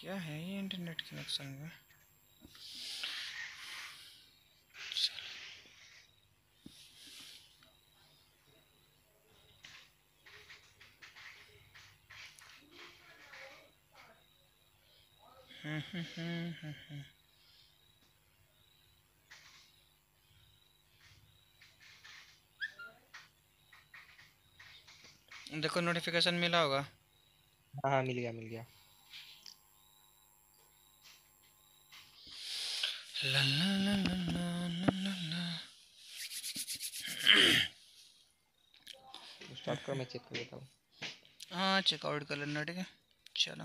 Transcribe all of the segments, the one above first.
क्या है ये इंटरनेट कनेक्शन में देखो नोटिफिकेशन मिला होगा हाँ हाँ मिल गया मिल गया स्टार्ट करो मैं चेक कर लेता हूँ हाँ चेकआउट कर लेना ठीक है चलो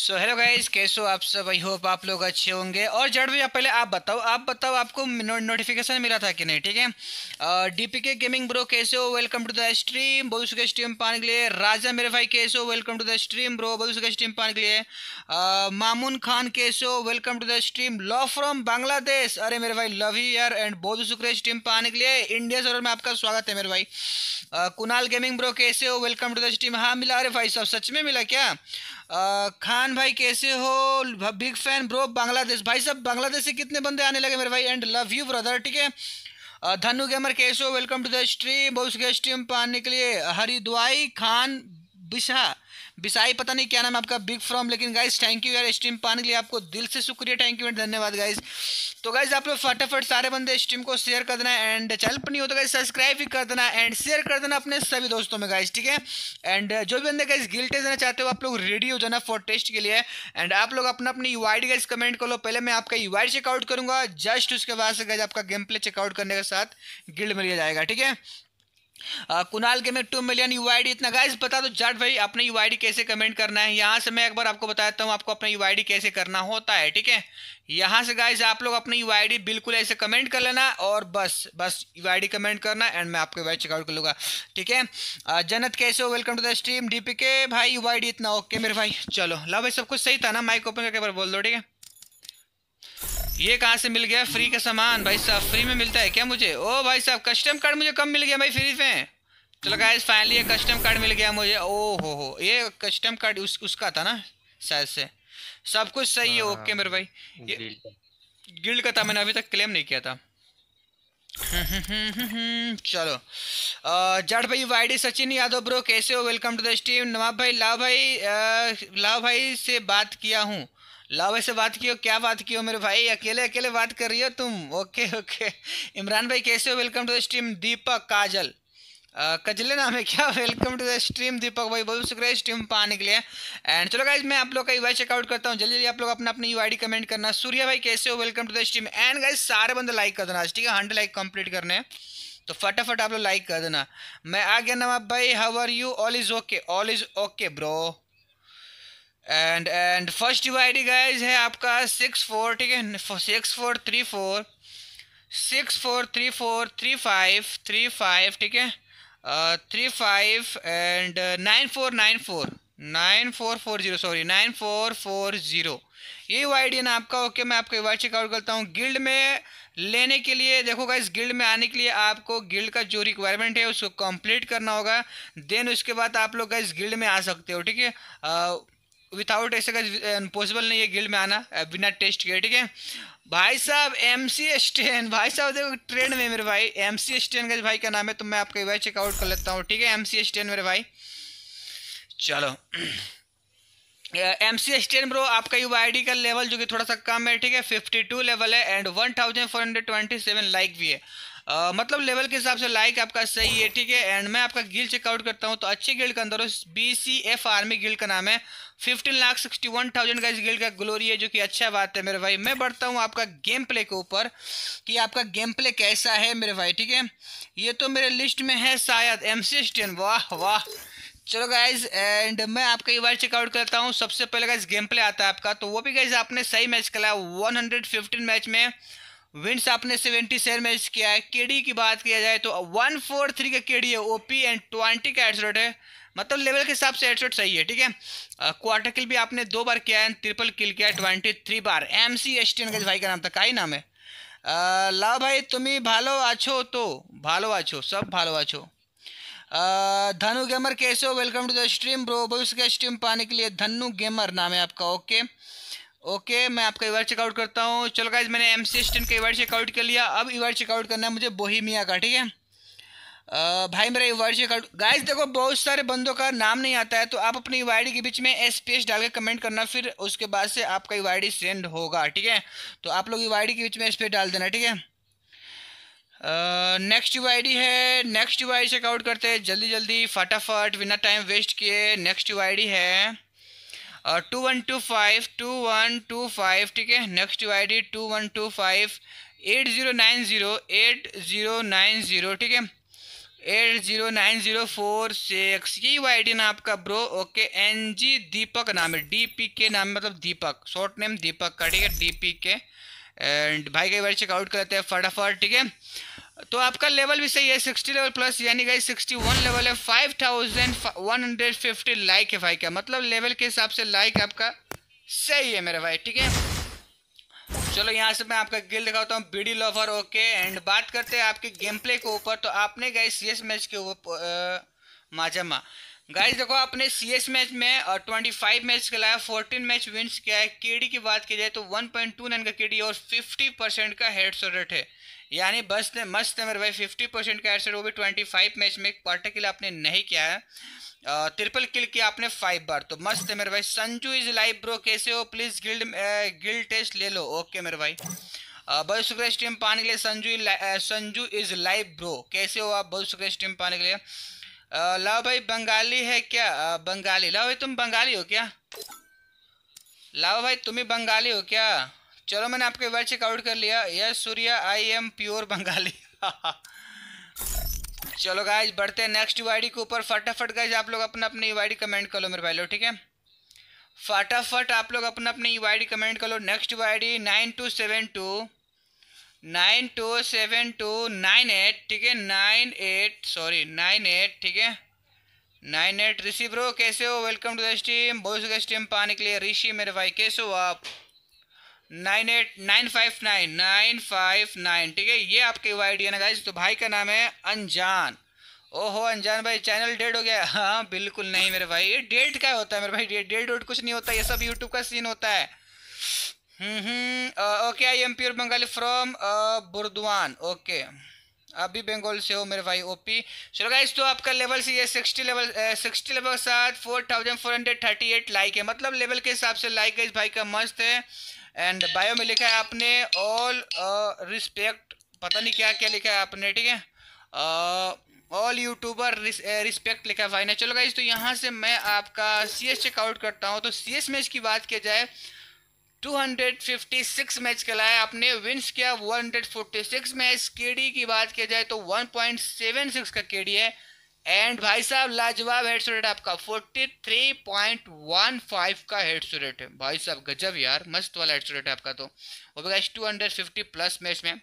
सो हेलो गाइज कैसे हो आप सब आई होप आप लोग अच्छे होंगे और जड़ भैया पहले आप बताओ आप बताओ आपको नो, नोटिफिकेशन मिला था कि नहीं ठीक है D P K gaming bro कैसे हो वेलकम टू द स्ट्रीम बहुत के स्ट्रीम पाने के लिए राजा मेरे भाई कैसे हो welcome to the stream bro बहुत के स्ट्रीम पाने के लिए uh, मामून खान कैसे हो welcome to the stream love from Bangladesh अरे मेरे भाई लव ही यार एंड बहुत सुक्रे स्ट्रीम पाने के लिए इंडिया सर्वर में आपका स्वागत है मेरे भाई uh, गेमिंग ब्रो कैसे हो वेलकम टू द स्ट्रीम हाँ मिला अरे भाई सब सच में मिला क्या खान भाई कैसे हो बिग फैन ब्रो बांग्लादेश भाई साहब बांग्लादेश से कितने बंदे आने लगे मेरे भाई एंड लव यू ब्रदर ठीक है धनु गेमर कैसे हो वेलकम टू द स्ट्रीम बहुत स्ट्रीम पाने आने के लिए हरिद्वाई खान बिशा बिसाई पता नहीं क्या नाम आपका बिग फ्रॉम लेकिन गाइज थैंक यू यार स्ट्रीम पाने के लिए आपको दिल से शुक्रिया थैंक यू एंड धन्यवाद गाइज तो गाइज आप लोग फटाफट सारे बंदे स्ट्रीम को शेयर कर देना एंड चैनल पर नहीं हो तो गाइज सब्सक्राइब भी कर देना एंड शेयर कर देना अपने सभी दोस्तों में गाइज ठीक है एंड जो भी बंदे गाइज गिल देना चाहते हो आप लोग रेडी हो जाना फॉर टेस्ट के लिए एंड आप लोग अपना अपनी यू आई गाइज कमेंट कर लो पहले मैं आपका यू आई चेकआउट करूंगा जस्ट उसके बाद से गाइज आपका गेम प्ले चेकआउट करने के साथ गिल्ड में लिया जाएगा ठीक है आ, कुनाल के में टू मिलियन यू इतना गाइस बता दो जाट भाई अपने यू कैसे कमेंट करना है यहाँ से मैं एक बार आपको बताता हूँ आपको अपना यू कैसे करना होता है ठीक है यहाँ से गाइस आप लोग अपने यू बिल्कुल ऐसे कमेंट कर लेना और बस बस यू कमेंट करना एंड मैं आपके वाइड चेकआउट कर लूँगा ठीक है जनत कैसे हो welcome to the stream DPK भाई यू इतना ओके मेरे भाई चलो ला भाई सब कुछ सही था ना माइक ओपन करके बार बोल दो ठीक है ये कहाँ से मिल गया फ्री का सामान भाई साहब फ्री में मिलता है क्या मुझे ओ भाई साहब कस्टम कार्ड मुझे कम मिल गया भाई फ्री में चलो गाइस फाइनली ये कस्टम कार्ड मिल गया मुझे ओ हो हो ये कस्टम कार्ड उस उसका था ना शायद से सब कुछ सही है ओके मेरे भाई गिल्ड का था मैंने अभी तक क्लेम नहीं किया था चलो जट भाई वाईडी सचिन यादव ब्रो कैसे हो welcome to the steam Nawab भाई लाभ भाई लाभ भाई से बात किया हूँ लावे से बात की हो क्या बात की हो मेरे भाई अकेले अकेले बात कर रही हो तुम ओके ओके इमरान भाई कैसे हो welcome to the stream Deepak Kajal कजले नाम है क्या welcome to the stream Deepak भाई बहुत शुक्रिया स्ट्रीम पर आने के लिए एंड चलो गाइज मैं आप लोग का यू चेकआउट करता हूँ जल्दी जल्दी आप लोग अपना अपनी यू कमेंट करना सूर्या भाई कैसे हो welcome to the stream and guys सारे बंदे लाइक कर देना आज ठीक है हंड्रेड लाइक कंप्लीट करने तो फटाफट आप लोग लाइक कर देना मैं आ गया नवाब भाई how are you all is okay all is okay bro and and first U I D guys है आपका सिक्स फोर ठीक है six four three four six four three four three five three five ठीक है three five and nine four nine four nine four four zero sorry nine four four zero ये U I D है ना आपका okay मैं आपको एक बार checkout करता हूँ गिल्ड में लेने के लिए देखो इस गिल्ड में आने के लिए आपको गिल्ड का जो रिक्वायरमेंट है उसको कंप्लीट करना होगा देन उसके बाद आप लोग इस गिल्ड में आ सकते हो ठीक है uh, विदाउट ऐसे का पॉसिबल नहीं है गिल्ड में आना बिना टेस्ट के ठीक है भाई साहब एम सी स्टेन भाई साहब देखो ट्रेंड में मेरे भाई एम सी स्टेन का भाई का नाम है तो मैं आपका भाई चेकआउट कर लेता हूँ ठीक है एम सी स्टेन मेरे भाई चलो एम सी टेन ब्रो आपका यू आई का लेवल जो कि थोड़ा सा कम है ठीक है फिफ्टी टू लेवल है and one thousand four hundred twenty seven like भी है Uh, मतलब लेवल के हिसाब से लाइक आपका सही है ठीक है एंड मैं आपका गिल चेकआउट करता हूँ तो अच्छे गिल्ड के अंदर B C F army guild का नाम है fifteen lakh sixty one thousand का इस गिल्ड का ग्लोरी है जो कि अच्छा बात है मेरे भाई मैं बढ़ता हूँ आपका गेम प्ले के ऊपर कि आपका गेम प्ले कैसा है मेरे भाई ठीक है ये तो मेरे लिस्ट में है शायद एम सी वाह वाह चलो गाइज एंड मैं आपका एक बार चेकआउट करता हूँ सबसे पहले गाइज गेम प्ले आता है आपका तो वो भी गाइज आपने सही मैच खेला 115 मैच में विंस आपने सेवेंटी सेवन मैच किया है केडी की बात किया जाए तो वन फोर थ्री का केडी है ओपी एंड ट्वेंटी का एडसरेट है मतलब लेवल के हिसाब से हेडशॉट सही है ठीक है क्वार्टर किल भी आपने दो बार किया है ट्रिपल किल किया है ट्वेंटी थ्री बार एम सी एस टी भाई का नाम था का ही नाम है ला भाई तुम्हें भालो आछो तो भालो आछो सब भालो आछो धनु गेमर कैसे हो welcome to the stream bro भविष्य के स्ट्रीम पाने के लिए धनु गेमर नाम है आपका ओके ओके मैं आपका ईवर चेकआउट करता हूँ चलो गाइज मैंने एम सी एस टेन का ईवर चेकआउट कर लिया अब ईवर चेकआउट करना है मुझे बोहिमिया का ठीक है भाई मेरा यूआईडी डी आउट गाइस देखो बहुत सारे बंदों का नाम नहीं आता है तो आप अपनी यूआईडी के बीच में एस पी एस डाल के कमेंट करना फिर उसके बाद से आपका यू आई सेंड होगा ठीक है तो आप लोग यूआईडी के बीच में एस पी एस डाल देना ठीक है नेक्स्ट यू आई है नेक्स्ट यू आई चेकआउट करते हैं जल्दी जल्दी फटाफट बिना टाइम वेस्ट किए नेक्स्ट यूआईडी है two one two five two one two five ठीक है next U I D two one two five eight zero nine zero eight zero nine zero ठीक है eight zero nine zero four six यही वो I नाम आपका bro okay N G Deepak नाम है डी पी के नाम मतलब दीपक शॉर्ट नेम दीपक का ठीक है डी पी के एंड भाई कई बार चेकआउट करते हैं फटाफट ठीक है तो आपका लेवल भी सही है सिक्सटी लेवल प्लस यानी गई सिक्सटी वन लेवल है five thousand one hundred fifty like है भाई का मतलब लेवल के हिसाब से लाइक आपका सही है मेरा भाई ठीक है चलो यहाँ से मैं आपका गिल दिखाता हूँ बीडी लवर ओके एंड बात करते हैं आपके गेम प्ले के ऊपर तो आपने गए सी एस मैच के ऊपर माजमा गाइस देखो आपने सी एस मैच में ट्वेंटी फाइव मैच खिलाया फोर्टीन मैच विन्स किया है केडी की बात की जाए तो वन पॉइंट टू नाइन का केडी और फिफ्टी परसेंट का हेड शो रेट है यानी बस मस्त है मेरे भाई फिफ्टी परसेंट का हेड वो भी ट्वेंटी फाइव मैच में पर्टिकुलर आपने नहीं किया है ट्रिपल किल किया आपने फाइव बार तो मस्त है मेरे भाई संजू इज लाइव ब्रो कैसे हो प्लीज गिल्ड गिल्ड टेस्ट ले लो ओके मेरे भाई बहुत शुक्रिया स्टीम पाने के लिए Sanju Sanju is live bro कैसे हो आप बहुत शुक्रिया स्टीम पाने के लिए लाओ भाई बंगाली है क्या बंगाली लाओ भाई तुम बंगाली हो क्या लाओ भाई तुम ही बंगाली हो क्या चलो मैंने आपके वर्ड चेकआउट कर लिया yes Surya I am pure Bengali चलो गाइज बढ़ते हैं नेक्स्ट यूआईडी के ऊपर फटाफट गाइज आप लोग अपना अपने यूआईडी कमेंट कर लो मेरे भाई लोग ठीक है फटाफट आप लोग अपना अपने यूआईडी कमेंट कर लो next UID nine two seven two nine two seven two nine eight ठीक है nine eight sorry nine eight ठीक है नाइन एट ऋषि ब्रो कैसे हो वेलकम टू द स्टीम बहुत स्टीम पाने के लिए ऋषि मेरे भाई कैसे हो आप nine eight nine five nine nine five nine ठीक है ये आपके यू आई डी है ना गाइज तो भाई का नाम है अनजान ओहो अनजान भाई चैनल डेड हो गया हाँ बिल्कुल नहीं मेरे भाई ये डेड क्या होता है मेरे भाई डेड डेड वोड कुछ नहीं होता ये सब यूट्यूब का सीन होता है hmm, hmm, okay I am pure Bengali from Burdwan okay अभी बंगाल से हो मेरे भाई ओपी चलो गाइस तो आपका लेवल से ये सिक्सटी लेवल सिक्सटी लेवल के साथ four thousand four hundred thirty eight like है मतलब लेवल के हिसाब से लाइक है इस भाई का मस्त है एंड बायो में लिखा है आपने ऑल रिस्पेक्ट uh, पता नहीं क्या क्या लिखा है आपने ठीक है ऑल यूट्यूबर रिस्पेक्ट लिखा है भाई ने चलो गाइज तो यहाँ से मैं आपका सी एस चेकआउट करता हूँ तो सी एस मैच की बात किया जाए 256 मैच है आपने विंस किया 146 मैच केडी की बात किया जाए तो 1.76 का केडी है एंड भाई साहब लाजवाब हेड सोरेट आपका 43.15 का हेड सोरेट है भाई साहब गजब यार मस्त वाला हेड सोरेट है आपका तो वो भी टू हंड्रेड फिफ्टी प्लस में इसमें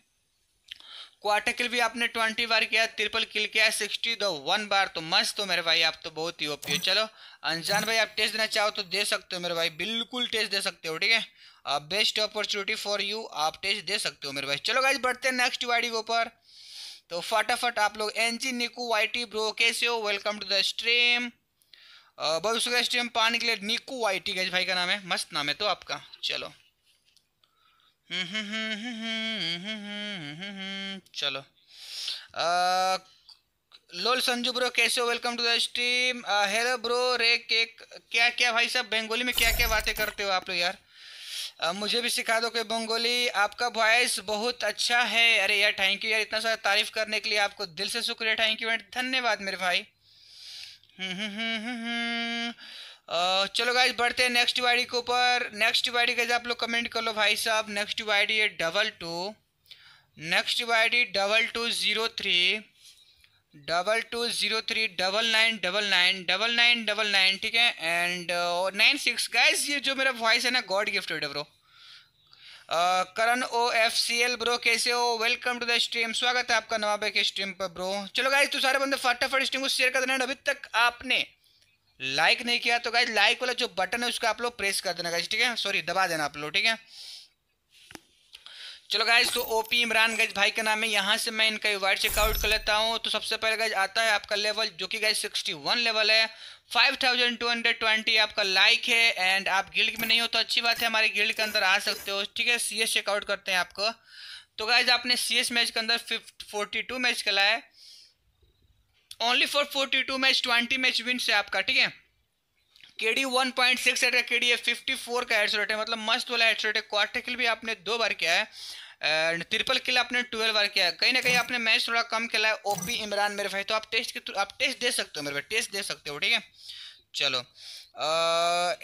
क्वार्टर किल भी आपने ट्वेंटी बार किया ट्रिपल किल किया सिक्सटी दो वन बार तो मस्त हो मेरे भाई आप तो बहुत ही ओपी हो चलो अनजान भाई आप टेस्ट देना चाहो तो दे सकते हो मेरे भाई बिल्कुल टेस्ट दे सकते हो ठीक है बेस्ट अपॉर्चुनिटी फॉर यू आप टेस्ट दे सकते हो मेरे भाई चलो गाइज बढ़ते हैं नेक्स्ट वाइडी के ऊपर तो फटाफट आप लोग N G Niku Y T bro कैसे हो वेलकम टू द स्ट्रीम भविष्य का स्ट्रीम पाने के लिए निकू वाई टी गज भाई का नाम है मस्त नाम है तो आपका चलो चलो लोल संजू ब्रो कैसे हो welcome to the stream hello bro रे केक क्या क्या भाई साहब बंगाली में क्या क्या बातें करते हो आप लोग यार मुझे भी सिखा दो कोई बंगोली आपका वॉइस बहुत अच्छा है अरे यार थैंक यू यार इतना सारा तारीफ करने के लिए आपको दिल से शुक्रिया थैंक यू एंड धन्यवाद मेरे भाई हम्म, हम्म, हम्म, चलो गाइज बढ़ते हैं नेक्स्ट वाइडी के ऊपर नेक्स्ट वाइडी कैसे आप लोग कमेंट कर लो भाई साहब नेक्स्ट वाइडी है डबल टू नेक्स्ट वाइडी double two zero three double two zero three double nine double nine double nine double nine ठीक है एंड नाइन सिक्स गाइज ये जो मेरा वॉइस है ना गॉड गिफ्टेड है bro Karan O F C L bro कैसे हो वेलकम टू द स्ट्रीम स्वागत है आपका नवाब के स्ट्रीम पर ब्रो चलो गाइज तो सारे बंदे फटाफट स्ट्रीम को शेयर कर देना अभी तक आपने लाइक नहीं किया तो गाइज लाइक वाला जो बटन है उसका आप लोग प्रेस कर देना गाइज ठीक है सॉरी दबा देना आप लोग ठीक है चलो गाइज तो ओपी इमरान गज भाई का नाम है यहाँ से मैं इनका वाइड चेकआउट कर लेता हूँ तो सबसे पहले गज आता है आपका लेवल जो कि सिक्सटी 61 लेवल है 5220 आपका लाइक है एंड आप गिल्ड में नहीं हो तो अच्छी बात है हमारे गिल्ड के अंदर आ सकते हो ठीक है सी एस चेकआउट करते हैं आपको तो गाइज आपने सी एस मैच के अंदर फोर्टी टू मैच खेला है only four forty two match twenty match win से आपका ठीक है K D one point six eight का के डी है फिफ्टी फोर का हेड शॉट है मतलब मस्त वाला हेड शॉट है क्वार्टर किल भी आपने दो बार किया है एंड ट्रिपल किल आपने ट्वेल्व बार किया है कहीं ना कहीं आपने मैच थोड़ा कम खेला है ओपी इमरान मेरे भाई तो आप टेस्ट के आप टेस्ट दे सकते हो मेरे भाई टेस्ट दे सकते हो ठीक है चलो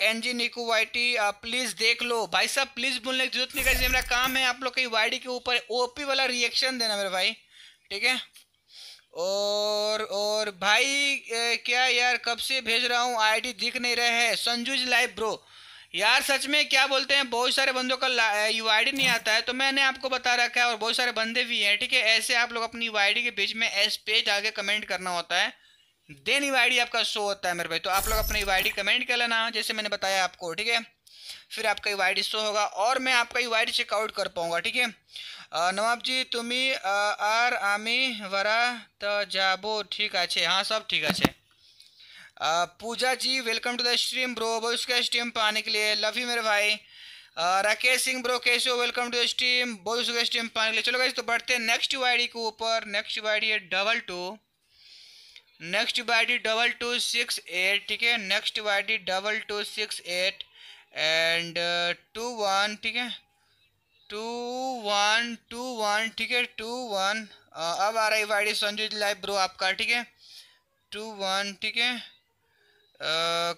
एन जी निको आप प्लीज़ देख लो भाई साहब प्लीज़ बोलने की जरूरत नहीं कर मेरा काम है आप लोग कहीं डी के ऊपर ओपी वाला रिएक्शन देना मेरे भाई ठीक है और और भाई ए, क्या यार कब से भेज रहा हूँ आईडी दिख नहीं रहे है संजूज लाइव ब्रो यार सच में क्या बोलते हैं बहुत सारे बंदों का यू आई डी नहीं आता है तो मैंने आपको बता रखा है और बहुत सारे बंदे भी हैं ठीक है ऐसे आप लोग अपनी यू आई डी के बीच में एस पेज आगे कमेंट करना होता है देन यू आई डी आपका शो होता है मेरे भाई तो आप लोग अपने यू आई डी कमेंट कर लेना जैसे मैंने बताया आपको ठीक है फिर आपका यू आई डी शो होगा और मैं आपका यू आई डी चेकआउट कर पाऊंगा ठीक है जी तुम्हें आर आमी वरा তো जाबो ठीक আছে हाँ सब ठीक है Pooja ji welcome to the stream bro अब उसका स्ट्रीम पर आने के लिए लव यू मेरे भाई राकेश सिंह ब्रो कैसे हो वेलकम टू द स्ट्रीम बहुत उसका स्ट्रीम पर आने के लिए चलो गाइज तो बढ़ते हैं नेक्स्ट वाई के ऊपर नेक्स्ट वाई है double two next Y double two six eight ठीक है next Y double two six eight and two one ठीक है टू वन टू वन ठीक है टू वन अब आ रहा है वाइडी संजीत लाइव ब्रो आपका ठीक है टू वन ठीक है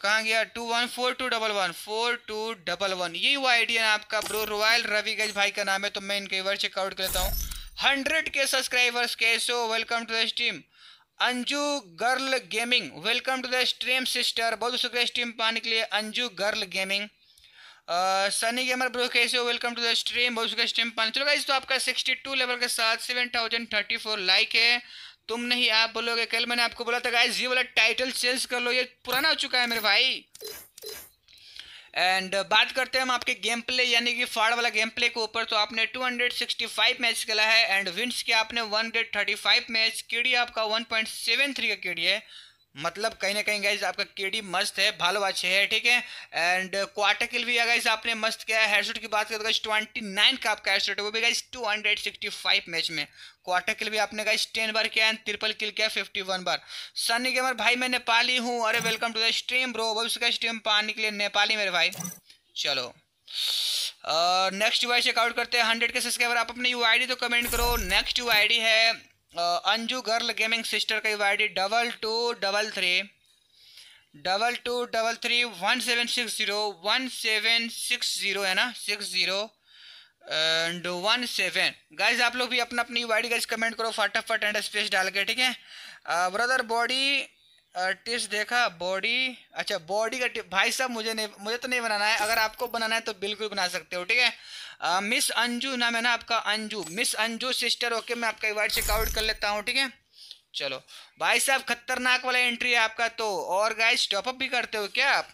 कहाँ गया two one four two double one four two double one ये वो आई है आपका ब्रो रॉयल रवि गज भाई का नाम है तो मैं इनके वर चेकआउट करता हूँ हंड्रेड के सब्सक्राइबर्स के so welcome to the stream Anju girl gaming welcome to the stream sister बहुत शुक्रिया स्ट्रीम पाने के लिए Anju girl gaming Sunny gamer bro कैसे हो वेलकम टू द स्ट्रीम बहुत उसका स्ट्रीम पाने चलो गाइस तो आपका 62 लेवल के साथ 7034 लाइक है तुम नहीं आप बोलोगे कल मैंने आपको बोला था गाइस ये वाला टाइटल चेंज कर लो ये पुराना हो चुका है मेरे भाई एंड बात करते हैं हम आपके गेम प्ले यानी कि फाड़ वाला गेम प्ले के ऊपर तो आपने 265 मैच खेला है एंड विंस के आपने 135 मैच केडी आपका 1.73 का केडी e है मतलब कहीं ना कहीं गाइज आपका केडी मस्त है भालो अच्छे है ठीक है एंड क्वार्टर किल भी गाइज आपने मस्त किया है हेडशॉट की बात करें तो ट्वेंटी नाइन का आपका हेडसेट है वो भी guys two hundred sixty five match में क्वार्टर किल भी आपने गाइज टेन बार किया एंड ट्रिपल किल किया फिफ्टी वन बार सनी गेमर भाई मैं नेपाली हूँ अरे welcome to the stream bro वो उसका स्ट्रीम पाने के लिए नेपाली मेरे भाई चलो नेक्स्ट यू आई चेकआउट करते हैं हंड्रेड के सब्सक्राइबर आप अपनी यू आई डी तो कमेंट करो नेक्स्ट यू आई डी है अंजू गर्ल गेमिंग सिस्टर का U I D double two double three double two double three one seven six zero one seven six zero है ना six zero and one seven guys आप लोग भी अपना अपनी U आई guys comment करो फटाफट एंड स्पेस डाल के ठीक है ब्रदर बॉडी टिप्स देखा बॉडी अच्छा बॉडी का टिप भाई साहब मुझे नहीं मुझे तो नहीं बनाना है अगर आपको बनाना है तो बिल्कुल बना सकते हो ठीक है मिस अंजू नाम है ना आपका Anju miss Anju sister okay मैं आपका इवाइड चेकआउट कर लेता हूँ ठीक है चलो भाई साहब खतरनाक वाला एंट्री है आपका तो और गाइस टॉपअप भी करते हो क्या आप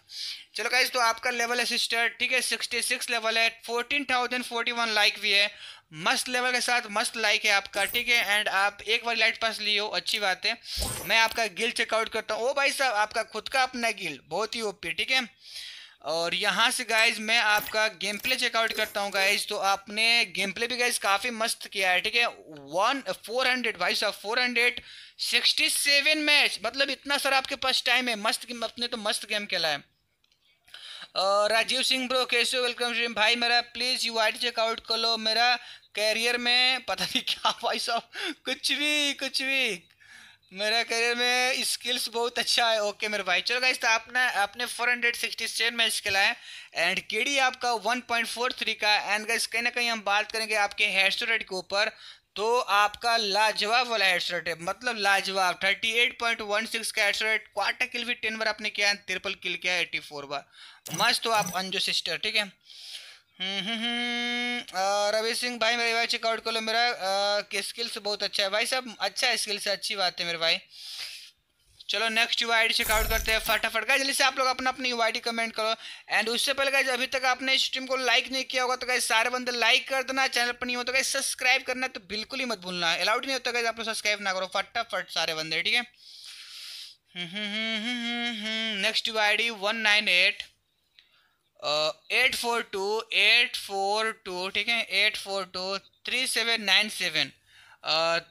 चलो गाइस तो आपका लेवल है सिस्टर ठीक है सिक्सटी सिक्स लेवल है fourteen thousand forty one like भी है मस्त लेवल के साथ मस्त लाइक है आपका ठीक है एंड आप एक बार लाइट पास लियो अच्छी बात है मैं आपका गिल चेकआउट करता हूँ ओ भाई साहब आपका खुद का अपना गिल बहुत ही ओपी ठीक है और यहाँ से गाइज मैं आपका गेम प्ले चेकआउट करता हूँ गाइज तो आपने गेम प्ले भी गाइज काफ़ी मस्त किया है ठीक है वन फोर हंड्रेड भाई साहब four hundred sixty seven match मतलब इतना सर आपके पास टाइम है मस्त अपने तो मस्त गेम खेला है राजीव सिंह ब्रो कैसे वेलकम स्ट्रीम भाई मेरा प्लीज़ यू आई चेकआउट कर लो मेरा कैरियर में पता नहीं क्या भाई साहब कुछ भी कुछ भी मेरा करियर में स्किल्स बहुत अच्छा है ओके मेरे भाई चलो गाइस तो आपने आपने सेवन मैच खेला है एंड केडी आपका वन पॉइंट फोर थ्री का एंड गाइस कहीं ना कहीं हम बात करेंगे आपके हेड स्टोरेट के ऊपर तो आपका लाजवाब वाला हेड स्टोरेट है मतलब लाजवाब थर्टी एट सिक्स का हेड स्टोरेट क्वार्टर किल भी टेन बार आपने किया है ट्रिपल किल किया है फोर बार मस्त हो आप अंजो सिस्टर ठीक है हम्म, हम्म, हम्म। रवि सिंह भाई मेरे भाई चेकआउट कर लो मेरा स्किल्स बहुत अच्छा है भाई साहब अच्छा स्किल्स है अच्छी बात है मेरे भाई चलो नेक्स्ट यू आई चेकआउट करते हैं फटाफट का जल्दी से आप लोग अपना अपनी यू आई कमेंट करो एंड उससे पहले गाइज अभी तक आपने इस स्ट्रीम को लाइक नहीं किया होगा तो गाइज सारे बंदे लाइक कर देना चैनल पर नहीं हो तो गाइज सब्सक्राइब करना तो बिल्कुल ही मत भूलना अलाउड नहीं होता तो, गाइज आप लोग सब्सक्राइब ना करो फटाफट सारे बंदे ठीक है next U I D one nine eight eight four two eight four two ठीक है eight four two three seven nine seven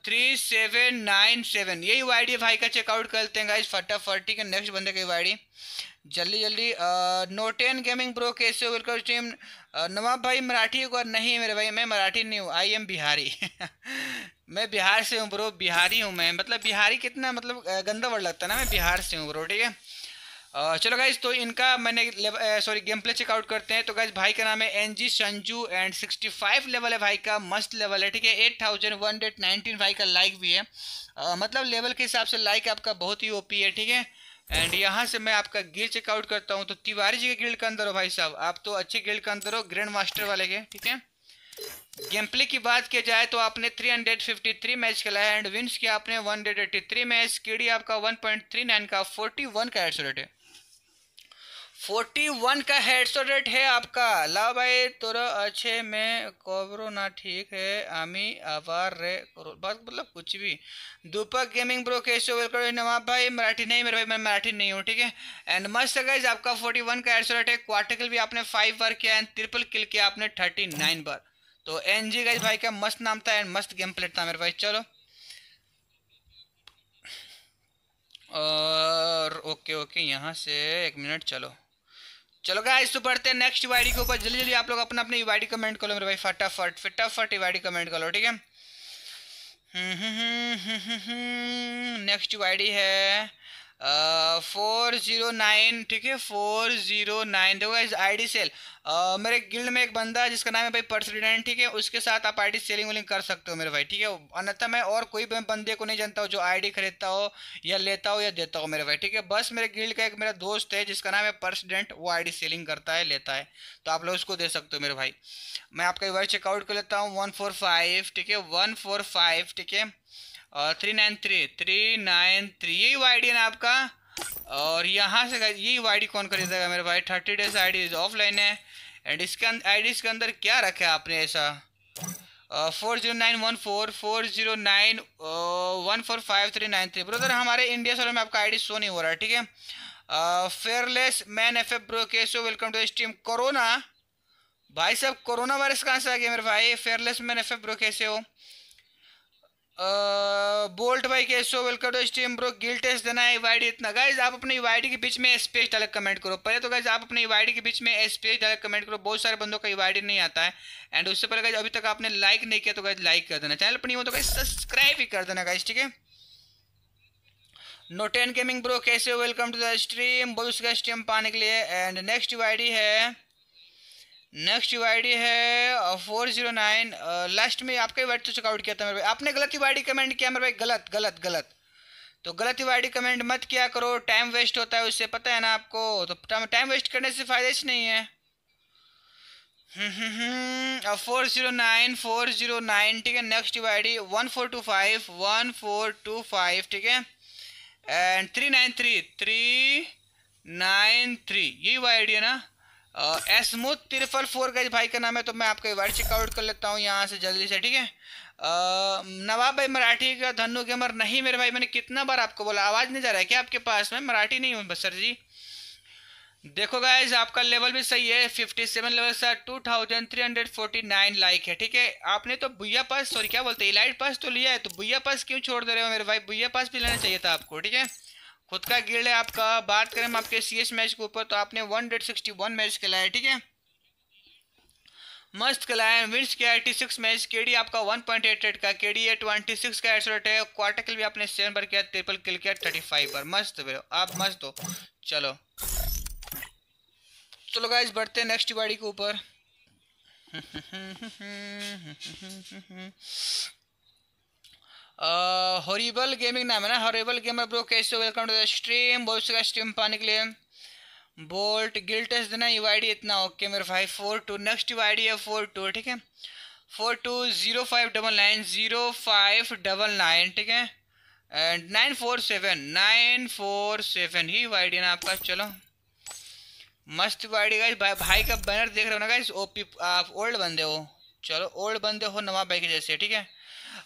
three seven nine seven ये यू आई भाई का चेकआउट करते हैं गाइज फटाफट ठीक है नेक्स्ट बंदे का यू आई जल्दी जल्दी नोटेन गेमिंग ब्रो कैसे वेलकम स्ट्रीम नवाब भाई मराठी को नहीं मेरे भाई मैं मराठी नहीं हूँ आई एम बिहारी मैं बिहार से हूँ ब्रो बिहारी हूँ मैं मतलब बिहारी कितना मतलब गंदा वर्ड लगता है ना मैं बिहार से हूँ ब्रो ठीक है चलो गाइज तो इनका मैंने सॉरी गेम प्ले चेकआउट करते हैं तो गाइज भाई का नाम है N G Sanju and 65 level है भाई का मस्त लेवल है ठीक है eight thousand one hundred nineteen भाई का लाइक भी है आ, मतलब लेवल के हिसाब से लाइक आपका बहुत ही ओपी है ठीक है एंड यहाँ से मैं आपका गिल चेकआउट करता हूँ तो तिवारी जी के गिल्ड के अंदर हो भाई साहब आप तो अच्छे गिल्ड के अंदर हो ग्रैंड मास्टर वाले के ठीक है गेम प्ले की बात की जाए तो आपने 353 मैच खेला है एंड विंस किया आपने 183 मैच केडी आपका 1.39 का 41 का एड्स रेट है फोर्टी वन का हेडसो रेट है आपका ला भाई तोरा अच्छे में कोबरो ना ठीक है आमी आवार रे बस मतलब कुछ भी दीपक गेमिंग ब्रो कैसे वेलकम नवाब भाई मराठी नहीं मेरे भाई मैं मराठी नहीं हूँ ठीक है एंड मस्त गाइज आपका फोर्टी वन का हेडसो रेट है क्वार्टिकल भी आपने फाइव बार किया एंड ट्रिपल किल किया आपने थर्टी नाइन बार तो एन जी गाइज भाई का मस्त नाम था एंड मस्त गेम प्लेट था मेरे भाई चलो और ओके ओके यहाँ से एक मिनट चलो चलो गाइस तो बढ़ते हैं नेक्स्ट वाइडी के ऊपर जल्दी जल्दी आप लोग अपना अपने वाइडी कमेंट कर लो मेरे भाई फटाफट फटाफट वाइडी कमेंट कर लो ठीक है नेक्स्ट हम्म, हम्म, वाइडी हम्म, है फोर जीरो नाइन ठीक है फोर जीरो नाइन देखो इस आईडी सेल मेरे गिल्ड में एक बंदा है जिसका नाम है भाई पर्सिडेंट ठीक है उसके साथ आप आईडी सेलिंग वेलिंग कर सकते हो मेरे भाई ठीक है अन्यथा मैं और कोई भी बंदे को नहीं जानता हूँ जो आईडी खरीदता हो या लेता हो या देता हो मेरे भाई ठीक है बस मेरे गिल्ड का एक मेरा दोस्त है जिसका नाम है पर्सिडेंट वो आई सेलिंग करता है लेता है तो आप लोग उसको दे सकते हो मेरे भाई मैं आपका एक बार चेकआउट कर लेता हूँ वन फोर फाइव ठीक है वन फोर फाइव ठीक है और three nine three three nine three यही आई है ना आपका और यहाँ से यही डी कौन खरीदेगा मेरे भाई thirty days I D offline है एंड इसके आई डी के अंदर क्या रखा है आपने ऐसा four zero nine one four four zero nine one four five three nine three brother हमारे इंडिया सर्वर में आपका आईडी शो नहीं हो रहा है ठीक है fearless man F F bro केसो वेलकम टू टीम कोरोना भाई साहब कोरोना वायरस कहाँ से आ गया मेरे भाई fearless man F F bro कैसे हो बोल्ट भाई कैसे हो welcome to stream bro guild test देना है वाई डी इतना गाइज आप अपनी वाई डी के बीच में स्पेस डाल कमेंट करो पहले तो गाइज आप अपनी वाई डी के बीच में स्पेस डाल कमेंट करो बहुत सारे बंदों का वाई डी नहीं आता है एंड उससे पहले गाइज अभी तक आपने लाइक नहीं किया तो गाइज लाइक कर देना चैनल पर नहीं हो तो गाइज सब्सक्राइब ही कर देना गाइज ठीक है नोटेन गेमिंग ब्रो कैसे हो वेलकम टू द स्ट्रीम बोलूस का स्ट्रीम पाने के लिए एंड नेक्स्ट वाइडी है नेक्स्ट यू है फोर जीरो नाइन लास्ट में आपका यू तो चेकआउट किया था मेरे भाई आपने गलत यू कमेंट किया मेरे भाई गलत गलत गलत तो गलत यू कमेंट मत किया करो टाइम वेस्ट होता है उससे पता है ना आपको तो टाइम वेस्ट करने से फायदे ही नहीं है four zero nine four zero nine ठीक है next U I D one four two five one four two five ठीक है and three nine three three nine three ये वाई आई डी है ना एसमूथ त्रिफल फोर गज भाई का नाम है तो मैं आपका वर्ड चेकआउट कर लेता हूँ यहाँ से जल्दी से ठीक है नवाब भाई मराठी का धनु गेमर नहीं मेरे भाई मैंने कितना बार आपको बोला आवाज़ नहीं जा रहा है क्या आपके पास में मराठी नहीं हूँ सर जी देखो गाइज आपका लेवल भी सही है fifty seven level sir two thousand three hundred forty nine like है ठीक है आपने तो भैया पास सॉरी क्या बोलते हैं इलाइट पास तो लिया है तो भैया पास क्यों छोड़ दे रहे हो मेरे भाई भैया पास भी लेना चाहिए था आपको ठीक है खुद का गिल्ड है आपका बात करें हम आपके सी मैच के ऊपर तो आपने one hundred sixty one match खेला है ठीक है मस्त खिलाया विंस किया eighty six match K D आपका वन पॉइंट एट एट का के डी है ट्वेंटी सिक्स का एडसठ है क्वार्टर किल भी आपने सेवन पर किया ट्रिपल किल किया थर्टी फाइव पर मस्त वीडियो आप मस्त हो चलो चलो गाइज बढ़ते हैं नेक्स्ट बाड़ी के ऊपर हॉरिबल गेमिंग नाम है ना हॉरिबल गेमर ब्रो कैसे वेलकम टू द स्ट्रीम बहुत से स्ट्रीम पाने के लिए बोल्ट गिल टेस्ट देना यू आई डी इतना ओके मेरे भाई four two next U I D है फोर टू ठीक है four two zero five double nine zero five double nine ठीक है and nine four seven nine four seven ही यू आई डी ना आपका चलो मस्त यू आई डी भाई भाई का बैनर देख रहे हो ना गाइज ओ पी आप ओल्ड बंदे हो चलो ओल्ड बंदे हो नवाब भाई के जैसे ठीक है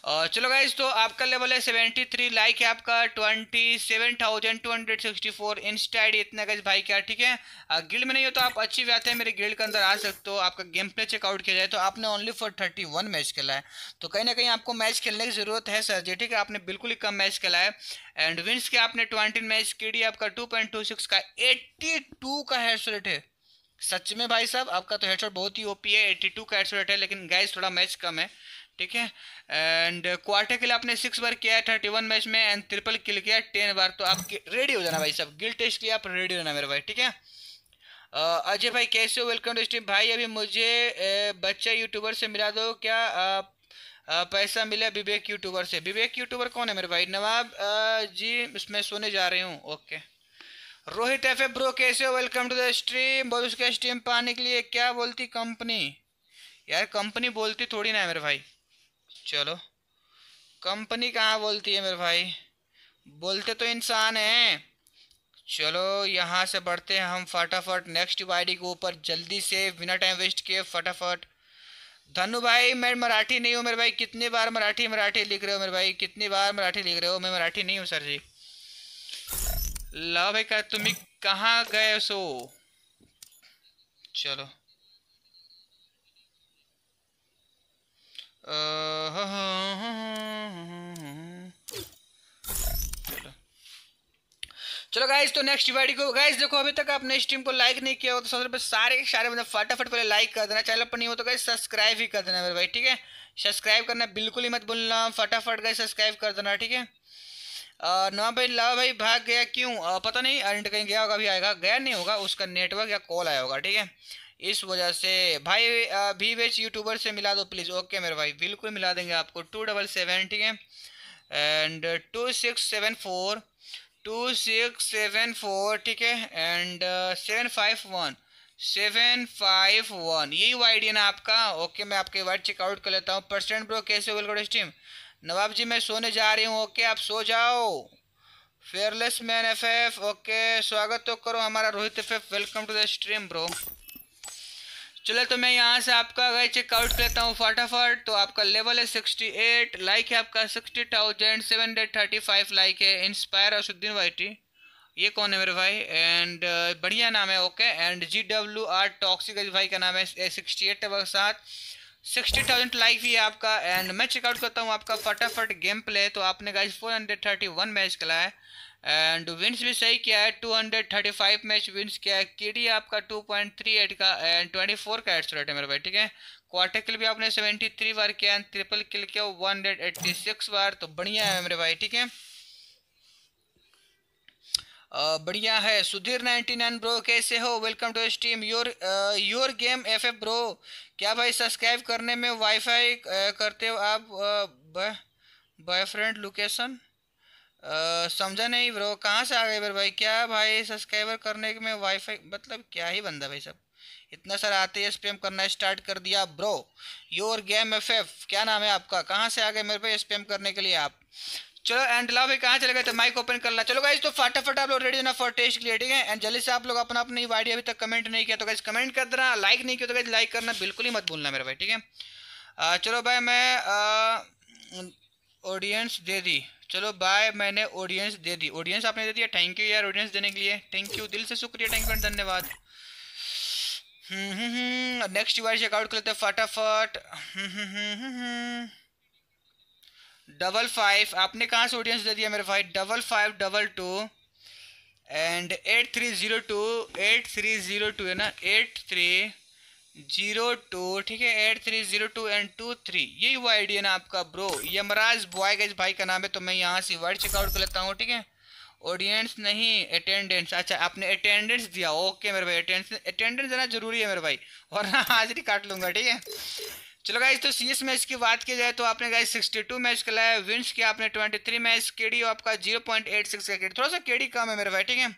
चलो गाइज तो आपका लेवल है सेवेंटी थ्री लाइक है आपका twenty seven thousand two hundred sixty four insta I इतना गाइज भाई क्या ठीक है गिल्ड में नहीं हो तो आप अच्छी बात है मेरे गिल्ड के अंदर आ सकते हो आपका गेम प्ले चेकआउट किया जाए तो आपने only four thirty one match खेला है तो कहीं ना कहीं आपको मैच खेलने की ज़रूरत है सर जी ठीक है आपने बिल्कुल ही कम मैच खेला है एंड विंस के आपने ट्वेंटी मैच के डी आपका टू पॉइंट टू सिक्स का एट्टी टू का हैश रेट है सच में भाई साहब आपका तो हेडशॉट बहुत ही ओपी है टू का हेडशॉट है लेकिन गैस थोड़ा मैच कम है ठीक है एंड क्वार्टर के लिए आपने सिक्स बार किया है थर्टी वन मैच में एंड ट्रिपल किल किया टेन बार तो आप रेडी हो जाना भाई साहब गिल टेस्ट किया आप रेडी हो जाना मेरे भाई ठीक है अजय भाई कैसे हो वेलकम टू स्ट्रीम भाई अभी मुझे बच्चा यूट्यूबर से मिला दो क्या आप पैसा मिला विवेक यूट्यूबर से विवेक यूट्यूबर कौन है मेरे भाई नवाब जी इसमें सोने जा रही हूँ ओके रोहित एफ ब्रो कैसे हो वेलकम टू द स्ट्रीम बोल उसके स्ट्रीम पाने के लिए क्या बोलती कंपनी यार कंपनी बोलती थोड़ी ना है मेरे भाई चलो कंपनी कहाँ बोलती है मेरे भाई बोलते तो इंसान हैं चलो यहाँ से बढ़ते हैं हम फटाफट नेक्स्ट वाईडी के ऊपर जल्दी से बिना टाइम वेस्ट किए फटाफट धनु भाई मैं मराठी नहीं हूँ मेरे भाई कितनी बार मराठी मराठी लिख रहे हो मेरे भाई कितनी बार मराठी लिख रहे हो मैं मराठी नहीं हूँ सर जी लव है का तुम कहाँ गए सो चलो चलो गाइज तो नेक्स्ट वीडियो को गाइज देखो अभी तक आपने स्ट्रीम को लाइक नहीं किया हो तो सबसे पहले सारे सारे मतलब फटाफट पहले लाइक कर देना चैनल पर नहीं हो तो गाइज सब्सक्राइब ही कर देना मेरे भाई ठीक है सब्सक्राइब करना बिल्कुल ही मत भूलना फटाफट गाइज सब्सक्राइब कर देना ठीक है नवा भाई लावा भाई भाग गया क्यों आ, पता नहीं अरेंट कहीं गया होगा अभी आएगा गया नहीं होगा उसका नेटवर्क या कॉल आया होगा ठीक है इस वजह से भाई भी वेच यूट्यूबर से मिला दो प्लीज़ ओके मेरे भाई बिल्कुल मिला देंगे आपको टू डबल सेवन ठीक है and two six seven four two six seven four ठीक है and seven five one seven five one यही वो आइडिया ना आपका ओके मैं आपके वाइट चेकआउट कर लेता हूँ परसेंट ब्रो कैसे वेलकम स्टीम नवाब जी मैं सोने जा रही हूँ ओके आप सो जाओ fearless man F F okay स्वागत तो करो हमारा Rohit F F welcome to the stream bro चलो तो मैं यहाँ से आपका अगर चेकआउट करता हूँ फटाफट तो आपका लेवल है सिक्सटी एट लाइक है आपका sixty thousand seven hundred thirty five like है इंस्पायर असुद्दीन वाइटी ये कौन है मेरे भाई एंड uh, बढ़िया नाम है okay and G W R toxic भाई का नाम है सिक्सटी एट के साथ सिक्सटी थाउजेंड लाइक भी है आपका एंड मैं चेकआउट करता हूँ आपका फटाफट गेम प्ले तो आपने guys four hundred thirty one match खेला है एंड विंस भी सही किया है two hundred thirty five match wins किया है केडी आपका टू पॉइंट थ्री एट का एंड ट्वेंटी फोर का एड्स रेट है मेरे भाई ठीक है क्वार्टर किल भी आपने सेवेंटी थ्री बार किया एंड ट्रिपल किल किया वन हंड्रेड एट्टी सिक्स बार तो बढ़िया है मेरे भाई ठीक है बढ़िया है सुधीर नाइन्टी नाइन ब्रो कैसे हो welcome to team your your game F F bro क्या भाई सब्सक्राइब करने में वाईफाई करते हो आप बॉयफ्रेंड लोकेशन समझा नहीं ब्रो कहाँ से आ गए बर भाई क्या भाई सब्सक्राइबर करने में वाईफाई मतलब क्या ही बंदा भाई सब इतना सारा आते ही स्पेम करना स्टार्ट कर दिया bro your game F F क्या नाम है आपका कहाँ से आ गए मेरे भाई स्पेम करने के लिए आप चलो एंड लाभ कहाँ चले गए थे माइक ओपन करना चलो गाइज तो फटाफट आप लोग रेडी होना फॉर टेस्ट के लिए ठीक है एंड जल्दी से आप लोग अपना अपनी वाइडियो अभी तक कमेंट नहीं किया तो गाइज कमेंट कर देना लाइक नहीं किया तो गाइज लाइक करना बिल्कुल ही मत भूलना मेरा भाई ठीक है चलो भाई मैं ऑडियंस दे दी चलो बाय मैंने ऑडियंस दे दी ऑडियंस आपने दे दिया थैंक यू यार ऑडियंस देने के लिए थैंक यू दिल से शुक्रिया थैंक यू धन्यवाद नेक्स्ट वाइज चेकआउट कर लेते फटाफट हम्म, हम्म, हम्म, डबल फाइव आपने कहाँ से ऑडियंस दे दिया मेरे भाई double five double two and eight three zero two eight three zero two है ना एट थ्री जीरो टू ठीक है eight three zero two and two three यही हुआ आइडिया ना आपका ब्रो यमराज बॉय इस भाई का नाम है तो मैं यहाँ से वर्ड चेकआउट कर लेता हूँ ठीक है ऑडियंस नहीं अटेंडेंस अच्छा आपने अटेंडेंस दिया ओके मेरे भाई अटेंडेंस अटेंडेंस देना जरूरी है मेरे भाई और ना हाजिरी काट लूँगा ठीक है चलो गाइज तो सीएस मैच की बात की जाए तो आपने गाइज 62 मैच खिलाया विंस के आपने 23 मैच केडी आपका 0.86 का केडी थोड़ा सा केडी कम है मेरे भाई ठीक है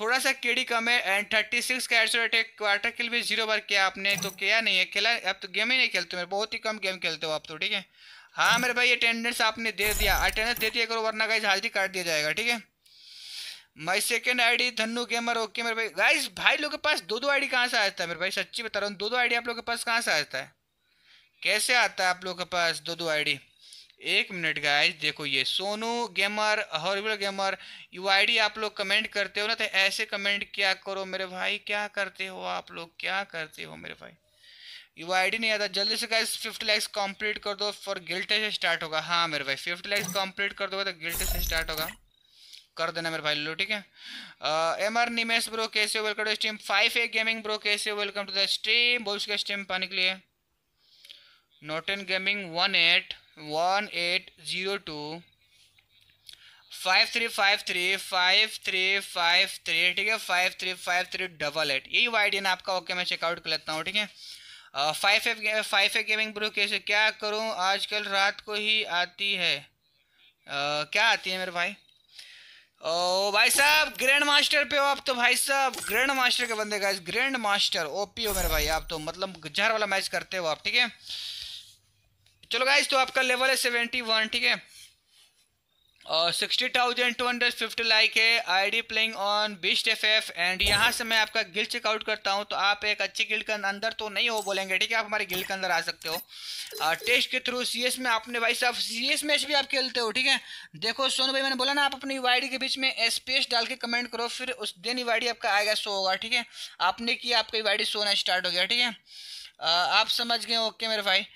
थोड़ा सा केडी कम है एंड 36 का एड्स रेट क्वार्टर किल भी जीरो बार किया आपने तो किया नहीं है खेला अब तो गेम ही नहीं खेलते मेरे बहुत ही कम गेम खेलते हो आप तो ठीक है हाँ मेरे भाई अटेंडेंस आपने दे दिया अटेंडेंस दे दिया करो वरना गाइज हाजिरी काट दिया जाएगा ठीक है my second D Dhanu gamer okay मेरे भाई गाइज भाई लोग के पास दो दो आई डी कहाँ से आ जाता है मेरे भाई सच्ची बता रहा हूँ दो दो आई डी आप लोग के पास कहाँ से आ जाता है कैसे आता है आप लोग के पास दो दो आईडी एक मिनट गाइस देखो ये Sonu gamer horrible gamer U ID आप लोग कमेंट करते हो ना तो ऐसे कमेंट क्या करो मेरे भाई क्या करते हो आप लोग क्या करते हो मेरे भाई यू आईडी नहीं आता जल्दी से गाइस फिफ्टी लैक्स कंप्लीट कर दो फॉर गिल्टे से स्टार्ट होगा हाँ मेरे भाई फिफ्टी लैक्स कंप्लीट कर दोगे तो गिल्टे से स्टार्ट होगा कर देना मेरे भाई लो ठीक है एम आर निमेश ब्रो कैसे welcome to stream five A gaming bro कैसे वेलकम टू द स्ट्रीम बोल स्ट्रीम पाने के लिए नोटन gaming one eight one eight zero two five three five three five three five three ठीक है five three five three double eight यही Y D आपका ओके मैं चेकआउट कर लेता हूँ ठीक है five A five A gaming bro कैसे क्या करूँ आजकल रात को ही आती है uh, क्या आती है मेरे भाई ओ भाई साहब ग्रैंड मास्टर पे हो आप तो भाई साहब ग्रैंड मास्टर के बंदे का ग्रैंड मास्टर ओपी हो मेरे भाई आप तो मतलब जहर वाला मैच करते हो आप ठीक है चलो गाइज तो आपका लेवल है सेवेंटी वन ठीक है और sixty thousand two hundred fifty like है I D playing on beast F F and यहाँ से मैं आपका गिल चेकआउट करता हूँ तो आप एक अच्छी गिल्ड के अंदर तो नहीं हो बोलेंगे ठीक है आप हमारे गिल्ड के अंदर आ सकते हो आ, टेस्ट के थ्रू सी एस में आपने भाई साहब सी एस मैच भी आप खेलते हो ठीक है देखो सोनू भाई मैंने बोला ना आप अपनी वाई के बीच में स्पेस डाल के कमेंट करो फिर उस दिन ही वाई आपका आएगा शो होगा ठीक है आपने किया आपका वाई डी सोना स्टार्ट हो गया ठीक है आप समझ गए ओके मेरे भाई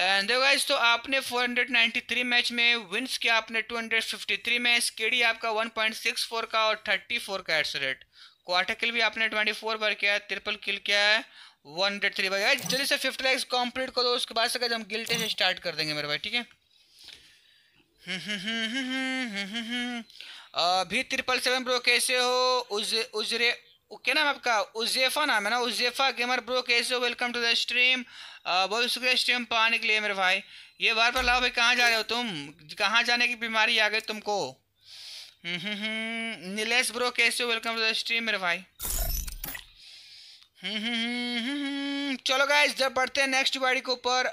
एंड गाइस तो आपने 493 मैच में विंस किया आपने 253 में स्केडी आपका 1.64 का और 34 का एट्स रेट क्वार्टर किल भी आपने 24 बार किया ट्रिपल किल किया है 103 बार गाइस जल्दी से फिफ्टी लैक्स कंप्लीट करो उसके बाद से हम गिल्टे से स्टार्ट कर देंगे मेरे भाई ठीक है अभी ट्रिपल सेवन ब्रो कैसे हो उज उजरे क्या नाम आपका उजेफा नाम है ना उजेफा गेमर ब्रो कैसे हो वेलकम टू द स्ट्रीम बहुत शुक्रिया स्ट्रीम पाने के लिए मेरे भाई ये बार बार लाओ भाई कहाँ जा रहे हो तुम कहाँ जाने की बीमारी आ गई तुमको हम्म, हम्म, नीलेश ब्रो कैसे हो वेलकम टू द स्ट्रीम मेरे भाई हम्म, चलो गाइज जब बढ़ते हैं नेक्स्ट वाइडी के ऊपर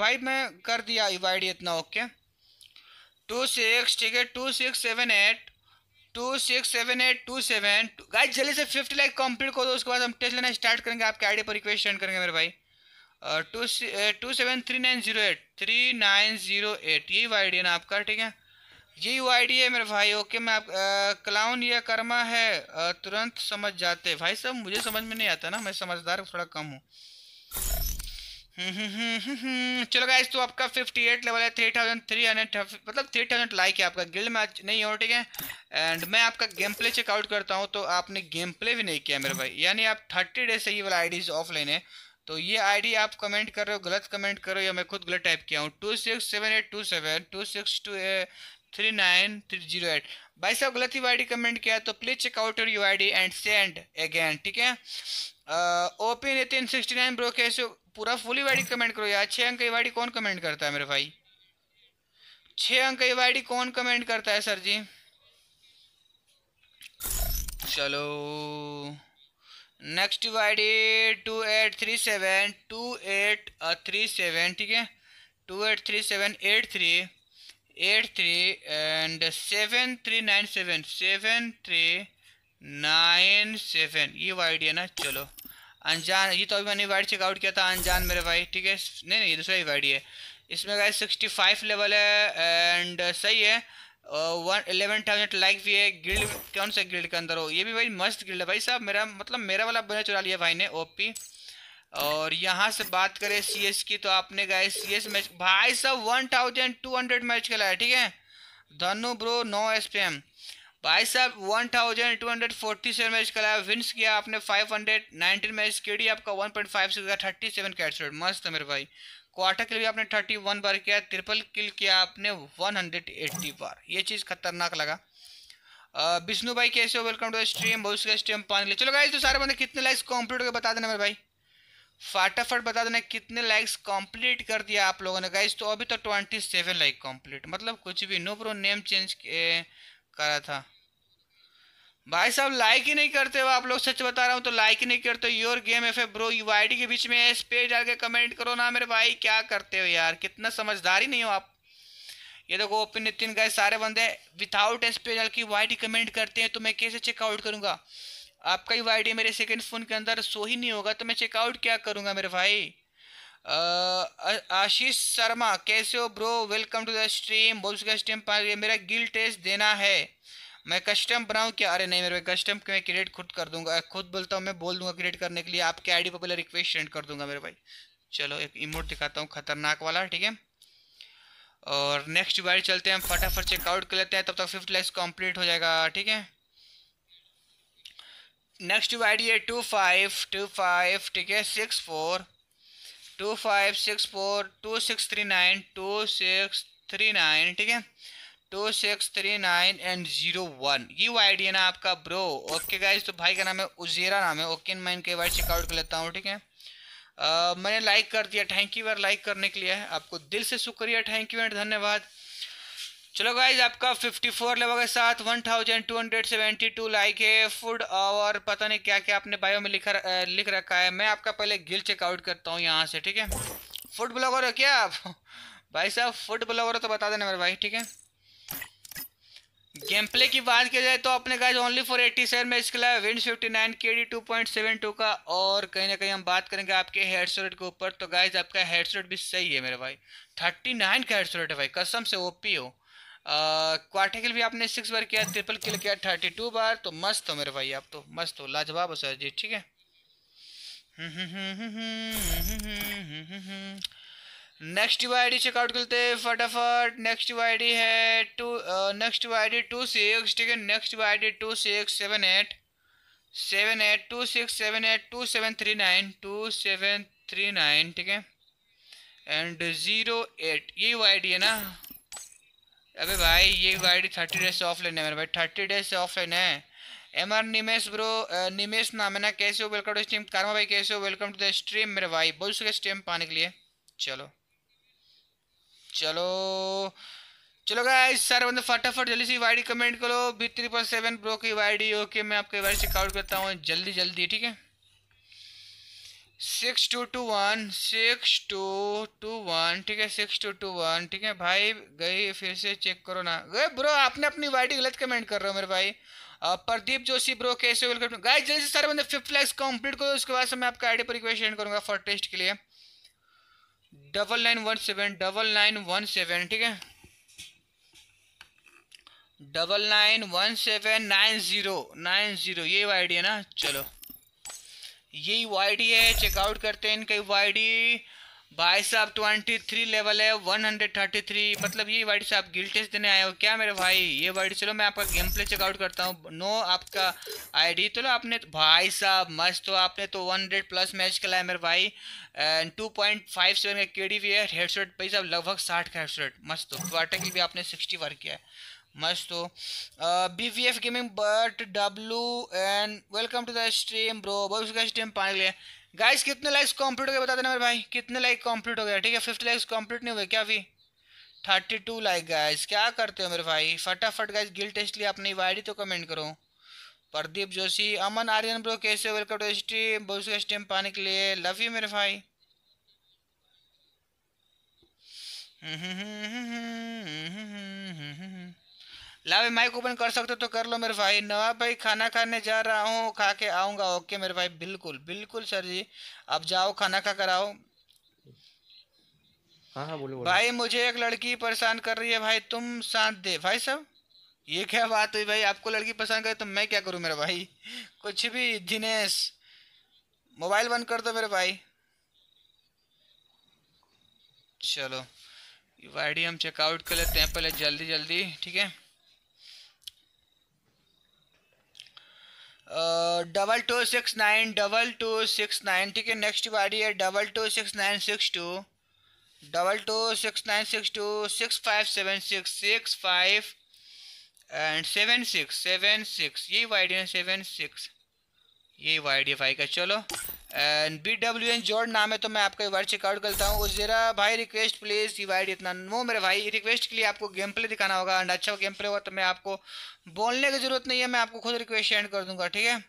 भाई मैं कर दिया वाइडी इतना ओके टू सिक्स ठीक है two six seven eight two six seven eight two seven guys जल्दी से फिफ्थ लाइक कंप्लीट कर दो उसके बाद हम टेस्ट लेना स्टार्ट करेंगे आपके आईडी पर रिक्वेस्ट सेंड करेंगे मेरे भाई two two seven three nine zero eight three nine zero eight यही वो आईडी है ना आपका ठीक है यही वो आई है मेरे भाई ओके मैं आप क्लाउन या कर्मा है तुरंत समझ जाते भाई साहब मुझे समझ में नहीं आता ना मैं समझदार थोड़ा कम हूँ हम्म, चलो गाइस तो आपका 58 लेवल है 3300 मतलब 3000 लाइक है आपका गिल्ड मैच नहीं हो ठीक है एंड मैं आपका गेम प्ले चेकआउट करता हूँ तो आपने गेम प्ले भी नहीं किया मेरे भाई यानी आप 30 डेज से ये वाला आईडी ऑफलाइन है तो ये आईडी आप कमेंट कर रहे हो गलत कमेंट करो या मैं खुद गलत टाइप किया हूँ two six seven eight two seven two six two three nine three zero eight भाई साहब गलत ही आई कमेंट किया तो please checkout your U I and send again ठीक है open eighteen sixty nine bro कैसे पूरा फुल वाइडी कमेंट करो यार छः अंक वाइडी कौन कमेंट करता है मेरे भाई छः अंक वाइडी कौन कमेंट करता है सर जी चलो next Y D two eight three seven two eight three seven ठीक है two eight three seven eight three eight three and seven three nine seven seven three nine seven ये वाइड है ना चलो अनजान ये तो अभी मैंने वाइड चेकआउट किया था अनजान मेरे भाई ठीक है नहीं नहीं ये दूसरा ही वाइड है इसमें गाइस सिक्सटी फाइव लेवल है एंड सही है वन एलेवन थाउजेंड लाइक भी है गिल्ड कौन सा गिल्ड के अंदर हो ये भी भाई मस्त गिल्ड है भाई साहब मेरा मतलब मेरा वाला बने चुरा लिया भाई ने पी और यहाँ से बात करें सी एस की तो आपने गाय सी एस मैच भाई साहब one thousand two hundred match खेला है ठीक है Dhanu bro no S P M भाई साहब one thousand two hundred forty seven match कराया विंस किया आपने five hundred nineteen match KD आपका one point five six thirty seven catch मस्त है मेरे भाई क्वार्टर के लिए आपने थर्टी वन बार किया ट्रिपल किल किया आपने वन हंड्रेड एट्टी बार ये चीज़ खतरनाक लगा विष्णु भाई कैसे हो वेलकम टू स्ट्रीम बहुत सारे स्ट्रीम पाने लिए चलो भाई तो सारे बंदे कितने लाइक्स कंप्लीट करके बता देना मेरे भाई फटाफट बता देना कितने लाइक्स कंप्लीट कर दिया आप लोगों ने गाइस तो अभी तो ट्वेंटी सेवन लाइक कंप्लीट मतलब कुछ भी नो प्रो नेम चेंज करा था भाई साहब लाइक ही नहीं करते हो आप लोग सच बता रहा हूँ तो लाइक ही नहीं करते your game F A bro U I के बीच में इस डाल के कमेंट करो ना मेरे भाई क्या करते हो यार कितना समझदार ही नहीं हो आप ये देखो ओपिन नितिन गए सारे बंदे एस पे डाल के वाई डी कमेंट करते हैं तो मैं कैसे चेकआउट करूँगा आपका यू आई डी मेरे सेकेंड फ़ोन के अंदर सो ही नहीं होगा तो मैं चेकआउट क्या करूँगा मेरे भाई आशीष शर्मा कैसे हो bro welcome to the stream बोल स्ट्रीम मेरा गिल टेस्ट देना है मैं कस्टम बनाऊँ क्या अरे नहीं मेरे कस्टम के मैं क्रिएट खुद कर दूंगा खुद बोलता हूँ मैं बोल दूंगा क्रिएट करने के लिए आपके आईडी पर पहले रिक्वेस्ट सेंड कर दूंगा मेरे भाई चलो एक इमोट दिखाता हूँ खतरनाक वाला ठीक है और नेक्स्ट बार चलते हैं हम फटाफट चेकआउट कर लेते हैं तब तक फिफ्थ लेस कंप्लीट हो जाएगा ठीक है नेक्स्ट वाइड ये टू फाइव टू फाइव ठीक है six four two five six four two six three nine two six three nine ठीक है two six three nine and zero one ये वो आईडी है ना आपका ब्रो ओके गाइज तो भाई का नाम है उजेरा नाम है ओके मैं इनके बार चेकआउट कर लेता हूँ ठीक है मैंने लाइक कर दिया थैंक यू यार लाइक करने के लिए आपको दिल से शुक्रिया थैंक यू एंड धन्यवाद चलो गाइज आपका 54 लेवल के साथ 1272 लाइक है फूड और पता नहीं क्या क्या आपने बायो में लिखा लिख रखा है मैं आपका पहले गिल चेकआउट करता हूँ यहाँ से ठीक है फूड ब्लॉगर हो क्या आप भाई साहब फूड ब्लॉगर हो तो बता देना मेरे भाई ठीक है गेम प्ले की बात की जाए तो अपने guys only four eighty seven में इसके खिलाया wins fifty nine K D two point seven two का और कहीं ना कहीं हम बात करेंगे आपके हेडसेट के ऊपर तो गाइज आपका हेडसेट भी सही है मेरे भाई थर्टी नाइन का हेडसेट है भाई कसम से ओपी हो क्वार्टर किल भी आपने सिक्स बार किया ट्रिपल किल किया थर्टी टू बार तो मस्त हो मेरे भाई आप तो मस्त हो लाजवाब हो सर जी ठीक है next U I D checkout करते हैं फटाफट नेक्स्ट यू आई डी है two next U I D two six ठीक है next U I D two six seven eight seven eight two six seven eight two seven three nine two seven three nine ठीक है and zero eight ये U I D है ना अबे भाई ये U I D thirty days से off लेना है मेरे भाई थर्टी डेज से ऑफ लेना है M R Nimesh bro Nimesh नाम है ना कैसे हो वेलकम टू स्ट्रीम कारमा भाई कैसे हो वेलकम टू द स्ट्रीम मेरे भाई बोल सके स्ट्रीम पाने के लिए चलो चलो चलो गाइस सारे बंदे फटाफट जल्दी से वाई कमेंट करो बी पॉइंट सेवन ब्रो की वाई ओके मैं आपके वाई चेकआउट करता हूँ जल्दी जल्दी ठीक है six two two one six two two one ठीक है सिक्स टू टू वन ठीक है भाई गई फिर से चेक करो ना गए ब्रो आपने अपनी वाई गलत कमेंट कर रहे हो मेरे भाई प्रदीप जोशी ब्रो कैसे वेलकम गाइस जल्दी से सारे बंदे फिफ्थ लैक्स कंप्लीट करो उसके बाद से मैं आपका आईडी पर रिक्वेस्ट सेंड करूंगा फॉर टेस्ट के लिए double nine one seven double nine one seven ठीक है double nine one seven nine zero nine zero ये वाई डी है ना चलो यही वाई डी है चेकआउट करते हैं इनका वाई डी भाई साहब ट्वेंटी थ्री लेवल है वन हंड्रेड थर्टी थ्री मतलब ये वाइट साहब गिल टेस्ट देने आए हो क्या मेरे भाई ये वाइट चलो मैं आपका गेम प्ले चेकआउट करता हूँ नो आपका आईडी चलो तो आपने भाई साहब मस्त तो आपने तो वन हंड्रेड प्लस मैच खेला है मेरे भाई and two point five seven का के डी भी है हेडसेट भाई साहब लगभग साठ का हेडसेट मस्त तो क्वार्टर की भी आपने सिक्सटी वर्क किया है मस्त हो B V F gaming but W and welcome to the stream bro बहुत उसका स्ट्रीम पाने के लिए गाइस कितने लाइक्स कंप्लीट हो गए बता देना मेरे भाई कितने लाइक कंप्लीट हो गया ठीक है फिफ्टी लाइक्स कंप्लीट नहीं हुए क्या अभी थर्टी टू लाइक गाइस क्या करते हो मेरे भाई फटाफट गाइस गिल टेस्ट लिया अपनी वाई तो कमेंट करो प्रदीप जोशी अमन आर्यन ब्रो कैसे वेलकम टू स्ट्रीम बहुत स्टीम पाने के लिए लव यू मेरे भाई हम्म हम्म हम्म हम्म हम्म हम्म हम्म लावे माइक ओपन कर सकते हो तो कर लो मेरे भाई नवाब भाई खाना खाने जा रहा हूँ खा के आऊँगा ओके मेरे भाई बिल्कुल बिल्कुल सर जी अब जाओ खाना खा कर आओ हाँ हाँ बोलो, भाई मुझे एक लड़की परेशान कर रही है भाई तुम साथ दे भाई साहब ये क्या बात हुई भाई आपको लड़की परेशान करे तो मैं क्या करूँ मेरे भाई कुछ भी दिनेश मोबाइल बंद कर दो मेरे भाई चलो यू आई डी हम चेकआउट कर लेते हैं पहले जल्दी जल्दी ठीक है double two six nine double two six nine ठीक है नेक्स्ट बारी है double two six nine six two double two six nine six two six five seven six six five and seven six seven six यही वाइडी है seven six ये वाई का चलो एंड बी डब्ल्यू एन जॉर्ड नाम है तो मैं आपका वायर चेकआउट करता हूँ ज़रा भाई रिक्वेस्ट प्लीज़ ये वायर इतना वो मेरे भाई रिक्वेस्ट के लिए आपको गेम प्ले दिखाना होगा एंड अच्छा गेम प्ले होगा तो मैं आपको बोलने की ज़रूरत नहीं है मैं आपको खुद रिक्वेस्ट सेंड कर दूंगा ठीक है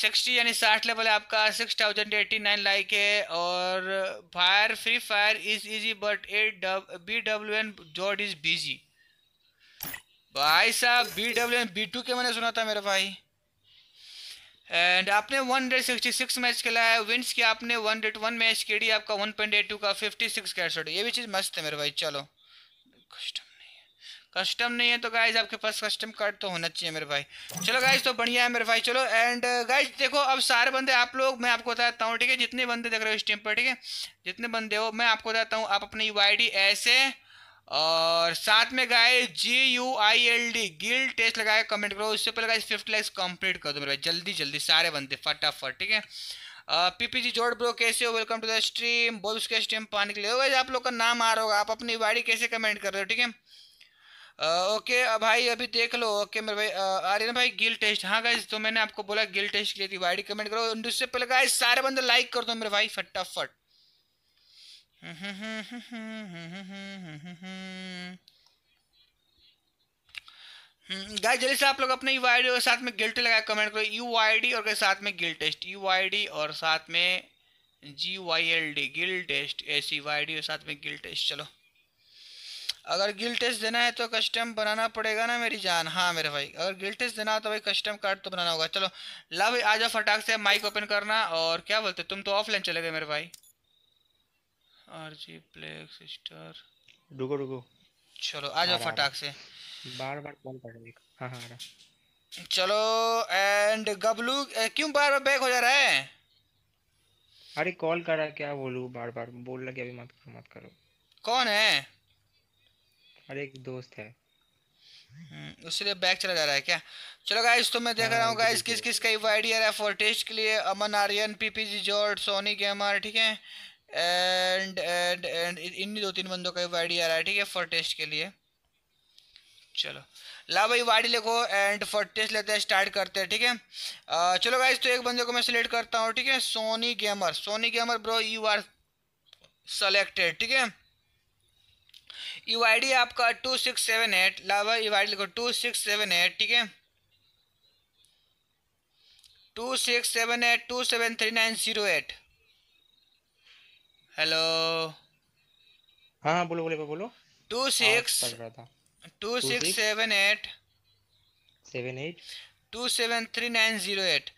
सिक्सटी यानी साठ लेवल है आपका six thousand eighty nine like है और fire free fire is easy but A B W N जॉर्ड इज़ बिजी भाई साहब B W N B two K मैंने सुना था मेरे भाई एंड आपने 166 मैच खेला है विंस की आपने 101 मैच के डी आपका 1.82 का 56 सिक्स शॉट ये भी चीज़ मस्त है मेरे भाई चलो कस्टम नहीं है कस्टम नहीं है तो गाइज आपके पास कस्टम कार्ड तो होना चाहिए मेरे भाई चलो गाइज तो बढ़िया है मेरे भाई चलो एंड गाइज uh, देखो अब सारे बंदे आप लोग मैं आपको बताता हूँ ठीक है जितने बंदे देख रहे हो इस टीम पर ठीक है जितने बंदे हो मैं आपको बताता हूँ आप अपनी यू ऐसे और साथ में गाय G U I L D guild test लगाया कमेंट करो उससे पहले गाइस फिफ्थ लाइक्स कंप्लीट कर दो मेरे भाई जल्दी जल्दी सारे बंदे फटाफट ठीक है पीपी जी जोड़ ब्रो कैसे हो वेलकम टू द स्ट्रीम बोल उसके स्ट्रीम पाने के लिए वैसे आप लोग का नाम आ रहा होगा आप अपनी वाड़ी कैसे कमेंट कर रहे हो ठीक है ओके भाई अभी देख लो ओके मेरे भाई आर्यन भाई गिल टेस्ट हाँ गाइज तो मैंने आपको बोला गिल टेस्ट के लिए थी वाइडी कमेंट करो उससे पहले गाय सारे बंदे लाइक कर दो मेरे भाई फटाफट गाय जल्दी से आप लोग अपने यू आई डी और साथ में गिल्ट लगाया कमेंट करो यू आई डी और के साथ में guild test U I D और साथ में G Y L D guild test A C Y D और साथ में गिल टेस्ट चलो अगर गिल टेस्ट देना है तो कस्टम बनाना पड़ेगा ना मेरी जान हाँ मेरे भाई अगर गिल टेस्ट देना हो तो भाई कस्टम कार्ड तो बनाना होगा चलो ला भाई आ जाओ फटाक से माइक ओपन करना और क्या बोलते तुम तो ऑफलाइन चले गए मेरे भाई आरजी प्लेक्स स्टार रुको रुको चलो आ जाओ फटाक से बार बार कॉल कर रही हाँ हाँ आ रहा चलो एंड गबलू क्यों बार बार बैक हो जा रहा है अरे कॉल कर रहा क्या बोलू बार बार बोल लगे अभी मत करो मत करो कौन है अरे एक दोस्त है हम्म, उसलिए बैक चला जा रहा है क्या चलो गाइस तो मैं देख हाँ, रहा हूँ गाइस किस किस का यू आई है फॉर टेस्ट के लिए Aman Aryan PPG G George Sony gamer ठीक है एंड एंड एंड इन्हीं दो तीन बंदों का वाइडी आ रहा है ठीक है फॉर टेस्ट के लिए चलो ला भाई वाइडी लिखो एंड फॉर टेस्ट लेते हैं स्टार्ट करते हैं ठीक है चलो भाई तो एक बंदे को मैं सिलेक्ट करता हूँ ठीक है Sony gamer Sony gamer bro you are selected ठीक है यू आई आपका टू सिक्स सेवन एट भाई यू आई लिखो टू सिक्स सेवन एट ठीक है two six seven eight two seven three nine zero eight hello हाँ बोलो बोलो बोलो two six two six seven eight seven eight two seven three nine zero eight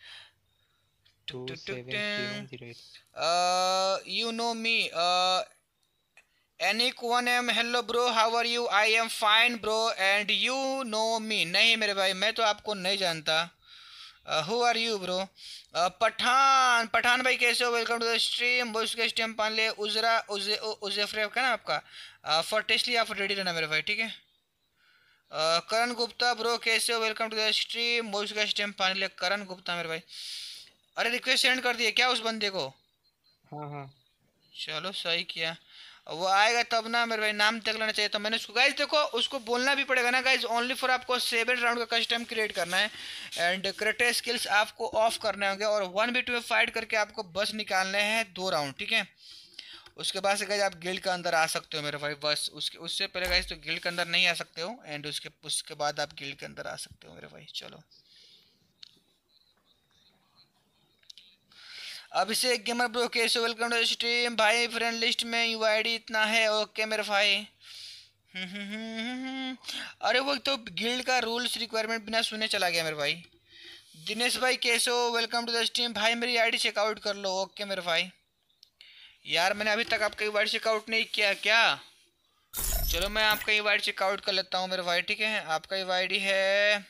you know me uh एनिक one M hello bro how are you I am fine bro and you know me नहीं मेरे भाई मैं तो आपको नहीं जानता who are you bro Pathan Pathan भाई कैसे हो वेलकम टू द स्ट्रीम बोस के पान ले उजरा उजे उजेफ्रेव का ना आपका फॉर आप रेडी रहना मेरे भाई ठीक है करण गुप्ता ब्रो कैसे हो वेलकम टू द स्ट्रीम बोस का पान ले करण गुप्ता मेरे भाई अरे रिक्वेस्ट सेंड कर दिए क्या उस बंदे को हाँ हाँ चलो सही किया वो आएगा तब तो ना मेरे भाई नाम देख लेना चाहिए तो मैंने उसको गाइज देखो उसको बोलना भी पड़ेगा ना गाइज ओनली फॉर आपको सेवन राउंड का कस्टम क्रिएट करना है एंड क्रेटे स्किल्स आपको ऑफ करने होंगे और वन बी टू फाइट करके आपको बस निकालने हैं दो राउंड ठीक है उसके बाद से गाइज आप गिल्ड के अंदर आ सकते हो मेरे भाई बस उसके उससे पहले गाइज तो गिल्ड के अंदर नहीं आ सकते हो एंड उसके उसके बाद आप गिल्ड के अंदर आ सकते हो मेरे भाई चलो अभिषेक गेमर ब्रो कैसे वेलकम टू स्ट्रीम भाई फ्रेंड लिस्ट में यू आई इतना है ओके मेरे भाई अरे वो तो गिल्ड का रूल्स रिक्वायरमेंट बिना सुने चला गया मेरे भाई दिनेश भाई कैसे हो वेलकम टू द स्ट्रीम भाई मेरी आईडी चेकआउट कर लो ओके मेरे भाई यार मैंने अभी तक आपका वाइड चेकआउट नहीं किया क्या चलो मैं आपका वाइड चेकआउट कर लेता हूँ मेरे भाई ठीक है आपका यू आई है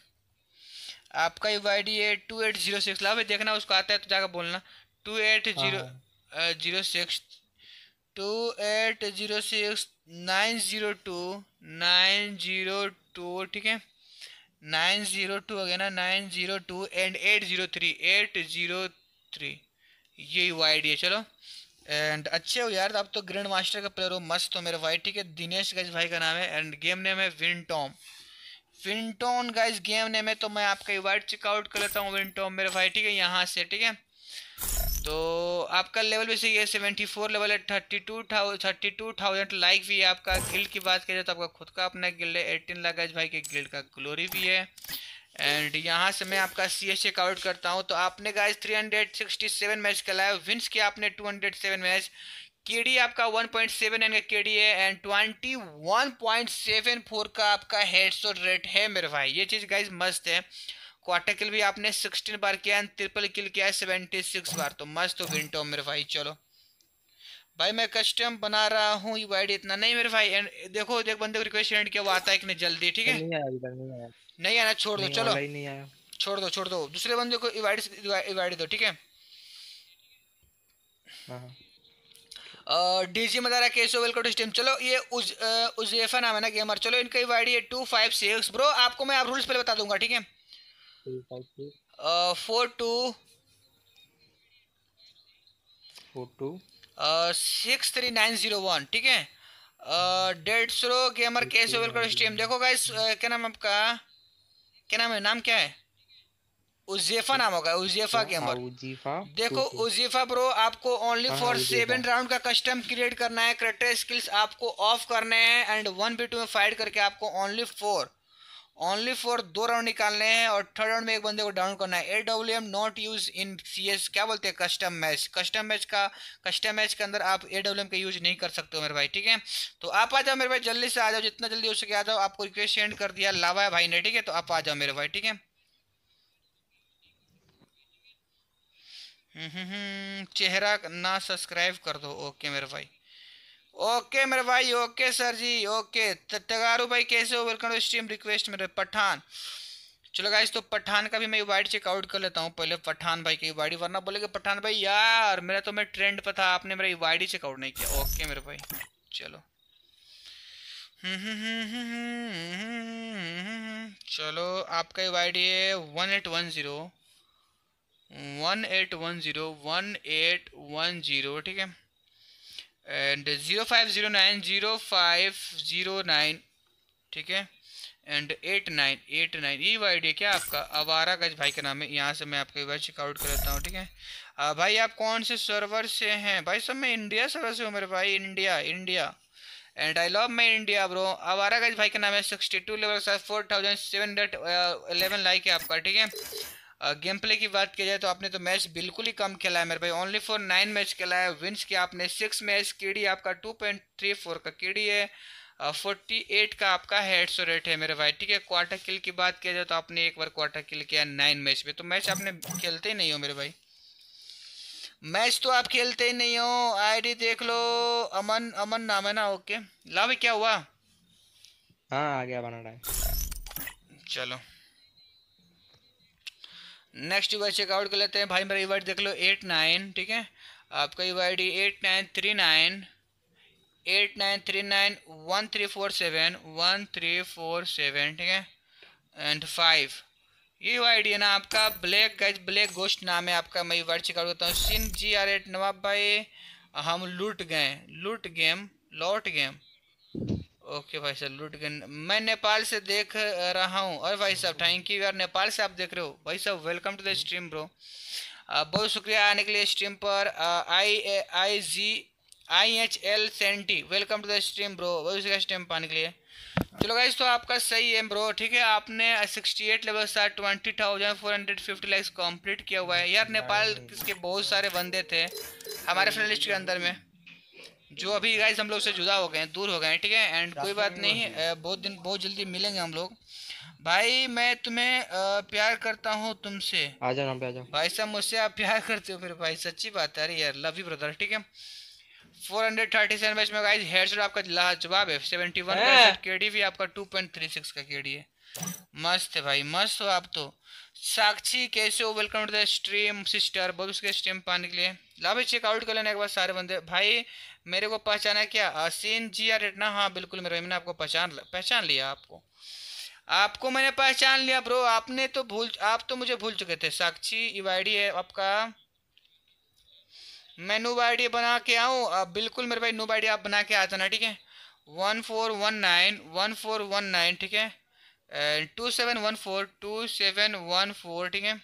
आपका यू आई डी है टू एट जीरो सिक्स ला भाई देखना उसको आता है तो जाकर बोलना two eight zero zero six two eight zero six nine zero two nine zero two ठीक है नाइन ज़ीरो टू हो गया ना nine zero two and eight zero three eight zero three ये यू आइडिया डी है चलो and अच्छे हो यार आप तो ग्रैंड मास्टर का प्लेयर हो मस्त हो मेरे भाई ठीक है दिनेश गज भाई का नाम है एंड गेम नेम है विंटॉम विंटोन गाइज गेम नेम है तो मैं आपका इवाइट चेकआउट कर लेता हूँ विंटॉम मेरे भाई ठीक है यहाँ से ठीक है तो आपका लेवल भी सही है सेवेंटी फोर लेवल है thirty two thirty two thousand like भी है आपका गिल्ड की बात करें तो आपका खुद का अपना गिल्ड है एटीन लाख भाई के गिल्ड का ग्लोरी भी है एंड यहाँ से मैं आपका सी एस चेकआउट करता हूँ तो आपने three hundred sixty seven match खिलाया विंस किया आपने सेवन मैच डी आपका वन पॉइंट सेवन एन का केडी है and twenty one point seven four का आपका हेडशॉट रेट है मेरे भाई ये चीज़ गाइज मस्त है क्वार्टर किल भी आपने सिक्सटीन बार किया है ट्रिपल किल किया है सेवेंटी सिक्स बार तो मस्त हो विंटो मेरे भाई चलो भाई मैं कस्टम बना रहा हूँ ये वाइड इतना नहीं मेरे भाई देखो देख बंदे को रिक्वेस्ट एंड किया वो आता है कि नहीं जल्दी ठीक है नहीं आना छोड़ दो चलो छोड़ दो छोड़ दो दूसरे बंदे को इवाइड दो ठीक है डीजी हाँ, हाँ। मदारा केसो वेलकम टू स्टीम चलो ये उज, उजेफा नाम है ना गेमर चलो इनका इवाइड है टू फाइव सिक्स ब्रो आपको मैं आप रूल्स पहले बता दूंगा ठीक है four two four two six three nine zero one ठीक है uh, डेढ़ सौ गेमर कैसे वेलकम स्टीम देखो गाइस uh, क्या नाम आपका क्या नाम है नाम क्या है उजेफा नाम होगा उजेफा गेमर हाँ, उजीफा देखो उजीफा ब्रो आपको ओनली फॉर सेवन राउंड का कस्टम क्रिएट करना है करेक्टर स्किल्स आपको ऑफ करने हैं एंड वन बी टू में फाइट करके आपको ओनली फोर ओनली फॉर दो राउंड निकालने हैं और थर्ड राउंड में एक बंदे को डाउन करना है A W M not use in C S क्या बोलते हैं कस्टम मैच कस्टम मैच का कस्टम मैच के अंदर आप ए डब्ल्यू एम का यूज नहीं कर सकते हो मेरे भाई ठीक है तो आप आ जाओ मेरे भाई जल्दी से आ जाओ जितना जल्दी हो सके आ जाओ आपको रिक्वेस्ट सेंड कर दिया लावा है भाई ने ठीक है तो आप आ जाओ मेरे भाई ठीक है हम्म, हम्म, हम्म, चेहरा ना सब्सक्राइब कर दो ओके मेरे भाई ओके मेरे भाई ओके सर जी ओके तगारू भाई कैसे हो वेलकम टू स्ट्रीम रिक्वेस्ट मेरे पठान चलो गाइस तो पठान का भी मैं वाइड चेकआउट कर लेता हूँ पहले पठान भाई की वाइडी वरना बोले पठान भाई यार मेरा तो मैं ट्रेंड पर था आपने मेरा वाइडी चेकआउट नहीं किया ओके मेरे भाई चलो हम्म, हम्म, हम्म, चलो आपका यू आई डी है one eight one zero one eight one zero one eight one zero ठीक है and zero five zero nine zero five zero nine ठीक है and eight nine eight nine ये वो आइडिया क्या आपका अवारा गज भाई का नाम है यहाँ से मैं आपके वह चेकआउट कर लेता हूँ ठीक है भाई आप कौन से सर्वर से हैं भाई सब मैं इंडिया सर्वर से हूँ मेरे भाई India India and I love my India bro अवारा गज भाई का नाम है sixty two level four thousand seven hundred eleven like है आपका ठीक है गेम प्ले की बात की जाए तो आपने तो मैच बिल्कुल ही कम खेला है मेरे भाई ओनली फॉर नाइन मैच खेला है विंस के आपने सिक्स मैच कीडी आपका टू पॉइंट थ्री फोर का कीडी है फोर्टी एट का आपका हेड सो रेट है मेरे भाई ठीक है क्वार्टर किल की बात किया जाए तो आपने एक बार क्वार्टर किल किया नाइन मैच में तो मैच आपने खेलते ही नहीं हो मेरे भाई मैच तो आप खेलते ही नहीं हो आईडी देख लो अमन अमन नाम है ना ओके लाभ क्या हुआ हाँ आ गया बना रहा है चलो नेक्स्ट यू चेकआउट कर लेते हैं भाई मेरा यू e देख लो एट नाइन ठीक है आपका U I D eight nine three nine eight nine three nine one three four seven one three four seven ठीक है एंड फाइव ये यू आई डी है ना आपका ब्लैक गज ब्लैक गोश्त नाम है आपका मैं यू आई चेकआउट करता हूँ Singh G R eight Nawab भाई हम लूट गए लूट गेम लौट गेम ओके भाई साहब लूट गए मैं नेपाल से देख रहा हूँ और भाई साहब थैंक यू यार नेपाल से आप देख रहे हो भाई साहब welcome to the stream bro बहुत शुक्रिया आने के लिए स्ट्रीम पर I I G I H L सेंटी welcome to the stream bro बहुत शुक्रिया स्ट्रीम पाने के लिए चलो गाइज तो आपका सही है ब्रो ठीक है आपने 68 लेवल से twenty thousand four hundred fifty likes complete किया हुआ है यार नेपाल के बहुत सारे बंदे थे हमारे फ्रेंड लिस्ट के अंदर में जो अभी गाइज हम लोग से जुदा हो गए हैं दूर हो गए हैं ठीक है एंड कोई बात नहीं बहुत दिन बहुत जल्दी मिलेंगे हम लोग भाई मैं तुम्हें प्यार करता हूँ तुमसे आ जाओ आ जाओ भाई साहब मुझसे आप प्यार करते हो फिर भाई सच्ची बात है अरे यार लव यू ब्रदर ठीक है four hundred thirty seven match में गाइस हेयर शॉट आपका लाजवाब है सेवेंटी वन के डी भी आपका टू पॉइंट थ्री सिक्स का के डी है मस्त है भाई मस्त हो आप तो साक्षी कैसे हो welcome to the stream sister बॉब के स्ट्रीम पाने के लिए लाभ भाई चेकआउट कर लेना एक बार सारे बंदे भाई मेरे को पहचाना क्या सी एन जी आर रेटना हाँ बिल्कुल मेरे मैंने आपको पहचान पहचान लिया आपको आपको मैंने पहचान लिया ब्रो आपने तो भूल आप तो मुझे भूल चुके थे साक्षी यू e है आपका मैं नूब आई बना के आऊँ बिल्कुल मेरे भाई नूब आई आप बना के आ जाना ठीक है one four one nine one four one nine ठीक है two seven one four two seven one four ठीक है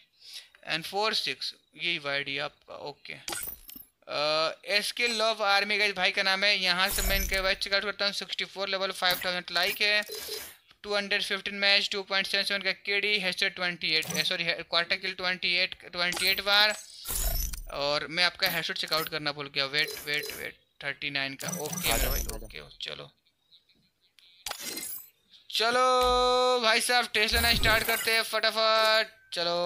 एंड फोर सिक्स यही वाई डी आपका okay S K love army गैस भाई का नाम है यहाँ से मैं इनके बाद चेकआउट करता हूँ sixty four level five thousand like है two hundred fifteen match two point seven seven का के डी हेस्टर twenty eight sorry quarter kill twenty eight twenty eight बार और मैं आपका हेडशॉट चेकआउट करना भूल गया wait wait wait thirty nine का ओके भाई ओके चलो चलो भाई साहब टेस्ट लेना स्टार्ट करते हैं फटाफट चलो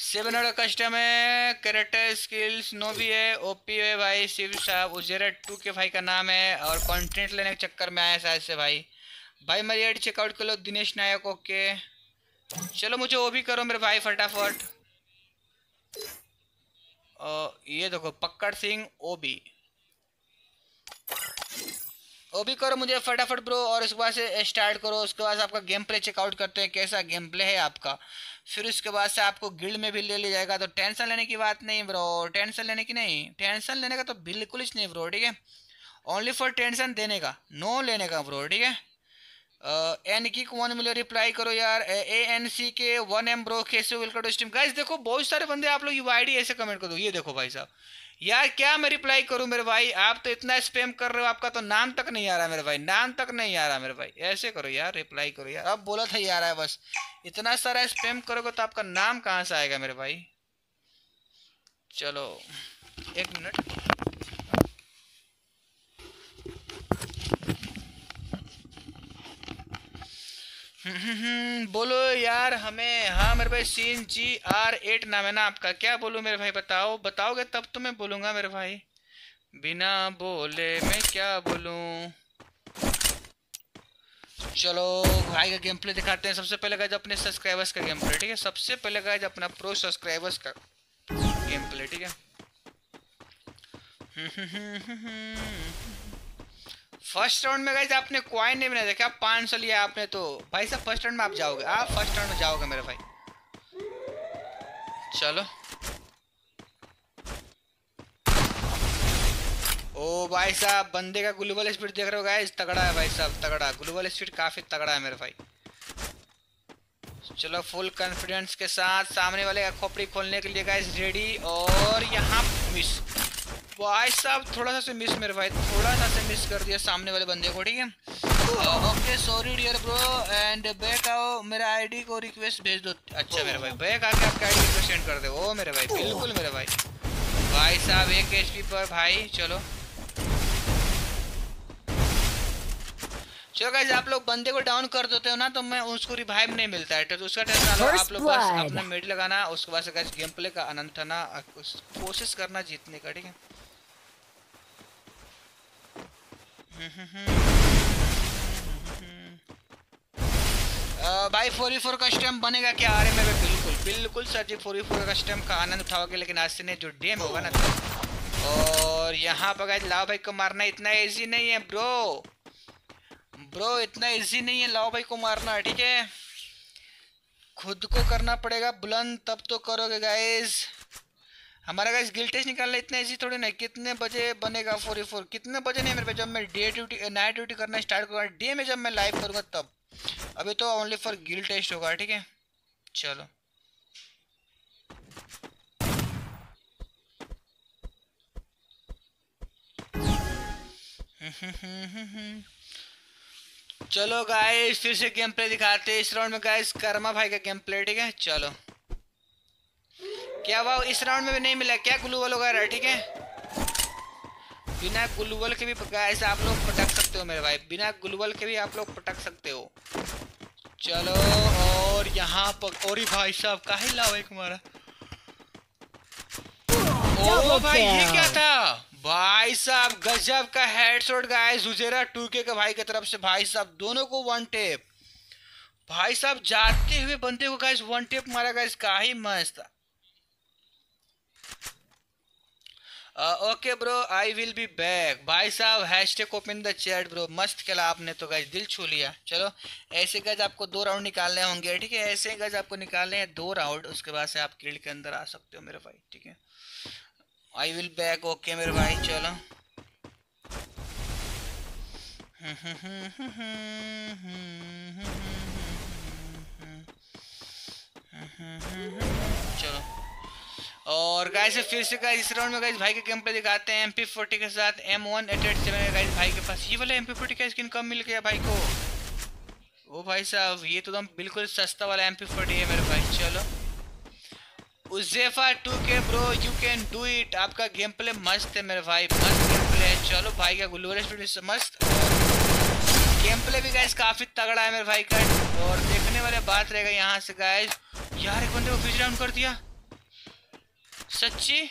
सेवन हंड्रेड कस्टम है करेक्टर स्किल्स नो भी है ओपी है भाई शिव साहब उजेरा टू के भाई का नाम है और कंटेंट लेने के चक्कर में आया शायद से भाई भाई मेरी एड चेकआउट कर लो दिनेश नायक ओके चलो मुझे वो भी करो मेरे भाई फटाफट ये देखो पक्कड़ सिंह ओ भी वो भी करो मुझे फटाफट ब्रो और उसके बाद से स्टार्ट करो उसके बाद आपका गेम प्ले चेकआउट करते हैं कैसा गेम प्ले है आपका फिर उसके बाद से आपको गिल्ड में भी ले लिया जाएगा तो टेंशन लेने की बात नहीं ब्रो टेंशन लेने की नहीं टेंशन लेने का तो बिल्कुल ही नहीं ब्रो ठीक है ओनली फॉर टेंशन देने का नो लेने का ब्रो ठीक है एन की कौन मिले रिप्लाई करो यार ए N C K one M bro कैसे वेलकम टू स्ट्रीम गाइस देखो बहुत सारे बंदे आप लोग यू आई डी ऐसे कमेंट कर दो ये देखो भाई साहब यार क्या मैं रिप्लाई करूं मेरे भाई आप तो इतना स्पेम कर रहे हो आपका तो नाम तक नहीं आ रहा मेरे भाई नाम तक नहीं आ रहा मेरे भाई ऐसे करो यार रिप्लाई करो यार अब बोला था यार है बस इतना सारा स्पेम करोगे तो आपका नाम कहाँ से आएगा मेरे भाई चलो एक मिनट बोलो यार हमें हाँ मेरे भाई C N G R eight नाम है ना आपका क्या बोलूँ मेरे भाई बताओ बताओगे तब तो मैं बोलूँगा मेरे भाई बिना बोले मैं क्या बोलूँ चलो भाई का गेम प्ले दिखाते हैं सबसे पहले गाइज अपने सब्सक्राइबर्स का गेम प्ले ठीक है सबसे पहले गाइज अपना प्रो सब्सक्राइबर्स का गेम प्ले ठीक है फर्स्ट राउंड में गए आपने क्वाइन नहीं बना देखा आप सौ लिया आपने तो भाई साहब फर्स्ट राउंड में आप जाओगे आप फर्स्ट राउंड में जाओगे मेरे भाई चलो ओ भाई साहब बंदे का ग्लोबल स्पीड देख रहे हो गाइस तगड़ा है भाई साहब तगड़ा ग्लोबल स्पीड काफी तगड़ा है मेरे भाई चलो फुल कॉन्फिडेंस के साथ सामने वाले का खोपड़ी खोलने के लिए गाइस रेडी और यहाँ मिस भाई साहब थोड़ा सा से मिस मेरे भाई थोड़ा सा से मिस कर दिया सामने वाले बंदे को ठीक है okay sorry dear bro and back आओ मेरा आईडी को रिक्वेस्ट भेज दो अच्छा मेरे भाई बैक आके आपके आईडी रिक्वेस्ट सेंड कर दे ओ मेरे भाई बिल्कुल मेरे भाई भाई साहब एक एच पर भाई चलो चलो गाइज आप लोग बंदे को डाउन कर देते हो ना तो मैं उसको रिवाइव नहीं मिलता है तो उसका टेंशन आप लोग बस अपना मेड लगाना उसके बाद गेम प्ले का आनंद उठाना कोशिश करना जीतने का ठीक है भाई फोर फोर का स्टैम्प बनेगा क्या आ रहे मैं बिल्कुल बिल्कुल सर जी फोर फोर का स्टैम्प का आनंद उठाओगे लेकिन आज से नहीं जो डेम होगा ना तो। और यहाँ पर गाइस लाओ भाई को मारना इतना इजी नहीं है ब्रो ब्रो इतना इजी नहीं है लाओ भाई को मारना ठीक है खुद को करना पड़ेगा बुलंद तब तो करोगे गाइज़ हमारा गाइस गिल टेस्ट निकालना इतना इजी थोड़ी ना कितने बजे बनेगा फोर फोर कितने बजे नहीं मेरे पे जब मैं डे ड्यूटी नाइट ड्यूटी करना स्टार्ट करूँगा डे में जब मैं लाइव करूँगा तब अभी तो ओनली फॉर गिल टेस्ट होगा ठीक है चलो चलो गाइस फिर से गेम प्ले दिखाते हैं इस राउंड में गाइस कर्मा भाई का गेम प्ले ठीक है चलो क्या वाह इस राउंड में भी नहीं मिला क्या ग्लूवल वगैरह ठीक है बिना ग्लूवल के भी ऐसे आप लोग पटक सकते हो मेरे भाई बिना ग्लूवल के भी आप लोग पटक सकते हो चलो और यहाँ पर और भाई साहब का ही लाओ एक मारा ओ भाई ये क्या था भाई साहब गजब का हेडशॉट गाइस उजेरा टूके के भाई की तरफ से भाई साहब दोनों को वन टेप भाई साहब जाते हुए बंदे को गाइस वन टेप मारा गाइस का ही मस्त okay bro I will be back भाई साहब hashtag open the chat bro मस्त खेला आपने तो गज दिल छू लिया चलो ऐसे गज आपको दो राउंड निकालने होंगे ठीक है ऐसे गज आपको निकालने हैं दो राउंड उसके बाद से आप किल्ड के अंदर आ सकते हो मेरे भाई ठीक है आई विल बैक ओके मेरे भाई चलो हम्म और गाइस फिर से गाइस इस राउंड में गाइस भाई के गेम पे दिखाते हैं एमपी फोर्टी के साथ M one eight eight seven guys भाई के पास ये वाला एमपी फोर्टी का स्किन कब मिल गया भाई को ओ भाई साहब ये तो एकदम बिल्कुल सस्ता वाला एमपी फोर्टी है मेरे भाई चलो उजेफा two K bro you can do it आपका गेम प्ले मस्त है मेरे भाई मस्त गेम प्ले है चलो भाई का ग्लोरियस स्पीड भी मस्त गेम प्ले भी गाइस काफ़ी तगड़ा है मेरे भाई का और देखने वाले बात रहेगा यहाँ से गाइस यार एक बंदे को फिज राउंड कर दिया सच्ची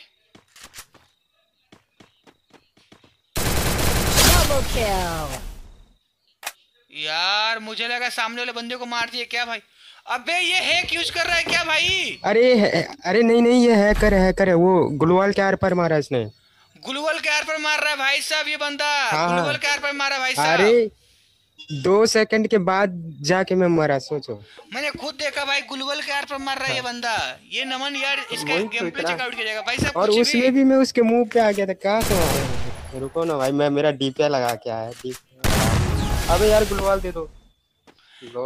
यार मुझे लगा सामने वाले बंदे को मार दिए क्या भाई अबे ये हैक यूज कर रहा है क्या भाई अरे अरे नहीं नहीं ये हैकर है हैकर है वो ग्लोवाल के आर पर मारा इसने ग्लोवाल के आर पर मार रहा है भाई साहब ये बंदा हाँ, ग्लोवाल के आर पर मारा भाई साहब अरे दो सेकंड के बाद जाके मैं मरा सोचो मैंने खुद देखा भाई गुलवल के आर पर मर रहा है ये हाँ। बंदा ये नमन यार इसका गेम प्ले चेकआउट किया जाएगा भाई साहब और उसमें भी, भी मैं उसके मुंह पे आ गया था कहां से रुको ना भाई मैं मेरा डीपीआर लगा के आया ठीक अबे यार गुलवल दे दो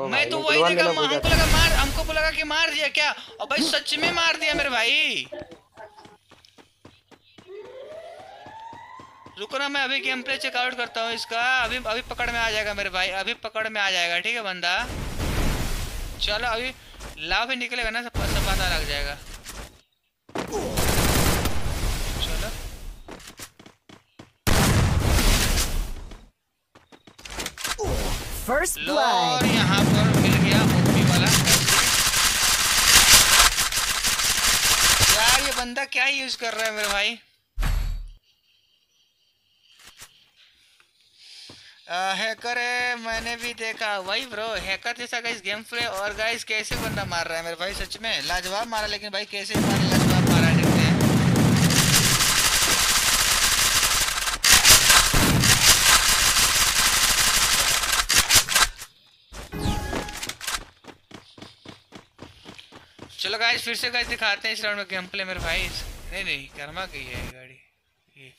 मैं तो वही देखा हमको लगा मार हमको लगा कि मार दिया क्या और भाई सच में मार दिया मेरे भाई रुको ना मैं अभी गेम प्ले चेकआउट करता हूँ इसका अभी अभी पकड़ में आ जाएगा मेरे भाई अभी पकड़ में आ जाएगा ठीक है बंदा चलो अभी लाभ ही निकलेगा ना सब सब पता लग जाएगा चलो और यहाँ पर मिल गया वाला यार ये बंदा क्या यूज कर रहा है मेरे भाई हैकर है मैंने भी देखा वही ब्रो हैकर जैसा गाइस गेम प्ले और गाइस कैसे बंदा मार रहा है मेरे भाई सच में लाजवाब मारा लेकिन भाई कैसे मारे लाजवाब मारा है देखते हैं चलो गाइस फिर से गाइस दिखाते हैं इस राउंड में गेम प्ले मेरे भाई नहीं नहीं कर्मा की है गाड़ी ये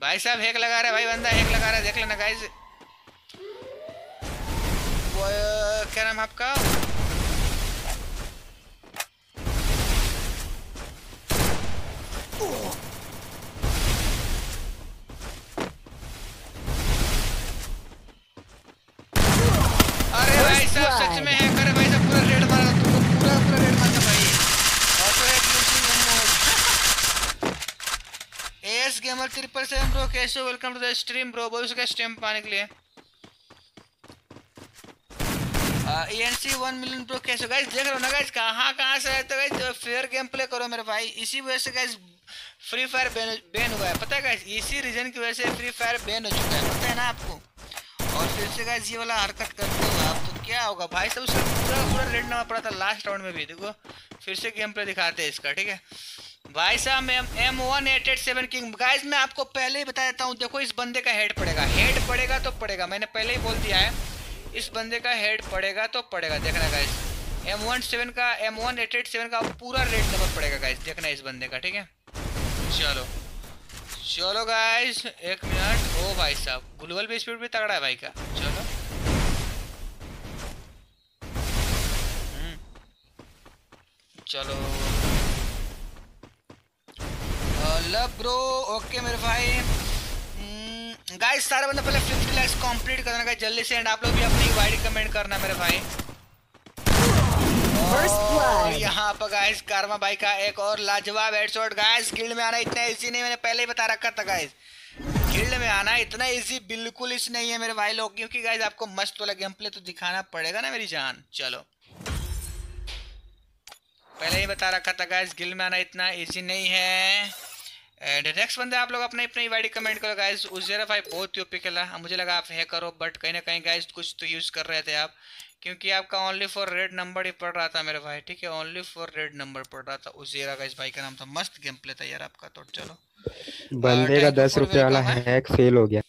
भाई साहब हैक लगा रहा है भाई बंदा हैक लगा रहा है देख लेना गाइस वो क्या नाम आपका अरे भाई साहब सच में है अरे भाई साहब पूरा रेड मारा तुमको पूरा पूरा रेड मारा भाई और तो एक ace gamer triple seven bro कैसे welcome to the stream bro बोल स्ट्रीम पाने के लिए N C one million pro कैसे गाइस देख रहे हो ना गाइज कहाँ कहाँ से आए तो फेयर गेम प्ले करो मेरे भाई इसी वजह से गाइज फ्री फायर बैन हुआ है पता है गाइस इसी रीज़न की वजह से फ्री फायर बैन हो चुका है पता है ना आपको और फिर से गाइस ये वाला हरकत करते हो आप तो क्या होगा भाई सब उसका पूरा पूरा लेटना पड़ा था लास्ट राउंड में भी देखो फिर से गेम प्ले दिखाते हैं इसका ठीक है भाई साहब M M one eight eight seven king guys मैं आपको पहले ही बता देता हूँ देखो इस बंदे का हेड पड़ेगा हेड पड़ेगा तो पड़ेगा मैंने पहले ही बोल दिया है इस बंदे का हेड पड़ेगा तो पड़ेगा देखना गाइस एम वन सेवन का M one eight eight seven का पूरा रेड नंबर पड़ेगा गाइस देखना इस बंदे का ठीक है चलो चलो गाइस एक मिनट ओ भाई साहब ग्लोबल भी स्पीड भी तगड़ा है भाई का चलो हम्म। चलो लव ब्रो ओके मेरे भाई गाइस सारे बंदे पहले 50 लाख कंप्लीट करना गाइस जल्दी से एंड आप लोग भी अपनी वाइड कमेंट करना मेरे भाई oh, यहाँ पर गाइस कार्मा भाई का एक और लाजवाब हेडशॉट गाइस गिल्ड में आना इतना इजी नहीं मैंने पहले ही बता रखा था गाइस गिल्ड में आना इतना इजी बिल्कुल इस नहीं है मेरे भाई लोग क्योंकि गाइस आपको मस्त वाला गेम प्ले तो दिखाना पड़ेगा ना मेरी जान चलो पहले ही बता रखा था गाइस गिल्ड में आना इतना इजी नहीं है एंड नेक्स्ट बंदा आप लोग अपने अपने वाइडी e कमेंट करो गाइज उस जरा भाई बहुत ही ओपी खेला मुझे लगा आप है करो बट कहीं ना कहीं गाइज कुछ तो यूज़ कर रहे थे आप क्योंकि आपका ओनली फॉर रेड नंबर ही पड़ रहा था मेरे भाई ठीक है ओनली फॉर रेड नंबर पड़ रहा था उजेरा का इस भाई का नाम था मस्त गेम प्ले था यार आपका तो चलो uh, बंदे का दस रुपये वाला हैक फेल हो गया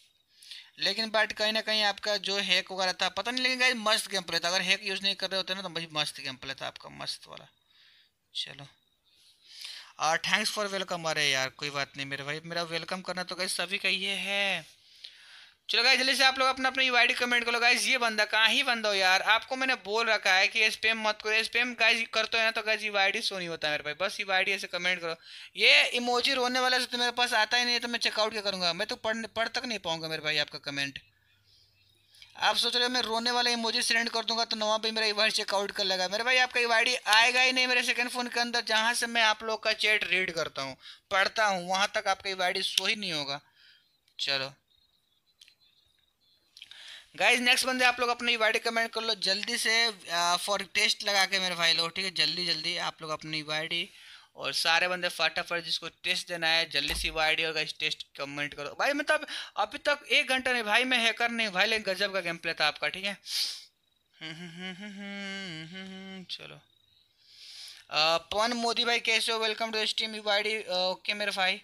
लेकिन बट कहीं ना कहीं आपका जो हैक वगैरह था पता नहीं लेकिन गाइज मस्त गेम प्ले था अगर हैक यूज़ नहीं कर रहे होते ना तो भाई मस्त गेम प्ले था आपका मस्त वाला चलो और थैंक्स फॉर वेलकम अरे यार कोई बात नहीं मेरे भाई मेरा वेलकम करना तो गाइज सभी का ये है चलो गाइज जल्दी से आप लोग अपना अपना यू आई कमेंट करो गाइज ये बंदा कहाँ ही बंदा हो यार आपको मैंने बोल रखा है कि स्पेम मत करो स्पेम गाइज करते हो ना तो गाइज यू आई सो नहीं होता मेरे भाई बस यू आई ऐसे कमेंट करो ये इमोजी रोने वाला तो मेरे पास आता ही नहीं तो मैं चेकआउट क्या करूँगा मैं तो पढ़ पढ़ तक नहीं पाऊँगा मेरे भाई आपका कमेंट आप सोच रहे हो मैं रोने वाला इमोजी सेंड कर दूंगा तो नवा पे मेरा इवाइड e चेकआउट कर लगा मेरे भाई आपका इवाइड e आएगा ही नहीं मेरे सेकंड फोन के अंदर जहाँ से मैं आप लोग का चैट रीड करता हूँ पढ़ता हूँ वहां तक आपका इवाइड e सो ही नहीं होगा चलो गाइज नेक्स्ट बंदे आप लोग अपनी इवाइड कमेंट कर लो जल्दी से फॉर टेस्ट लगा के मेरे भाई लोग ठीक है जल्दी जल्दी आप लोग अपनी ईवाई और सारे बंदे फटाफट जिसको टेस्ट देना है जल्दी सी वो आइडिया होगा इस टेस्ट कमेंट करो भाई मतलब अभी तक एक घंटा नहीं भाई मैं हैकर नहीं भाई लेकिन गजब का गेम प्ले था आपका ठीक है चलो पवन मोदी भाई कैसे हो welcome to stream U I okay मेरे भाई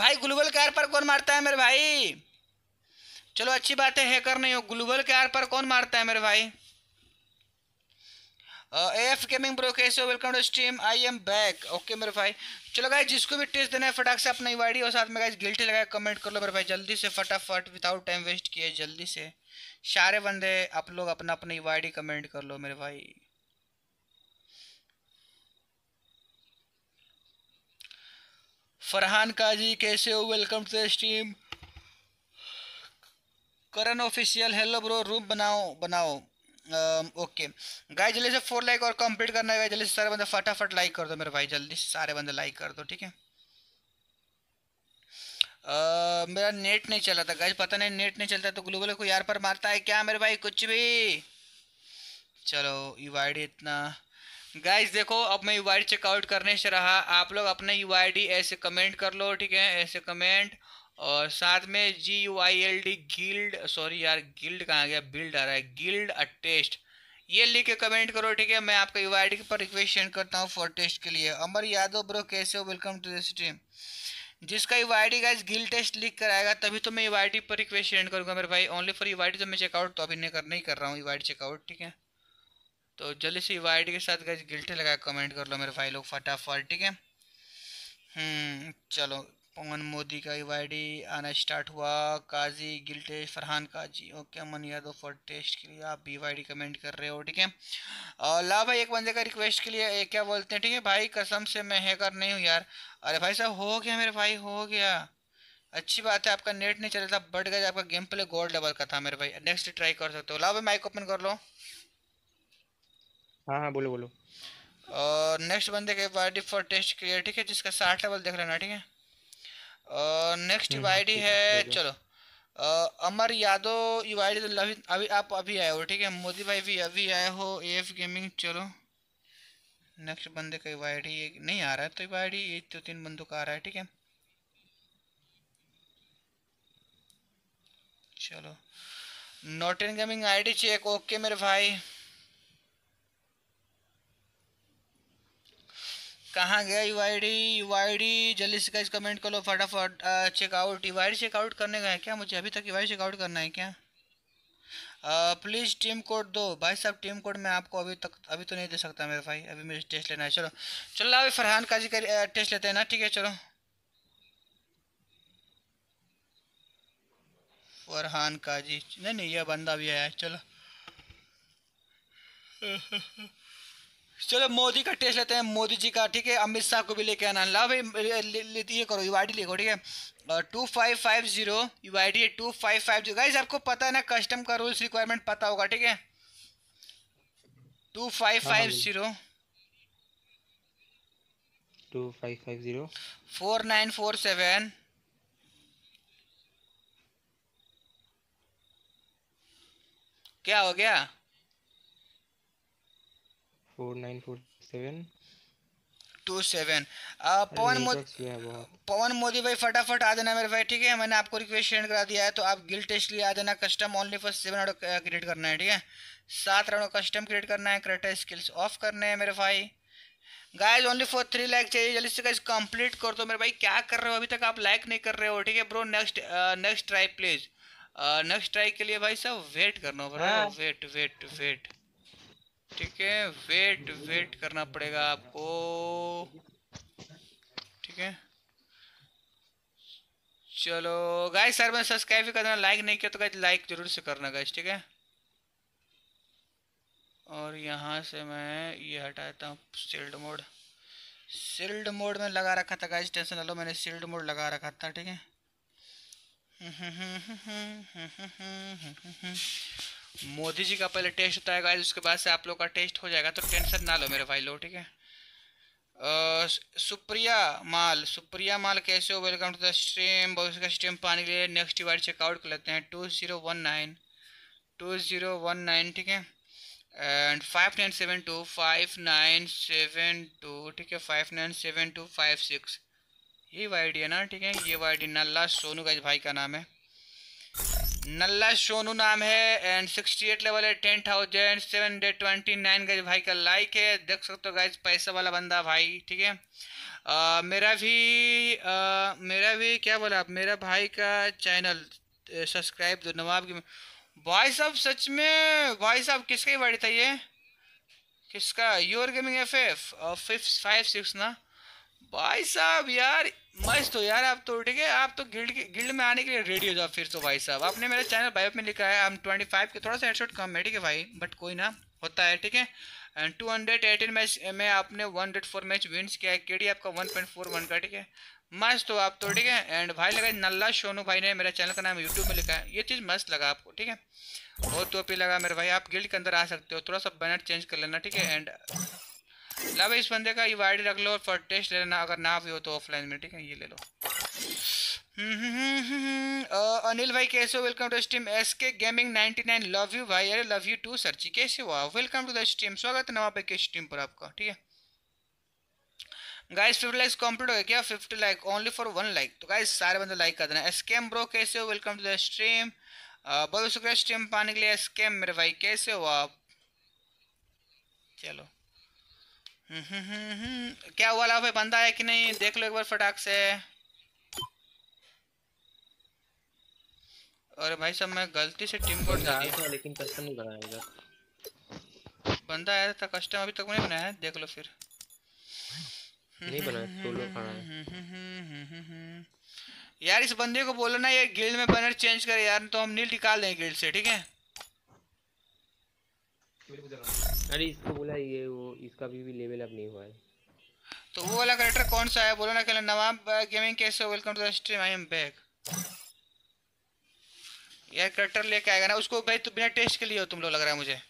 भाई ग्लूबल कार पर कौन मारता है मेरे भाई चलो अच्छी बात है हैकर नहीं हो ग्लोबल के आर पर कौन मारता है मेरे भाई ए एफ गेमिंग ब्रो कैसे हो welcome to stream I am back okay मेरे भाई चलो गाइस जिसको भी टेस्ट देना है फटाक से अपना ईवाडी e और साथ में गाइस गिल्टी लगाए कमेंट कर लो मेरे भाई जल्दी से फटाफट विदाउट टाइम वेस्ट किए जल्दी से सारे बंदे आप लोग अपना अपना ईवाडी e कमेंट कर लो मेरे भाई फरहान काजी कैसे हो welcome to the stream Karan official hello bro room बनाओ बनाओ ओके गाय जल्दी से फोर लाइक और कंप्लीट करना है जल्दी से सारे बंदे फटाफट लाइक कर दो मेरे भाई जल्दी सारे बंदे लाइक कर दो ठीक है मेरा नेट नहीं चला था गाय पता नहीं नेट नहीं चलता तो ग्लोबल को यार पर मारता है क्या मेरे भाई कुछ भी चलो यू इतना गाइज देखो अब मैं यू आई चेकआउट करने से रहा आप लोग अपने यू ऐसे कमेंट कर लो ठीक है ऐसे कमेंट और साथ में G U I L D guild sorry यार गिल्ड कहाँ गया बिल्ड आ रहा है गिल्ड अ टेस्ट ये लिख के कमेंट करो ठीक है मैं आपका यू आई पर रिक्वेस्ट सेंड करता हूँ फॉर टेस्ट के लिए अमर यादव ब्रो कैसे हो वेलकम टू द स्ट्रीम जिसका U I D guys guild test लिख कर आएगा तभी तो मैं यू आई पर रिक्वेस्ट सेंड करूँगा मेरे भाई ओनली फॉर यू आई तो मैं चेकआउट तो अभी नहीं कर नहीं कर रहा हूँ यू आई चेकआउट ठीक है तो जल्दी से यू आई के साथ गाइज गिल्ट लगा कमेंट कर लो मेरे भाई लोग फटाफट ठीक है हम्म, चलो पवन मोदी का यू आना स्टार्ट हुआ काजी गिल्टेज Farhan Kazi okay Aman Yadav for test के लिए आप बी कमेंट कर रहे हो ठीक है और ला भाई एक बंदे का रिक्वेस्ट के लिए क्या बोलते हैं ठीक है भाई कसम से मैं हैकर नहीं हूँ यार अरे भाई साहब हो गया मेरे भाई हो गया अच्छी बात है आपका नेट नहीं चला था बट गया आपका गेम प्ले गोल्ड डबल का था मेरे भाई नेक्स्ट ट्राई कर सकते हो ला भाई माइक ओपन कर लो हाँ हाँ बोलो बोलो और नेक्स्ट बंदे के बॉडी फॉर टेस्ट क्लियर ठीक है जिसका साठ लेवल देख लेना ठीक है नेक्स्ट यू आई डी है चलो Amar Yadav U I D तो अभी आप अभी आए हो ठीक है मोदी भाई भी अभी आए हो ए एफ गेमिंग चलो नेक्स्ट बंदे का यू आई डी नहीं आ रहा है तो यू आई डी ये दो तो तीन बंदों का आ रहा है ठीक है चलो नोटिन गेमिंग आईडी चेक ओके मेरे भाई कहाँ गया U I D U I D जल्दी से कैसे कमेंट कर लो फटाफट checkout U I D checkout करने का है क्या मुझे अभी तक यू आई चेकआउट करना है क्या प्लीज़ टीम कोड दो भाई साहब टीम कोड मैं आपको अभी तक अभी तो नहीं दे सकता मेरे भाई अभी मुझे टेस्ट लेना है चलो चलो अभी फरहान काजी का टेस्ट लेते हैं ना ठीक है चलो फरहान काजी नहीं नहीं यह बंदा भी आया है चलो चलो मोदी का टेस्ट लेते हैं मोदी जी का ठीक है अमित शाह को भी लेके आना ला भाई ये करो यू आई लिखो ठीक है two five five zero U I D two five five zero guys आपको पता है ना कस्टम का रूल्स रिक्वायरमेंट पता होगा ठीक है two five five zero two five five zero four nine four seven क्या हो गया पवन मोदी uh, पवन मोदी भाई फटाफट आ देना मेरे भाई ठीक है मैंने आपको रिक्वेस्ट सेंड करा दिया है तो आप गिल टेस्ट लिए आ देना custom only for seven round create करना है ठीक है सात राउंड कस्टम क्रिएट करना है क्रेटर स्किल्स ऑफ करने हैं मेरे भाई guys only for three like चाहिए जल्दी से गाइज कंप्लीट कर दो मेरे भाई क्या कर रहे हो अभी तक आप लाइक नहीं कर रहे हो ठीक है bro next next try please next try के लिए भाई सब वेट करना होगा वेट वेट वेट ठीक है वेट वेट करना पड़ेगा आपको ठीक है चलो गाइस सर में सब्सक्राइब भी करना लाइक नहीं किया तो गाइस लाइक जरूर से करना गाइस ठीक है और यहां से मैं ये हटाता हूँ सील्ड मोड सील्ड मोड में लगा रखा था गाइस टेंशन ना लो मैंने सील्ड मोड लगा रखा था ठीक है मोदी जी का पहले टेस्ट होता है उसके बाद से आप लोग का टेस्ट हो जाएगा तो टेंशन ना लो मेरे भाई लोग ठीक है सुप्रिया माल सुप्रिया माल कैसे हो वेलकम टू द स्ट्रीम बहुत का स्ट्रीम पाने के लिए नेक्स्ट डिवाइड चेकआउट कर लेते हैं two zero one nine two zero one nine ठीक है and five nine seven two five nine seven two ठीक है five nine seven two five six ये वाई डी है ना ठीक है ये वाई डी नल्ला सोनू का भाई का नाम है नल्ला सोनू नाम है एंड सिक्सटी एट लेवल है ten thousand seven hundred twenty nine गज भाई का लाइक है देख सकते हो गाइज पैसा वाला बंदा भाई ठीक है मेरा भी आ, मेरा भी क्या बोला आप मेरा भाई का चैनल सब्सक्राइब दो नवाब की भाई साहब सच में भाई साहब किसका ही बड़ी था ये किसका your gaming F F five six ना भाई साहब यार मस्त हो यार आप तो ठीक है आप तो गिल्ड गिल्ड में आने के लिए रेडी हो जाओ फिर तो भाई साहब आपने मेरे चैनल बायो में लिखा है हम ट्वेंटी फाइव के थोड़ा सा हेडशॉट कम है ठीक है भाई बट कोई ना होता है ठीक है and two hundred eighteen match में आपने one hundred four match wins किया है के आपका वन पॉइंट फोर वन का ठीक है मस्त हो आप तो ठीक है एंड भाई लगा नल्ला सोनू भाई ने मेरा चैनल का नाम यूट्यूब में लिखा है ये चीज़ मस्त लगा आपको ठीक है बहुत तो लगा मेरे भाई आप गिल्ड के अंदर आ सकते हो थोड़ा सा बैनर चेंज कर लेना ठीक है एंड लव इस बंदे का ये e वाइड रख लो और टेस्ट ले लेना अगर ना भी हो तो ऑफलाइन में ठीक है ये ले लो हम्म, हम्म, हम्म, अनिल भाई कैसे हो welcome to stream S K gaming ninety nine love you भाई अरे love you too sir ji कैसे हुआ वेलकम टू द स्ट्रीम स्वागत है नवाब के स्ट्रीम पर आपका ठीक है गाइस फिफ्टी लाइक कंप्लीट हो गया क्या fifty like only for one like तो गाइस सारे बंदे लाइक कर देना एसकेम ब्रो कैसे हो वेलकम टू द स्ट्रीम बहुत शुक्रिया स्ट्रीम पाने के लिए एसकेम मेरे भाई कैसे हो आप चलो हम्म, क्या हुआ लाभ बंदा है कि नहीं देख लो एक बार फटाक से अरे भाई सब मैं गलती से टीम कोड डाल दिया तो लेकिन कस्टम नहीं बनाएगा बंदा आया था कस्टम अभी तक नहीं बनाया है देख लो फिर नहीं बनाया सोलो तो खड़ा है हम्म, यार इस बंदे को बोलो ना ये गिल्ड में बैनर चेंज करे यार तो हम नील निकाल देंगे गिल्ड से ठीक है अरे इसको बोला ये वो इसका भी, भी लेवल अप नहीं हुआ है तो वो वाला कैरेक्टर कौन सा है बोलो ना खेला नवाब गेमिंग कैसे welcome to the stream I am back यार कटर लेके आएगा ना उसको भाई तू बिना टेस्ट के लिए हो तुम लोग लग रहा है मुझे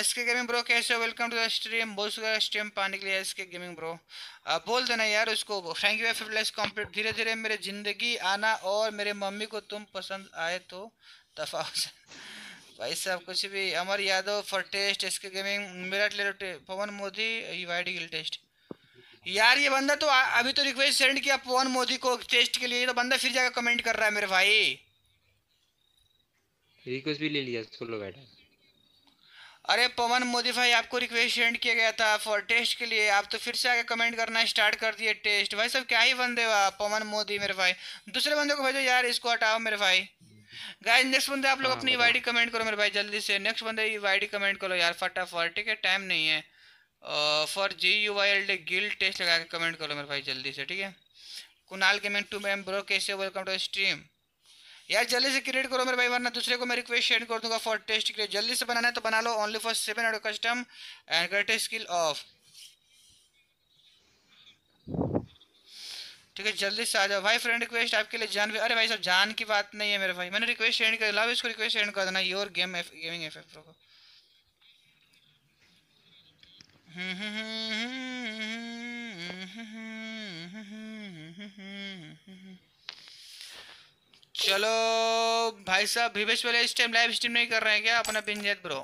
एस के गेमिंग ब्रो कैसे हो वेलकम टू द स्ट्रीम बोल सुगर स्ट्रीम पाने के लिए एसके गेमिंग ब्रो uh, बोल देना यार उसको थैंक यू फिफ्ट कॉम्प्लीट धीरे धीरे मेरे ज़िंदगी आना और मेरे मम्मी को तुम पसंद आए तो तफावत भाई साहब कुछ भी अमर यादव फॉर टेस्ट इसके गेमिंग विराट ले Pawan Modi wide guild test यार ये बंदा तो आ, अभी तो रिक्वेस्ट सेंड किया पवन मोदी को टेस्ट के लिए तो बंदा फिर जाकर कमेंट कर रहा है मेरे भाई रिक्वेस्ट भी ले लिया सुन लो बैठा अरे पवन मोदी भाई आपको रिक्वेस्ट सेंड किया गया था फॉर टेस्ट के लिए आप तो फिर से आगे कमेंट करना स्टार्ट कर दिए टेस्ट भाई सब क्या ही बंदे हो पवन मोदी मेरे भाई दूसरे बंदे को भेजो यार इसको हटाओ मेरे भाई गाइस नेक्स्ट बंदे आप लोग हाँ, अपनी वाईडी कमेंट करो मेरे भाई जल्दी से नेक्स्ट बंदे वाईडी कमेंट करो यार फटाफट ठीक है टाइम नहीं है for G U Y L D guild test लगा के कमेंट करो मेरे भाई जल्दी से ठीक है कुनाल के मैन टू मैम ब्रो कैसे वेलकम टू स्ट्रीम यार जल्दी से क्रिएट करो मेरे भाई वरना दूसरे को मैं रिक्वेस्ट सेंड कर दूंगा फॉर टेस्ट के लिए जल्दी से बनाना है तो बना लो only for seven hundred custom and greatest skill of ठीक है जल्दी से आ जाओ भाई फ्रेंड रिक्वेस्ट आपके लिए जान भी अरे भाई साहब जान की बात नहीं है मेरे भाई मैंने रिक्वेस्ट सेंड कर लाभ इसको रिक्वेस्ट सेंड कर देना your game F, gaming F F को चलो भाई साहब भिवेश वाले इस टाइम लाइव स्ट्रीम नहीं कर रहे हैं क्या अपना पिंजत ब्रो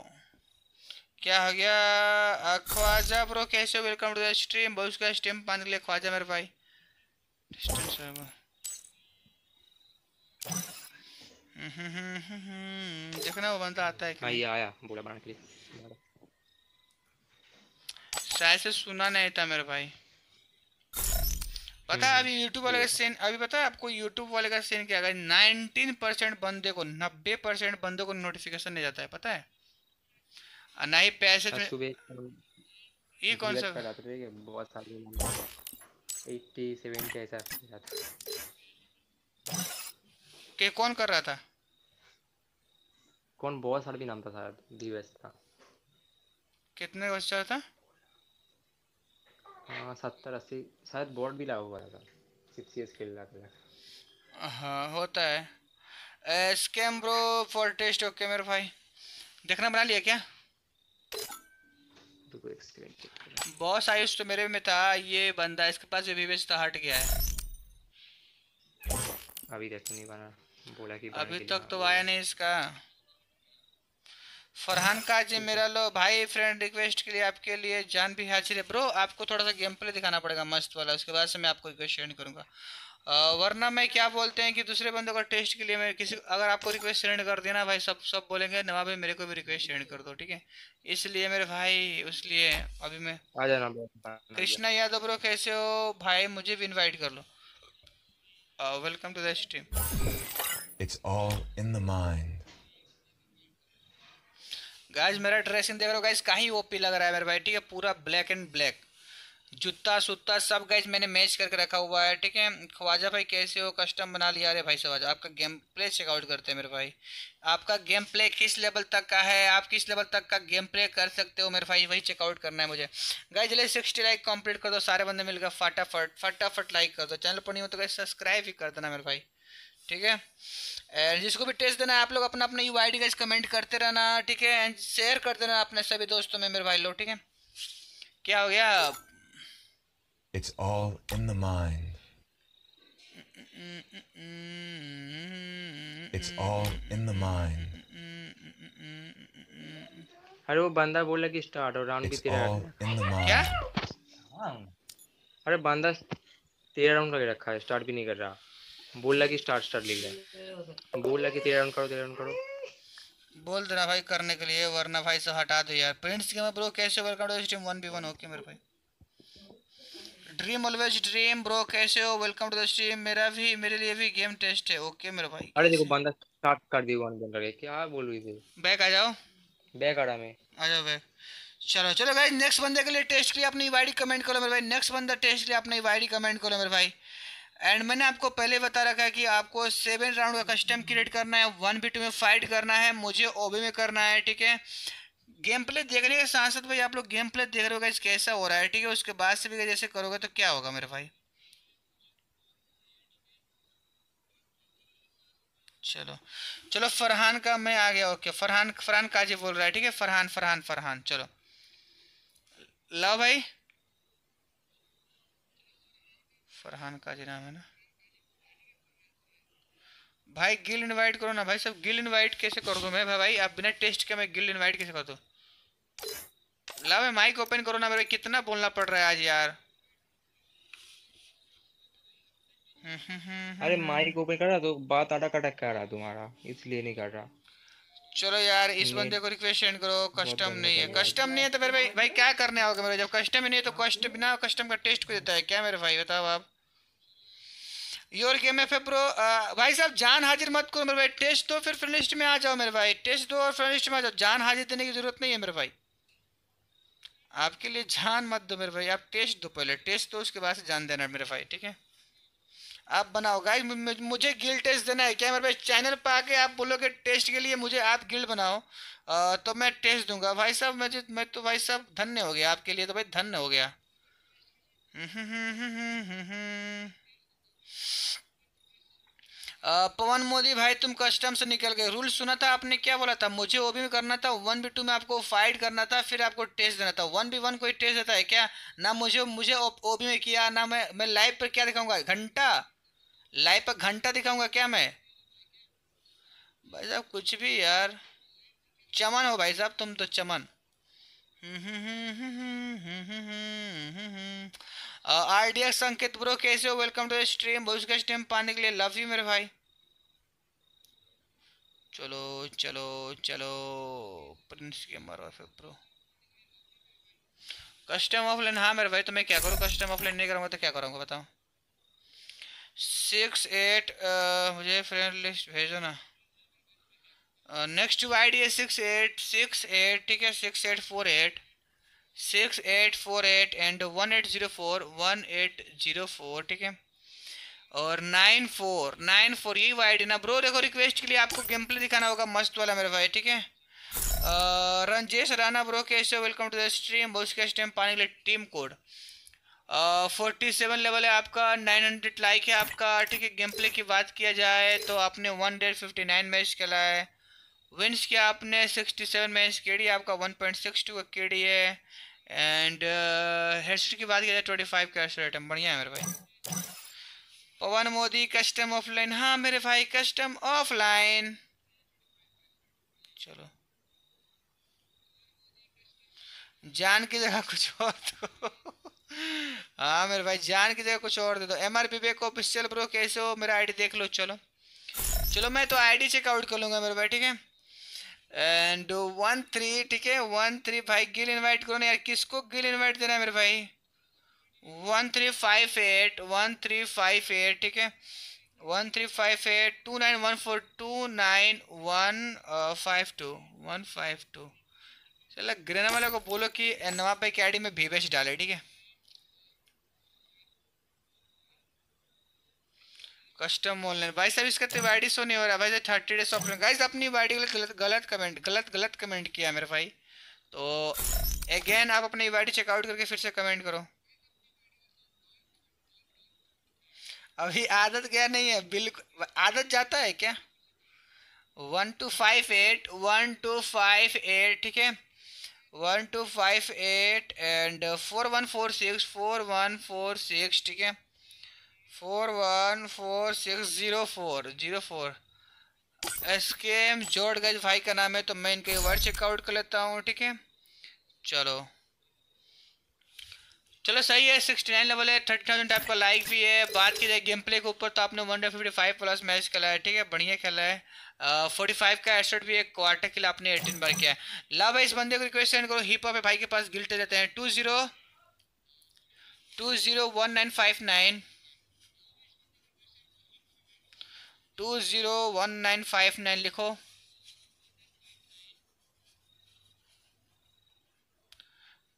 क्या हो गया ख्वाजा ब्रो कैसे वेलकम टू द स्ट्रीम बहुत उसका स्ट्रीम पाने के लिए ख्वाजा मेरे भाई डिस्टेंस अब देखना वो बंदा आता है कि हाँ, आया बूढ़ा बनाने के लिए शायद से सुना नहीं था मेरे भाई पता है हम्म। अभी YouTube वाले का सीन अभी पता है आपको YouTube वाले का सीन क्या अगर नाइनटीन परसेंट बंदे को नब्बे परसेंट बंदे को नोटिफिकेशन नहीं जाता है पता है ना ही पैसे ये कौन सा के कौन कर रहा था कौन बॉस भी नाम था शायद दिवस था कितने वर्ष चल था हाँ सत्तर अस्सी शायद बोर्ड भी लागू हुआ था सिक्स ईयर्स खेल रहा था हाँ होता है scam bro for test okay मेरे भाई देखना बना लिया क्या तो कोई एक्सीडेंट बॉस आयुष तो मेरे में था ये बंदा इसके पास जो भी था हट गया है अभी तक तो नहीं बना बोला कि अभी तक तो आया नहीं इसका फरहान का जी मेरा लो भाई फ्रेंड रिक्वेस्ट के लिए आपके लिए जान भी हाजिर है ब्रो आपको थोड़ा सा गेम प्ले दिखाना पड़ेगा मस्त वाला उसके बाद से मैं आपको रिक्वेस्ट शेयर नहीं करूँगा वरना मैं क्या बोलते हैं कि दूसरे बंदे को टेस्ट के लिए मैं किसी अगर आपको रिक्वेस्ट सेंड कर देना भाई सब सब बोलेंगे नवाब भाई मेरे को भी रिक्वेस्ट सेंड कर दो ठीक है इसलिए मेरे भाई उसलिए अभी मैं आ जाना कृष्णा यादव ब्रो कैसे हो भाई मुझे भी इनवाइट कर लो welcome to the stream it's all in the mind guys मेरा ड्रेसिंग देख रहे हो गाइस ही ओपी लग रहा है मेरे भाई ठीक है पूरा ब्लैक एंड ब्लैक जूता सुत्ता सब गाइज मैंने मैच करके रखा हुआ है ठीक है ख्वाजा भाई कैसे हो कस्टम बना लिया अरे भाई सवाजा आपका गेम प्ले चेकआउट करते हैं मेरे भाई आपका गेम प्ले किस लेवल तक का है आप किस लेवल तक का गेम प्ले कर सकते हो मेरे भाई वही चेकआउट करना है मुझे गाय जल्दी सिक्सटी लाइक कंप्लीट कर दो सारे बंदे मिलकर फटाफट फटाफट लाइक कर दो चैनल पर नहीं हो तो गाइज सब्सक्राइब ही कर देना मेरे भाई ठीक है एंड जिसको भी टेस्ट देना है आप लोग अपना अपना यू आई डी कमेंट करते रहना ठीक है एंड शेयर करते रहना अपने सभी दोस्तों में मेरे भाई लोग ठीक है क्या हो गया It's all in the mind. It's all in the mind. अरे वो बंदा बोला कि स्टार्ट और राउंड भी तेरा क्या अरे बंदा तेरा राउंड करके रखा है स्टार्ट भी नहीं कर रहा बोला कि स्टार्ट स्टार्ट लिख रहा बोला कि तेरा राउंड करो तेरा राउंड करो बोल देना भाई करने के लिए वरना भाई से हटा दो यार प्रिंट्स के मैं ब्रो कैसे वर्कआउट टीम 1v1 ओके मेरे भाई ड्रीम ऑलवेज ड्रीम ब्रो कैसे हो वेलकम टू द स्ट्रीम मेरा भी मेरे लिए भी गेम टेस्ट है ओके मेरे भाई अरे देखो बंदा स्टार्ट कर दी वन करके क्या बोल रही थी बैक आ जाओ बैक आ रहा मैं आ जाओ बैक चलो चलो भाई नेक्स्ट बंदे के लिए टेस्ट के लिए अपनी वाईडी कमेंट करो मेरे भाई नेक्स्ट बंदा टेस्ट के लिए अपनी वाईडी कमेंट करो मेरे भाई एंड मैंने आपको पहले बता रखा है कि आपको सेवन राउंड का कस्टम क्रिएट करना है वन बी टू में फाइट करना है मुझे ओबी में करना है ठीक है गेम प्ले देखने के साथ साथ भाई आप लोग गेम प्ले देख रहे हो गाइज कैसा हो रहा है ठीक है उसके बाद से भी जैसे करोगे तो क्या होगा मेरे भाई चलो चलो फरहान का मैं आ गया ओके फरहान फरहान काजी बोल रहा है ठीक है फरहान फरहान फरहान चलो लाओ भाई फरहान काजी नाम है ना भाई गिल इनवाइट करो ना भाई सब गिल इनवाइट कैसे करोगे मैं भाई आप बिना टेस्ट के मैं गिल इनवाइट कैसे कर दूँ लव माइक ओपन करो ना मेरे कितना बोलना पड़ रहा है आज यार अरे माइक ओपन कर रहा तो बात आटा कटक कर रहा तुम्हारा इसलिए नहीं कर रहा चलो यार इस बंदे को रिक्वेस्ट सेंड करो कस्टम नहीं है कस्टम नहीं है तो मेरे भाई भाई क्या करने आओगे मेरे जब कस्टम ही नहीं है तो कस्टम बिना कस्टम का टेस्ट को देता है क्या मेरे भाई बताओ आप योर गेम एफ प्रो भाई साहब जान हाजिर मत करो मेरे भाई टेस्ट दो फिर फ्रेंड लिस्ट में आ जाओ मेरे भाई टेस्ट दो और फ्रेंड लिस्ट में आ जाओ जान हाजिर देने की जरूरत नहीं है मेरे भाई आपके लिए जान मत दो मेरे भाई आप टेस्ट दो पहले टेस्ट दो तो उसके बाद से जान देना मेरे भाई ठीक है आप बनाओ गाइस मुझे गिल टेस्ट देना है क्या मेरे भाई चैनल पर आके आप बोलोगे टेस्ट के लिए मुझे आप गिल्ड बनाओ आ, तो मैं टेस्ट दूंगा भाई साहब मुझे मैं तो भाई साहब धन्य हो गया आपके लिए तो भाई धन्य हो गया हम्म, हम्म, हम्म, पवन मोदी भाई तुम कस्टम से निकल गए रूल सुना था आपने क्या बोला था मुझे ओबी में करना था वन बी टू में आपको फाइट करना था फिर आपको टेस्ट देना था वन बी वन कोई टेस्ट देता है क्या ना मुझे मुझे ओबी में किया ना मैं मैं लाइव पर क्या दिखाऊंगा घंटा लाइव पर घंटा दिखाऊंगा क्या मैं भाई साहब कुछ भी यार चमन हो भाई साहब तुम तो Chaman R D X Sanket bro कैसे हो वेलकम टू स्ट्रीम भविष्य स्ट्रीम पाने के लिए लव यू मेरे भाई चलो चलो चलो प्रिंस गेमर और फिर प्रो कस्टम ऑफलाइन हाँ मेरे भाई तो मैं क्या करूँ कस्टम ऑफलाइन नहीं करूँगा तो क्या करूँगा बताओ सिक्स एट मुझे फ्रेंड लिस्ट भेजो ना नेक्स्ट आई डी है सिक्स एट सिक्स एट ठीक है six eight four eight six eight four eight and one eight zero four one eight zero four ठीक है और नाइन फोर नाइन फोर यही वाइड है ना ब्रो देखो रिक्वेस्ट के लिए आपको गेम प्ले दिखाना होगा मस्त वाला मेरे भाई ठीक है रंजेश राणा ब्रो कैसे वेलकम टू द स्ट्रीम बोस के पाने के लिए team code forty seven level है आपका नाइन हंड्रेड लाइक है आपका ठीक है गेम प्ले की बात किया जाए तो आपने one hundred fifty nine match खेला है विंस किया आपने sixty seven match K D आपका one point six two K D है एंड हेडस्ट्री की बात किया जाए ट्वेंटी फाइव का बढ़िया है मेरे भाई पवन मोदी कस्टम ऑफलाइन हाँ मेरे भाई कस्टम ऑफलाइन चलो जान की जगह कुछ और दो हाँ मेरे भाई जान की जगह कुछ और दे दो एम आर पी को पिस्टल ब्रो कैसे हो मेरा आईडी देख लो चलो चलो मैं तो आईडी चेकआउट कर लूँगा मेरे भाई ठीक है एंड वन थ्री ठीक है वन थ्री भाई गिल इनवाइट करो ना यार किसको गिल इनवाइट देना है मेरे भाई one three five eight one three five eight ठीक है one three five eight two nine one four two nine one five two one five two चलो ग्रेन वाले को बोलो कि नवाब की आई में बेच डाले ठीक है कस्टम ऑनलाइन भाई साहब इसका तो आई शो नहीं हो रहा भाई साहब थर्टी डेज ऑफ गाइस अपनी आई गलत गलत कमेंट गलत गलत कमेंट किया मेरे भाई तो अगेन आप अपनी आई चेकआउट करके फिर से कमेंट करो अभी आदत गया नहीं है बिल्कुल आदत जाता है क्या one two five eight one two five eight ठीक है one two five eight and four one four six four one four six ठीक है four one four six zero four zero four S M जोड़ गए भाई का नाम है तो मैं इनके वर्ड चेकआउट कर लेता हूँ ठीक है चलो चलो सही है सिक्सटी नाइन लेवल है थर्टी थाउजेंड का लाइक भी है बात की जाए गेम प्ले के ऊपर तो आपने one hundred fifty five plus match खेला है ठीक है बढ़िया खेला है फोर्टी फाइव का एसेट भी है क्वार्टर के लिए आपने एटीन बार किया है लाभ भाई इस बंदे को रिक्वेस्ट सेंड करो हिप हॉप भाई के पास गिलते रहते हैं two zero two zero one nine five nine two zero one nine five nine लिखो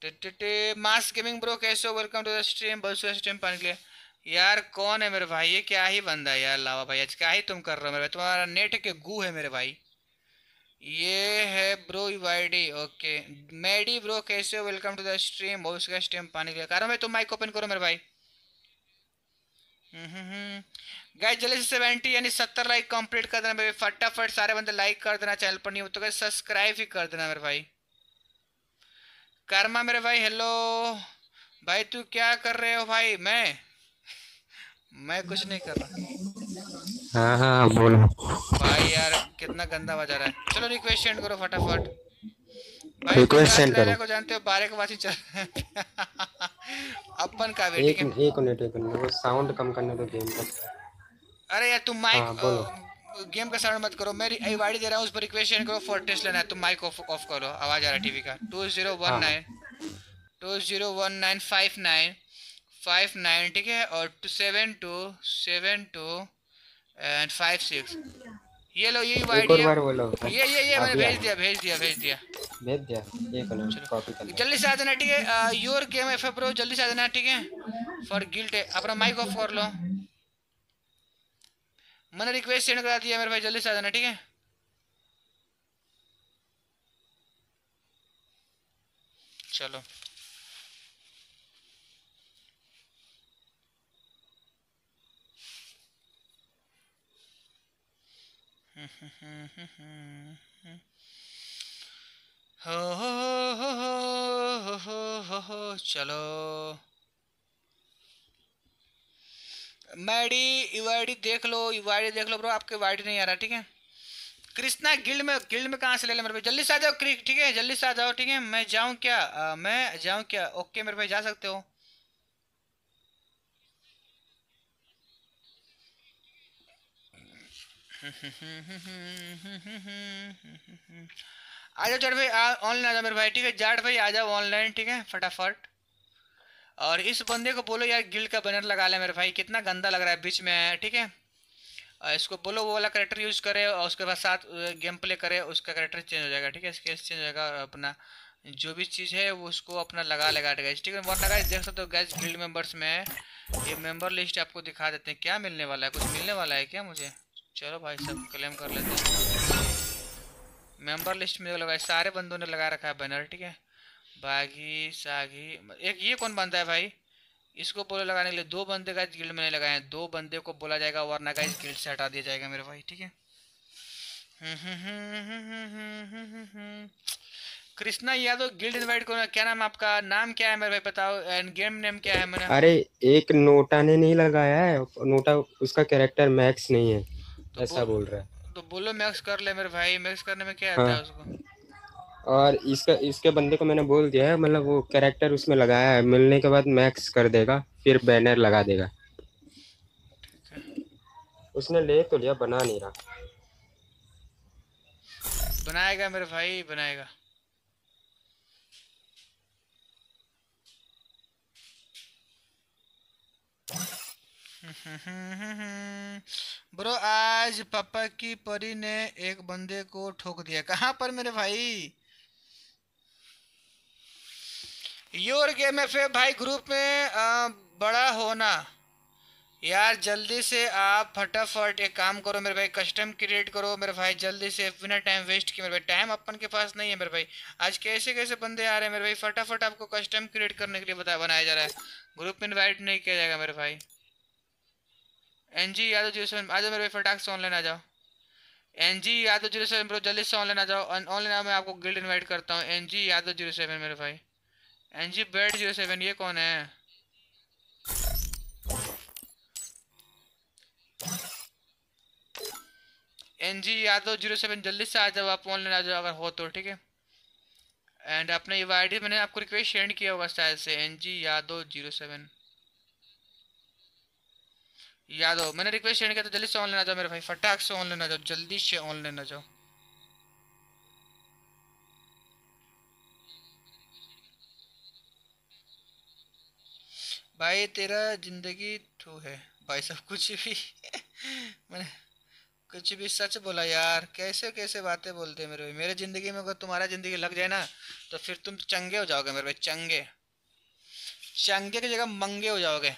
मास गेमिंग ब्रो कैसे हो वेलकम टू द स्ट्रीम बहुत सुबह स्ट्रीम पाने के लिए यार कौन है मेरे भाई ये क्या ही बंदा है यार लावा भाई आज क्या ही तुम कर रहे हो मेरे भाई तुम्हारा नेट के गू है मेरे भाई ये है bro YD okay Maddy bro कैसे हो वेलकम टू द स्ट्रीम बहुत सुबह स्ट्रीम पाने के लिए कारण भाई तुम माइक ओपन करो मेरे भाई गाइस हम्म, हम्म, हम्म। जल्दी से सेवेंटी यानी सत्तर लाइक कंप्लीट कर देना मेरे फटाफट सारे बंदे लाइक कर देना चैनल पर नहीं हो तो गाइस सब्सक्राइब ही कर देना मेरे भाई कर्मा मेरे भाई हेलो भाई तू क्या कर रहे हो भाई मैं मैं कुछ नहीं कर रहा हाँ हाँ बोलो भाई यार कितना गंदा बजा रहा है चलो रिक्वेस्ट सेंड करो फटाफट रिक्वेस्ट सेंड करो को जानते हो बारे के वासी चल अपन का वेट एक मिनट एक मिनट साउंड कम करने तो गेम का अरे यार तुम माइक गेम का साउंड मत करो मैं आईवाडी दे रहा हूँ उस पर रिक्वेस्ट करो फॉर टेस्ट लेना है तुम माइक ऑफ ऑफ करो आवाज आ रहा है टीवी का two zero one nine two zero one nine five nine five nine ठीक है और two seven two seven two and five six ये लो यही वाइड ये ये ये मैंने भेज दिया भेज दिया भेज दिया भेज दिया ये कलर कॉपी कर जल्दी से आ जाना ठीक है your game F A pro जल्दी से आ जाना ठीक है फॉर गिल्ट अपना माइक ऑफ कर लो मैंने रिक्वेस्ट सेंड करा दिया मेरे भाई जल्दी से आ जाना ठीक है चलो हो हो हो हो हो हो हो हो चलो मैडी यूआईडी देख लो यूआईडी देख लो ब्रो आपके यूआईडी नहीं आ रहा ठीक है कृष्णा गिल्ड में गिल्ड में कहाँ से ले लें मेरे भाई जल्दी से आ जाओ ठीक है जल्दी से आ जाओ ठीक है मैं जाऊँ क्या आ, मैं जाऊँ क्या ओके मेरे भाई जा सकते हो आ जाओ जाट भाई ऑनलाइन आ जाओ मेरे भाई ठीक है जाट भाई आ जाओ ऑनलाइन ठीक है फटाफट और इस बंदे को बोलो यार गिल्ड का बैनर लगा ले मेरे भाई कितना गंदा लग रहा है बीच में ठीक है इसको बोलो वो वाला करेक्टर यूज़ करे और उसके बाद साथ गेम प्ले करे उसका करेक्टर चेंज हो जाएगा ठीक है स्केल्स चेंज हो जाएगा और अपना जो भी चीज़ है वो उसको अपना लगा लगा गैस ठीक है वरना गैस देख सकते हो गैस गिल्ड मेंबर्स में ये मेंबर लिस्ट आपको दिखा देते हैं क्या मिलने वाला है कुछ मिलने वाला है क्या मुझे चलो भाई सब क्लेम कर लेते हैं मेंबर लिस्ट में लगाए सारे बंदों ने लगा रखा है बैनर ठीक है बागी सागी एक ये कौन बनता है भाई इसको बोले लगाने के लिए दो बंदे का गिल्ड में नहीं लगाए दो बंदे को बोला जाएगा वरना का इस गिल्ड से हटा दिया जाएगा मेरे भाई ठीक है कृष्णा यादव गिल्ड इनवाइट करो क्या नाम आपका नाम क्या है मेरे भाई बताओ एंड गेम नेम क्या है मेरा अरे एक नोटा ने नहीं लगाया है नोटा उसका कैरेक्टर मैक्स नहीं है तो ऐसा बोल, बोल रहा है तो बोलो मैक्स कर ले मेरे भाई मैक्स करने में क्या आता है उसको और इसका इसके बंदे को मैंने बोल दिया है मतलब वो कैरेक्टर उसमें लगाया है मिलने के बाद मैक्स कर देगा फिर बैनर लगा देगा उसने ले तो लिया बना नहीं रहा बनाएगा मेरे भाई बनाएगा ब्रो आज पापा की परी ने एक बंदे को ठोक दिया कहां पर मेरे भाई योर गेम एफ भाई ग्रुप में आ, बड़ा होना यार जल्दी से आप फटाफट एक काम करो मेरे भाई कस्टम क्रिएट करो मेरे भाई जल्दी से बिना टाइम वेस्ट किए मेरे भाई टाइम अपन के पास नहीं है मेरे भाई आज कैसे कैसे बंदे आ रहे हैं मेरे भाई फटाफट आपको कस्टम क्रिएट करने के लिए बताया बनाया जा रहा है ग्रुप में इन्वाइट नहीं किया जाएगा मेरे भाई N G Yadav ji sir आ जाओ मेरे भाई फटाक से ऑनलाइन आ जाओ N G Yadav zero seven bro जल्दी से ऑनलाइन आ जाओ ऑनलाइन मैं आपको गिल्ड इन्वाइट करता हूँ N G Yadav zero seven मेरे भाई एन जी बेड जीरो सेवन ये कौन है एन जी यादव तो जीरो सेवन जल्दी से आ जाओ आप ऑनलाइन आ जाओ अगर हो तो ठीक है एंड आपने ये आई डी मैंने आपको रिक्वेस्ट सेंड किया होगा शायद से N G Yadav zero seven Yadav मैंने रिक्वेस्ट सेंड किया तो जल्दी से ऑनलाइन आ जाओ मेरे भाई फटाक से ऑनलाइन आ जाओ जल्दी से ऑनलाइन आ जाओ भाई तेरा जिंदगी तू है भाई सब कुछ भी मैंने कुछ भी सच बोला यार कैसे कैसे बातें बोलते हैं मेरे भाई मेरे ज़िंदगी में अगर तुम्हारा ज़िंदगी लग जाए ना तो फिर तुम चंगे हो जाओगे मेरे भाई चंगे चंगे की जगह मंगे हो जाओगे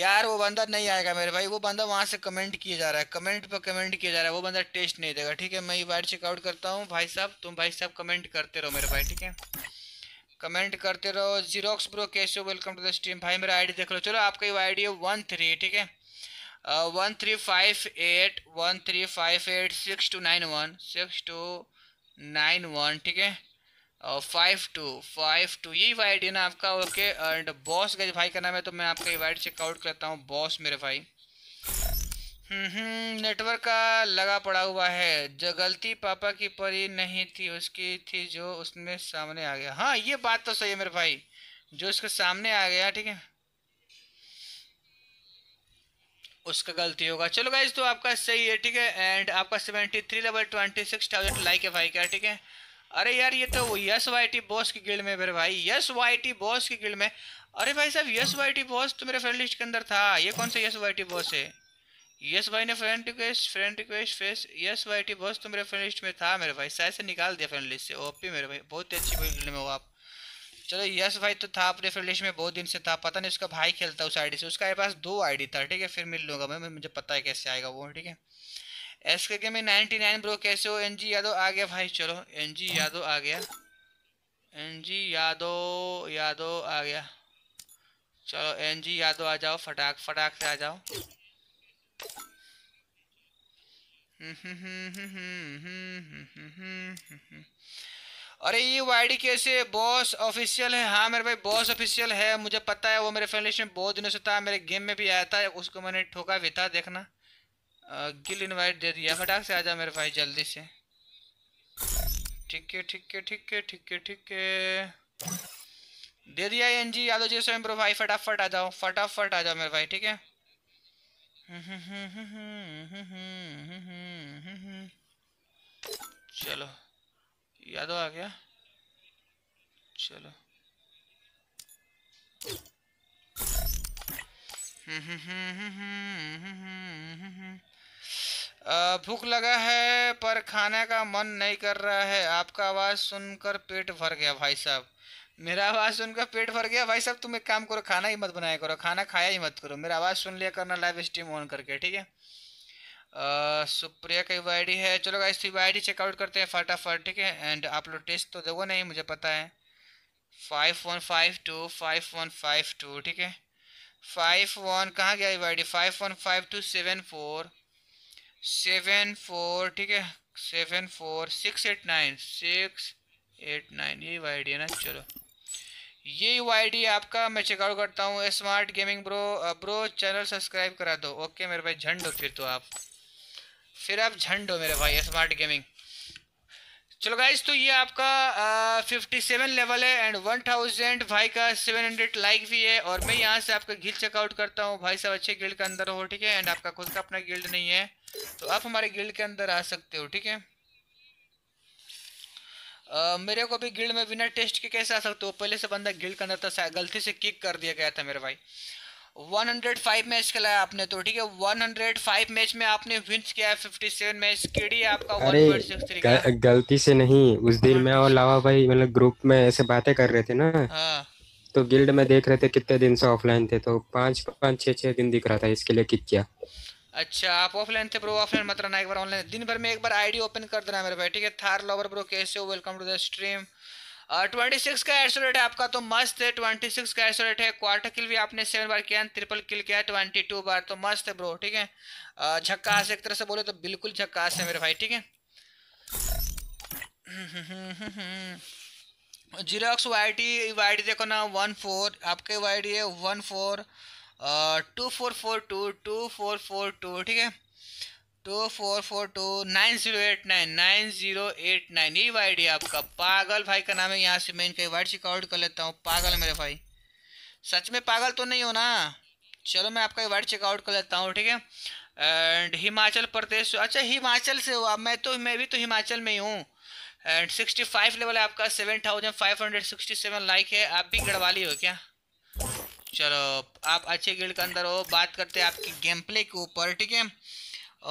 यार वो बंदा नहीं आएगा मेरे भाई वो बंदा वहाँ से कमेंट किया जा रहा है कमेंट पर कमेंट किया जा रहा है वो बंदा टेस्ट नहीं देगा ठीक है मैं ये बार चेकआउट करता हूँ भाई साहब तुम भाई साहब कमेंट करते रहो मेरे भाई ठीक है कमेंट करते रहो जीरोक्स ब्रो कैसे हो वेलकम टू द स्ट्रीम भाई मेरा आईडी देख लो चलो आपका वो आईडी है वन थ्री ठीक है one three five eight one three five eight six two nine one six two nine one ठीक है फाइव टू फाइव टू यही वाइड है ना आपका ओके एंड बॉस गज भाई का नाम है तो मैं आपका ये वाइड चेकआउट करता हूँ बॉस मेरे भाई हम्म, नेटवर्क का लगा पड़ा हुआ है जो गलती पापा की परी नहीं थी उसकी थी जो उसमें सामने आ गया हाँ ये बात तो सही है मेरे भाई जो उसके सामने आ गया ठीक है उसका गलती होगा चलो गाइज तो आपका सही है ठीक है एंड आपका seventy three level twenty six thousand like है भाई क्या ठीक है अरे यार ये तो यस वाई टी बॉस की गिल्ड में मेरे भाई यस वाई टी बॉस की गिल्ड में अरे भाई साहब यस वाई टी बॉस तो मेरे फ्रेंड लिस्ट के अंदर था ये कौन सा यस वाई टी बॉस है यस भाई ने फ्रेंड रिक्वेस्ट फ्रेंड रिक्वेस्ट फेस यस भाई टी बस तो मेरे फ्रेंड लिस्ट में था मेरे भाई सैसे से निकाल दिया फ्रेंड लिस्ट से ओपी मेरे भाई बहुत ही अच्छी बोल में हो आप चलो यस भाई तो था अपने फ्रेंड लिस्ट में बहुत दिन से था पता नहीं उसका भाई खेलता उस आईडी से उसका मेरे पास दो आईडी था ठीक है फिर मिल लूँगा मैं मुझे पता है कैसे आएगा वो ठीक है एस के में नाइनटी नाइन ब्रो कैसे हो एन जी यादव आ गया भाई चलो एन जी यादव आ गया एन जी यादव यादव आ गया चलो एन जी यादव आ जाओ फटाक फटाक से आ जाओ अरे ये वाईडी कैसे बॉस ऑफिशियल है हाँ मेरे भाई बॉस ऑफिशियल है मुझे पता है वो मेरे फैमिली में बहुत दिनों से था मेरे गेम में भी आया था उसको मैंने ठोका भी था देखना गिल इनवाइट दे दिया फटाक से आ मेरे भाई जल्दी से ठीक है ठीक है ठीक है ठीक है ठीक है दे दिया एनजी जी यादव जी मेरे भाई फटाफट आ जाओ फटाफट आ जाओ मेरे भाई ठीक है चलो याद आ गया चलो भूख लगा है पर खाने का मन नहीं कर रहा है आपका आवाज़ सुनकर पेट भर गया भाई साहब मेरा आवाज़ सुनकर पेट भर गया भाई साहब तुम एक काम करो खाना ही मत बनाया करो खाना खाया ही मत करो मेरा आवाज़ सुन लिया करना लाइव स्ट्रीम ऑन करके ठीक है सुप्रिया का यू आई है चलो गाइस तो यू आई चेकआउट करते हैं फटाफट ठीक है एंड आप लोग टेस्ट तो देखो नहीं मुझे पता है five one five two five one five two ठीक है फाइव वन कहाँ गया U I D five one five two seven four seven four ठीक है seven four six eight nine six eight nine ये यू आई डी है ना चलो ये यू आई आपका मैं चेकआउट करता हूँ smart gaming bro bro channel subscribe करा दो ओके मेरे भाई झंड हो फिर तो आप फिर आप झंड हो मेरे भाई स्मार्ट गेमिंग चलो गाइज तो ये आपका फिफ्टी सेवन लेवल है एंड वन थाउजेंड भाई का सेवन हंड्रेड लाइक भी है और मैं यहाँ से आपका गिल्ड चेकआउट करता हूँ भाई सब अच्छे गिल्ड के अंदर हो ठीक है एंड आपका खुद का अपना गिल्ड नहीं है तो आप हमारे गिल्ड के अंदर आ सकते हो ठीक है मेरे को भी गिल्ड में बिना टेस्ट के कैसे आ सकते हो पहले से बंदा गिल्ड के अंदर था गलती से किक कर दिया गया था मेरे भाई 105 मैच खेला आपने तो ठीक है 105 मैच में आपने विंस किया है 57 मैच केडी आपका अरे गलती से नहीं उस दिन मैं और लावा भाई मतलब ग्रुप में ऐसे बातें कर रहे थे ना हाँ। तो गिल्ड में देख रहे थे कितने दिन से ऑफलाइन थे तो पांच पांच छह छह दिन दिख रहा था इसके लिए किक किया अच्छा आप ऑफलाइन थे ब्रो ऑफलाइन मत रहना एक बार ऑनलाइन दिन भर में एक बार आईडी ओपन कर देना मेरे भाई ठीक है थार लवर ब्रो कैसे हो welcome to the stream twenty six का एसोरेट है आपका तो मस्त है ट्वेंटी सिक्स का एसोरेट है क्वार्टर किल भी आपने सेवन बार किया ट्रिपल किल किया है ट्वेंटी टू बार तो मस्त है ब्रो ठीक है uh, झक्का एक तरह से बोले तो बिल्कुल झक्का है मेरे भाई ठीक है Xerox Y T Y D देखो ना वन फोर आपके वाई डी है one four two four four two two four four two ठीक है two four four two nine zero eight nine nine zero eight nine ये Y D आपका पागल भाई का नाम है यहाँ से मैं इनका वाइट चेकआउट कर लेता हूँ पागल मेरे भाई सच में पागल तो नहीं हो ना चलो मैं आपका वाइट चेकआउट कर लेता हूँ ठीक है एंड हिमाचल प्रदेश अच्छा हिमाचल से हुआ मैं तो मैं भी तो हिमाचल में ही हूँ एंड सिक्सटी फाइव लेवल है आपका seven thousand five hundred sixty seven like है आप भी गढ़वाली हो क्या चलो आप अच्छे गिल्ड के अंदर हो बात करते हैं आपकी गेम प्ले के ऊपर ठीक है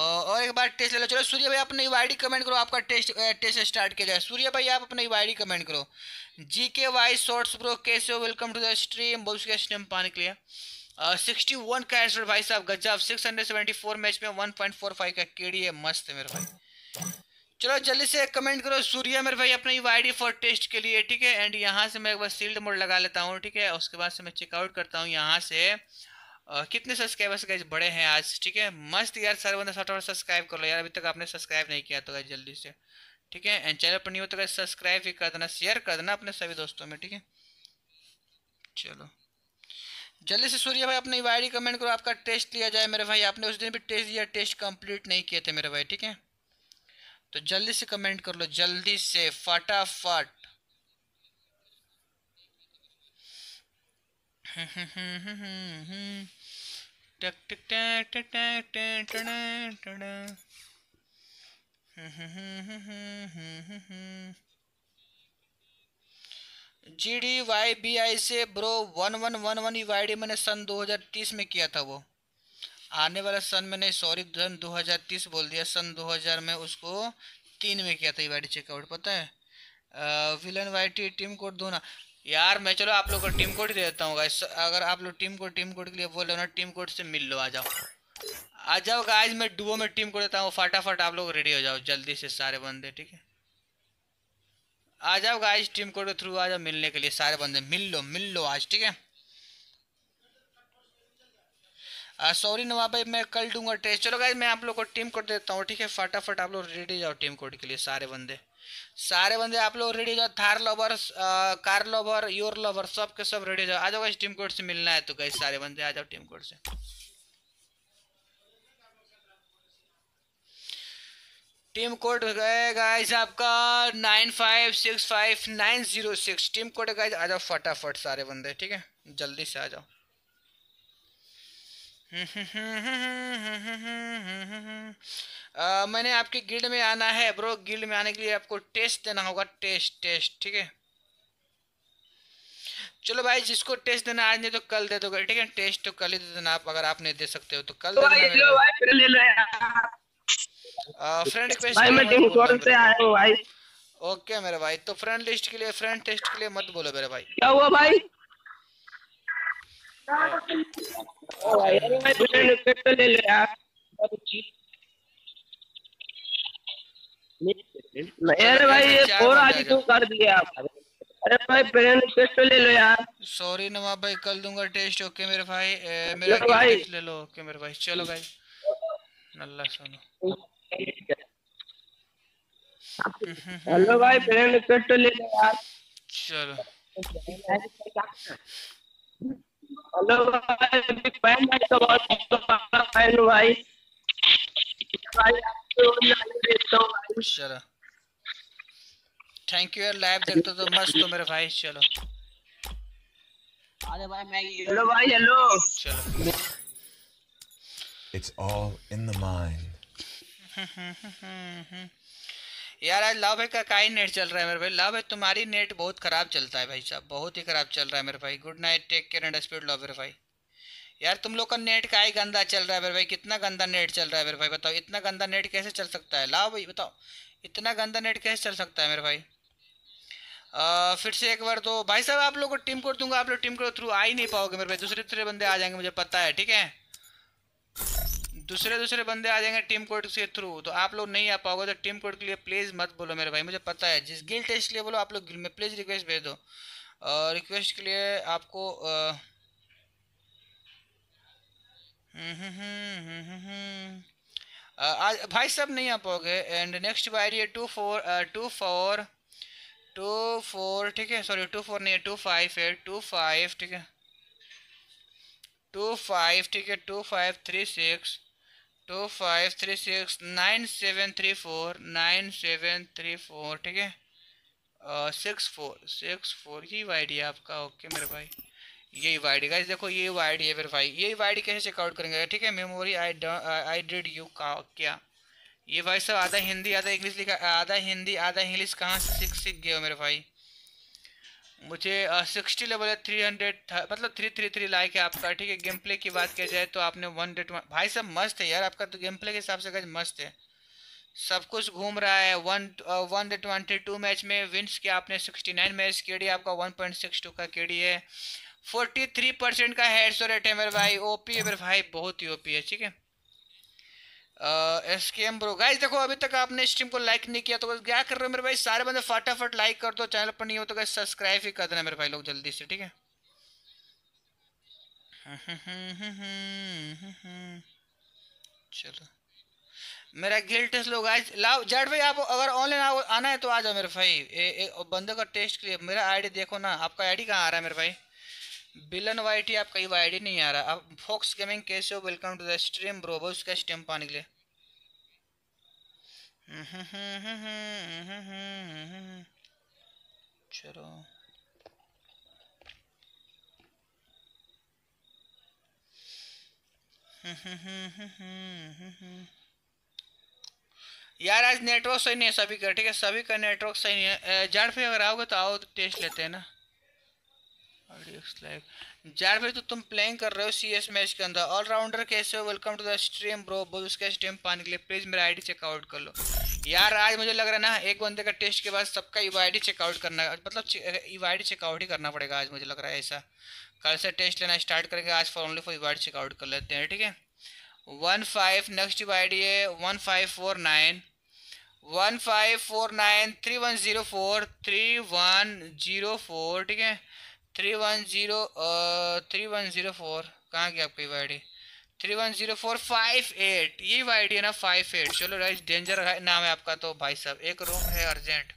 और एक बार टेस्ट ले लो चलो सूर्य भाई अपने यू कमेंट करो आपका टेस्ट टेस्ट स्टार्ट किया जाए सूर्य भाई आप अपने यू कमेंट करो जी के वाई शॉर्ट्स ब्रो कैसे हो वेलकम टू द स्ट्रीम बहुत उसके स्ट्रीम पाने के लिए सिक्सटी वन का एसर भाई साहब गजब six hundred seventy four match में वन पॉइंट फोर फाइव का के डी है मस्त है मेरे भाई चलो जल्दी से कमेंट करो सूर्य मेरे भाई अपना यू आई फॉर टेस्ट के लिए ठीक है एंड यहाँ से मैं एक बार सील्ड मोड लगा लेता हूँ ठीक है उसके बाद से मैं चेकआउट करता हूँ यहाँ से आ, कितने सब्सक्राइबर्स गए बड़े हैं आज ठीक है मस्त यार सारे बंदा सौ सब्सक्राइब कर लो यार अभी तक आपने सब्सक्राइब नहीं किया तो गए जल्दी से ठीक है एंड चैनल पर नहीं हो तो सब्सक्राइब भी कर देना शेयर कर देना अपने सभी दोस्तों में ठीक है चलो जल्दी से सूर्य भाई अपने वाई कमेंट करो आपका टेस्ट लिया जाए मेरे भाई आपने उस दिन भी टेस्ट दिया टेस्ट कंप्लीट नहीं किए थे मेरे भाई ठीक है तो जल्दी से कमेंट कर लो जल्दी से फटाफट G D Y B I से bro one one one one Y D मैंने सन 2030 में किया था वो आने वाला सन में नहीं सॉरी सन 2030 बोल दिया सन 2000 में उसको तीन में किया था ईवाडी e चेकआउट पता है विलन वाई टीम कोड दो ना यार मैं चलो आप लोग को टीम कोड दे देता हूँ गाइस अगर आप लोग टीम कोड टीम कोड के लिए बोल रहे हो ना टीम कोड से मिल लो आ जाओ आ जाओ गाइस मैं डुओ में टीम कोड देता हूँ फटाफट आप लोग रेडी हो जाओ जल्दी से सारे बंदे ठीक है आ जाओ गाइस टीम कोड के थ्रू आ जाओ मिलने के लिए सारे बंदे मिल लो मिल लो आज ठीक है सॉरी uh, नवाब भाई मैं कल दूंगा टेस्ट चलो गाइज मैं आप लोग को टीम कोड देता हूँ ठीक है फटाफट आप लोग रेडी जाओ टीम कोड के लिए सारे बंदे सारे बंदे आप लोग रेडी जाओ Thar lover car lover your lover सब के सब रेडी जाओ आ जाओ गाइज टीम कोड से मिलना है तो गाइज सारे बंदे आ जाओ टीम कोड से टीम कोड गए गाइस आपका nine five six five nine zero six team code गए आ जाओ फटाफट सारे बंदे ठीक है जल्दी से आ जाओ आ, मैंने आपके गिल्ड में आना है ब्रो गिल्ड में आने के लिए आपको टेस्ट देना होगा टेस्ट टेस्ट ठीक है चलो भाई जिसको टेस्ट देना आज नहीं तो कल दे दोगे ठीक है टेस्ट तो कल ही दे देना आप अगर आप नहीं दे सकते हो तो कल तो दे देना फ्रेंड रिक्वेस्ट ओके मेरे भाई तो फ्रेंड लिस्ट के लिए फ्रेंड टेस्ट के लिए मत बोलो मेरे भाई क्या हुआ भाई अरे भाई ये कर अरे भाई टेस्ट ले लो यार सॉरी नवाब भाई कल दूंगा टेस्ट ओके मेरे भाई ए, मेरा भाई ले लो ओके मेरे भाई चलो भाई नल्ला सुनो हेलो भाई पेन टेस्ट ले लो यार चलो Hello, friend. So what friend why? चलो थैंक यू यार लाइव देखते तो मस्त हो मेरे भाई चलो अरे भाई मैं हेलो भाई हेलो चलो It's all in the mind. यार आज लव है का ही नेट चल रहा है मेरे भाई लव है तुम्हारी नेट बहुत ख़राब चलता है भाई साहब बहुत ही ख़राब चल रहा है मेरे भाई good night take care and speed love मेरे भाई यार तुम लोग का नेट का ही गंदा चल रहा है मेरे भाई कितना गंदा नेट चल रहा है मेरे भाई बताओ इतना गंदा नेट कैसे चल सकता है लाओ भाई बताओ इतना गंदा नेट कैसे चल सकता है मेरे भाई आ, फिर से एक बार तो भाई साहब आप लोग को टीम कोड दूंगा आप लोग टीम कोड थ्रू आ ही नहीं पाओगे मेरे भाई दूसरे दूसरे बंदे आ जाएंगे मुझे पता है ठीक है दूसरे दूसरे बंदे आ जाएंगे टीम कोड के थ्रू तो आप लोग नहीं आ पाओगे तो टीम कोड के लिए प्लीज़ मत बोलो मेरे भाई मुझे पता है जिस गिल टेस्ट के लिए बोलो आप लोग गिल में प्लीज़ रिक्वेस्ट भेज दो रिक्वेस्ट के लिए आपको हम्म, हम्म, हम्म, आज भाई सब नहीं आ पाओगे एंड नेक्स्ट बार ये two four two four two four ठीक है सॉरी टू फोर नहीं है टू फाइव है टू फाइव ठीक है टू फाइव ठीक है two five three six two five three six nine seven three four nine seven three four ठीक है सिक्स फोर सिक्स फोर ये वाई डी है आपका ओके मेरे भाई ये वाई डी गाइज देखो ये वाई डी है मेरे भाई ये वाई डी कैसे चेकआउट करेंगे ठीक है memory I I did you का क्या ये भाई सब आधा हिंदी आधा इंग्लिश लिखा आधा हिंदी आधा इंग्लिश कहाँ से सीख सीख गए हो मेरे भाई मुझे सिक्सटी लेवल है थ्री हंड्रेड मतलब थ्री थ्री थ्री लाइक है आपका ठीक है गेम प्ले की बात किया जाए तो आपने वन डेट वन भाई सब मस्त है यार आपका तो गेम प्ले के हिसाब से गज मस्त है सब कुछ घूम रहा है one one date twenty two match में विंस किया आपने sixty nine match K D आपका वन पॉइंट सिक्स टू का के डी है फोर्टी थ्री परसेंट का हेड सो रेट है मेरे भाई ओ पी है मेरे भाई बहुत ही ओ पी है ठीक है S K M bro guys देखो अभी तक आपने स्ट्रीम को लाइक नहीं किया तो क्या कर रहे हो मेरे भाई सारे बंदे फटाफट लाइक कर दो चैनल पर नहीं हो तो गाइज सब्सक्राइब ही कर देना मेरे भाई लोग जल्दी से ठीक है चलो मेरा गिल टेस्ट लोग गाइज लाओ जट भाई आप अगर ऑनलाइन आना है तो आ जाओ मेरे भाई ए, ए, बंदे का टेस्ट के लिए मेरा आईडी देखो ना आपका आईडी कहाँ आ रहा है मेरे भाई बिलन वाई टी आपका ये आई नहीं आ रहा आप फॉक्स गेमिंग कैसे हो welcome to the stream bro बस उसका स्टेम पाने के लिए चलो यार आज नेटवर्क सही नहीं है सभी का ठीक है सभी का नेटवर्क सही नहीं है जड़ पे अगर आओगे तो आओ तो टेस्ट लेते हैं ना जार भाई तो तुम प्लेइंग कर रहे हो सीएस मैच के अंदर ऑलराउंडर कैसे हो welcome to the stream bro बोल उसका स्ट्रीम पाने के लिए प्लीज़ मेरा आईडी चेकआउट कर लो यार आज मुझे लग रहा है ना एक बंदे का टेस्ट के बाद सबका यू आई डी चेकआउट करना मतलब यू आई डी चेकआउट ही करना पड़ेगा आज मुझे लग रहा है ऐसा कल से टेस्ट लेना स्टार्ट करेंगे आज for only for U I checkout कर लेते हैं ठीक है one five next U I है one five four nine one five four nine three one zero four three one zero four ठीक है three one zero three one zero four कहाँ गया आपकी Y D three one zero four five eight ये Y D है ना five eight चलो rice danger नाम है आपका तो भाई साहब एक रूम है अर्जेंट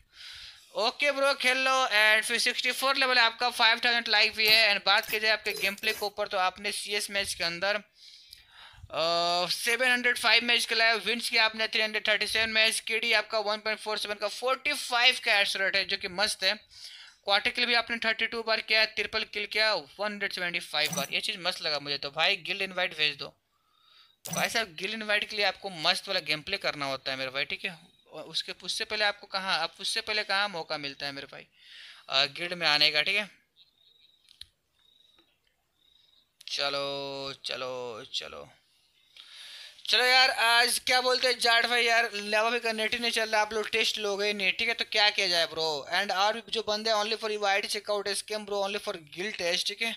ओके ब्रो खेल लो एंड फिर सिक्सटी फोर लेवल आपका फाइव थाउजेंड लाइक भी है एंड बात की जाए आपके गेम प्ले के ऊपर तो आपने सी एस मैच के अंदर सेवन हंड्रेड फाइव मैच खेला है विंस किया आपने three hundred thirty seven match K D आपका वन पॉइंट फोर सेवन का फोर्टी फाइव का एस रेट है जो कि मस्त है क्वार्टर किल भी आपने थर्टी टू बार किया ट्रिपल किल किया वन हंड्रेड सेवेंटी फाइव बार ये चीज़ मस्त लगा मुझे तो भाई गिल इनवाइट भेज दो भाई साहब गिल इनवाइट के लिए आपको मस्त वाला गेम प्ले करना होता है मेरे भाई ठीक है उसके उससे पहले आपको कहाँ आप उससे पहले कहाँ मौका मिलता है मेरे भाई गिल्ड में आने का ठीक है चलो चलो चलो चलो यार आज क्या बोलते हैं जाट भाई यार लेवल भी करने नेट ही नहीं चल रहा आप लोग टेस्ट लोगे नहीं ठीक है तो क्या किया जाए ब्रो एंड और भी जो बंदे only for U I checkout scam bro only for guild test ठीक है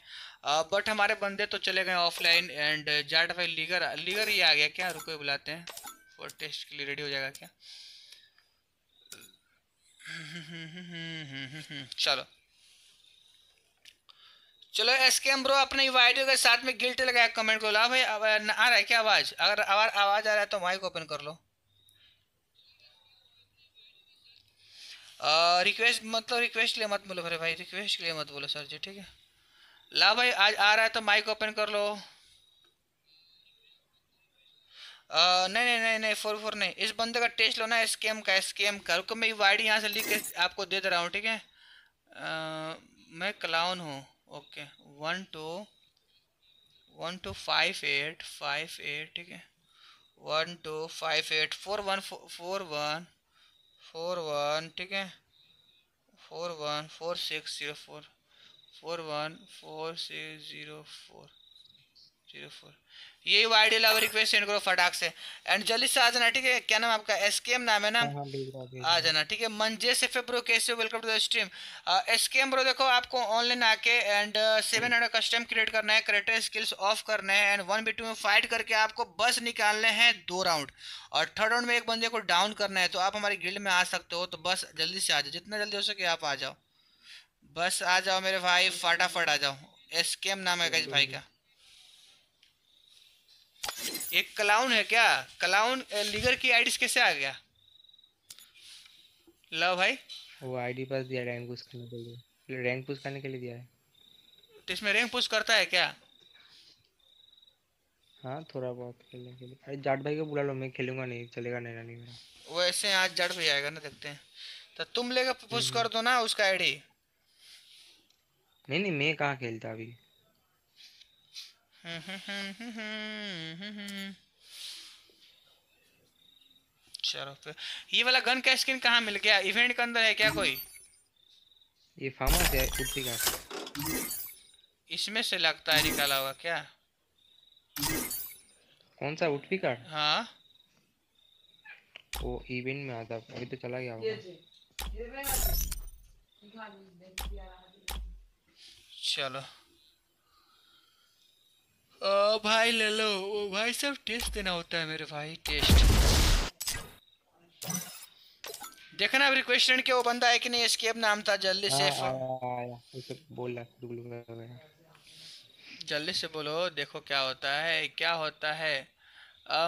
बट uh, हमारे बंदे तो चले गए ऑफलाइन एंड जाट भाई लीगर लीगर ही आ गया क्या रुको बुलाते हैं फॉर टेस्ट के लिए रेडी हो जाएगा क्या चलो चलो एस के एम ब्रो अपने वाइडियो के साथ में गिल्ट लगाया कमेंट को ला भाई आ रहा है क्या आवाज़ अगर आवाज़ आवाज़ आ रहा है तो माइक ओपन कर लो रिक्वेस्ट मतलब रिक्वेस्ट के लिए मत बोलो अरे भाई रिक्वेस्ट के लिए मत बोलो सर जी ठीक है ला भाई आज आ रहा है तो माइक ओपन कर लो आ, नहीं नहीं नहीं नहीं फोर फोर नहीं इस बंदे का टेस्ट लो ना स्केम का स्केम का रुको मैं वाइड यहाँ से लिख के आपको दे दे रहा हूँ ठीक है मैं क्लाउन हूँ okay one two one two five eight five eight ठीक है one two five eight four one four one four one ठीक है four one four six zero four four one four six zero four zero four यही Y D lover request send करो फटाक से and जल्दी से आ जाना ठीक है क्या नाम आपका एस के एम नाम है ना हाँ, हाँ, आ जाना ठीक है मंजे सेफ ब्रो कैसे welcome to the stream S K M bro देखो आपको ऑनलाइन आके and seven hundred custom create करना है करेक्टर स्किल्स ऑफ करना है एंड वन बी टू में फाइट करके आपको बस निकालने हैं दो राउंड और थर्ड राउंड में एक बंदे को डाउन करना है तो आप हमारी गिल्ड में आ सकते हो तो बस जल्दी से आ जाओ जितना जल्दी हो सके आप आ जाओ बस आ जाओ मेरे भाई फटाफट आ जाओ एस के एम नाम है भाई का एक क्लाउन है क्या क्लाउन लीगर की आईडी कैसे आ गया लव भाई वो आईडी पास दिया रैंक पुश करने के लिए रैंक पुश करने के लिए दिया है तो इसमें रैंक पुश करता है क्या हाँ थोड़ा बहुत खेलने के लिए अरे जाट भाई को बुला लो मैं खेलूंगा नहीं चलेगा नहीं नहीं मेरा ऐसे आज जाट भाई आएगा ना देखते हैं तो तुम लेगा पुश हम्म। कर दो ना उसका आईडी नहीं नहीं मैं कहाँ खेलता अभी चलो फिर ये वाला गन का स्किन कहाँ मिल गया इवेंट के अंदर है क्या कोई ये फार्म है कुर्सी का इसमें से लगता है निकाला हुआ क्या कौन सा उठवी कार्ड हाँ वो इवेंट में आता अभी तो चला गया होगा चलो ओ भाई ले लो ओ भाई सब टेस्ट देना होता है मेरे भाई टेस्ट देखना अब रिक्वेस्ट के वो बंदा है कि नहीं एस्केप नाम था जल्दी से हाँ, हाँ, हाँ, जल्दी से बोलो देखो क्या होता है क्या होता है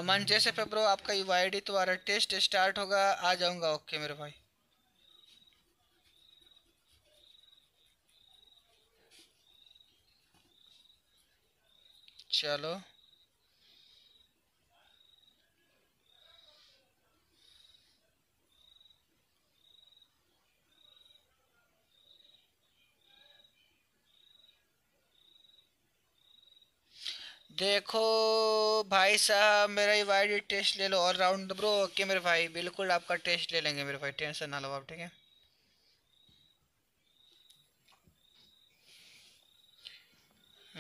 मन जैसे पे ब्रो आपका यू आई डी तुम्हारा टेस्ट स्टार्ट होगा आ जाऊंगा ओके मेरे भाई चलो देखो भाई साहब मेरा ही वाइड टेस्ट ले लो ऑलराउंड ब्रो ओके मेरे भाई बिल्कुल आपका टेस्ट ले लेंगे मेरे भाई टेंशन ना लो आप ठीक है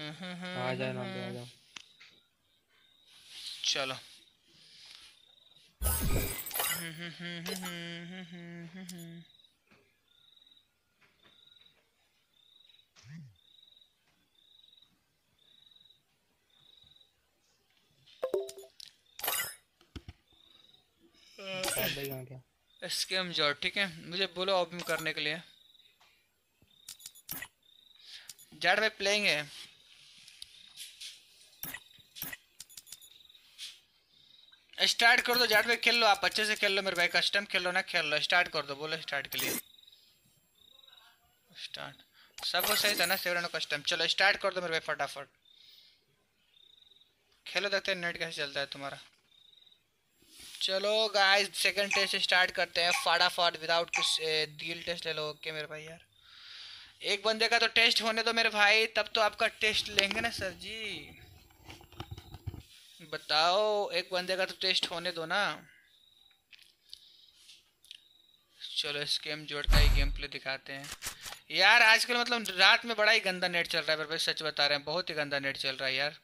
आ जाए ना आ जाओ चलो स्केम जॉर्ड ठीक है मुझे बोलो ऑप करने के लिए जॉर्ड भाई प्लेइंग है स्टार्ट कर दो जाट भाई खेल लो आप अच्छे से खेल लो मेरे भाई कस्टम खेल लो ना खेल लो स्टार्ट कर दो बोलो स्टार्ट के लिए स्टार्ट सब सही था ना सेवरन कस्टम चलो स्टार्ट कर दो मेरे भाई फटाफट खेलो देखते हैं नेट कैसे चलता है तुम्हारा चलो गाइस सेकंड टेस्ट स्टार्ट करते हैं फटाफट विदाउट कुछ दिल टेस्ट ले लो ओके मेरे भाई यार एक बंदे का तो टेस्ट होने दो मेरे भाई तब तो आपका टेस्ट लेंगे ना सर जी बताओ एक बंदे का तो टेस्ट होने दो ना चलो इस गेम जोड़ का ही गेम प्ले दिखाते हैं यार आजकल मतलब रात में बड़ा ही गंदा नेट चल रहा है पर सच बता रहे हैं बहुत ही गंदा नेट चल रहा है यार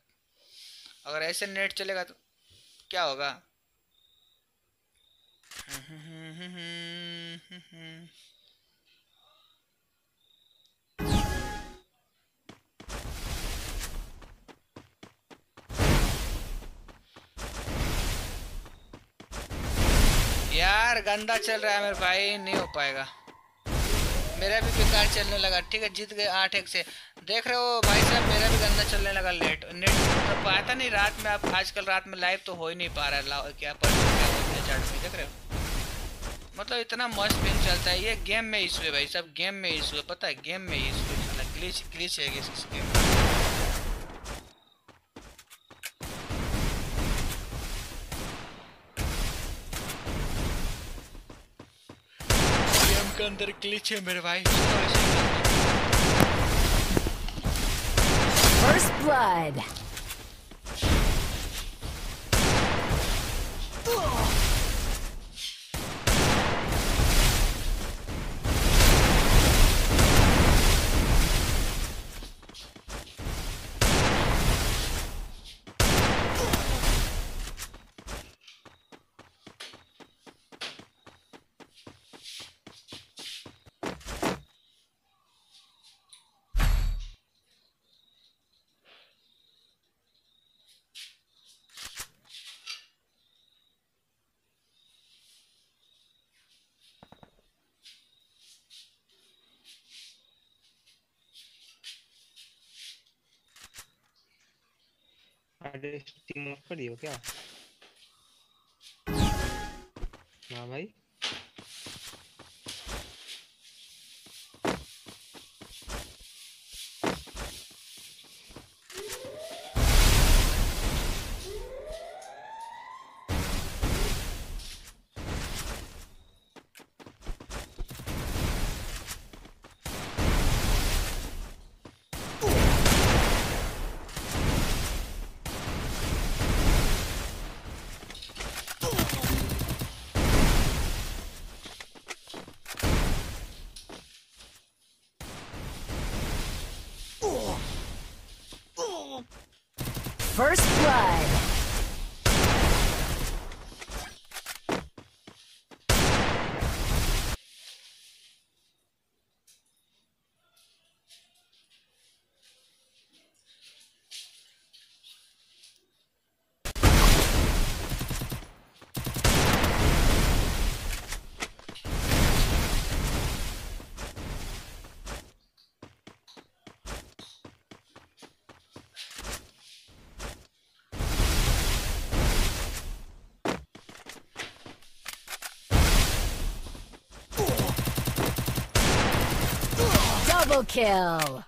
अगर ऐसे नेट चलेगा तो क्या होगा बेकार गंदा चल रहा है मेरे भाई नहीं हो पाएगा मेरा भी बेकार चलने लगा ठीक है जीत गए आठ एक से देख रहे हो भाई साहब मेरा भी गंदा चलने लगा लेट नेट तो पाता नहीं रात में आप आजकल रात में लाइव तो हो ही नहीं पा रहा है क्या पर देख रहे हो मतलब इतना मस्त पिन चलता है ये गेम में इशू है भाई साहब गेम में इशू है पता है गेम में इशू है मतलब ग्लिच ग्लिच है इस गेम में इसके अंदर ग्लिच है मेरे भाई First blood. Ugh. अरे स्टीम ऑफ कर दियो क्या हाँ भाई Double kill!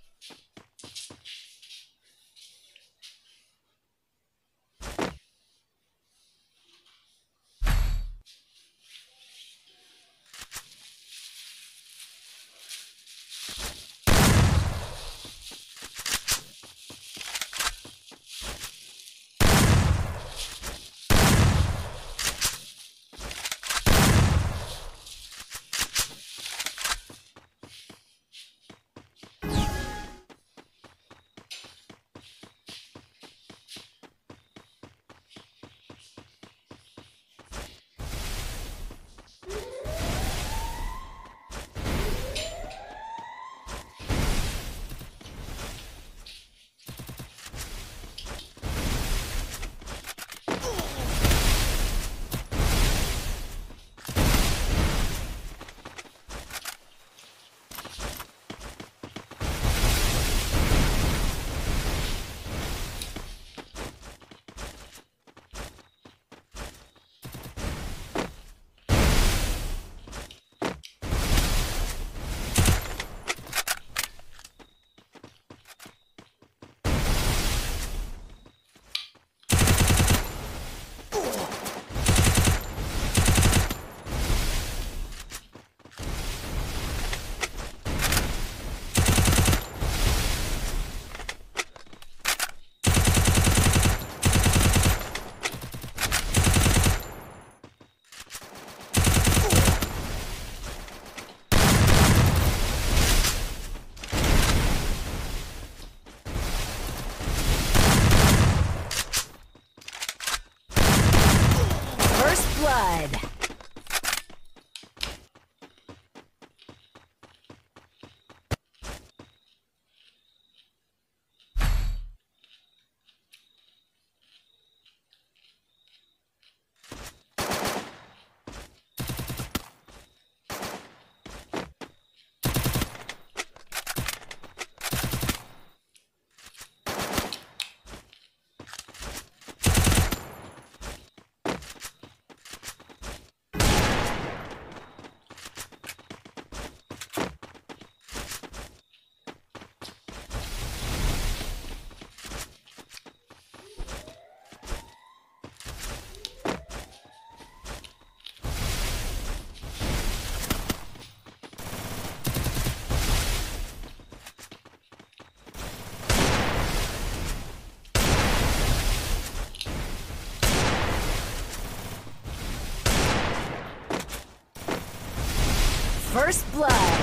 First blood.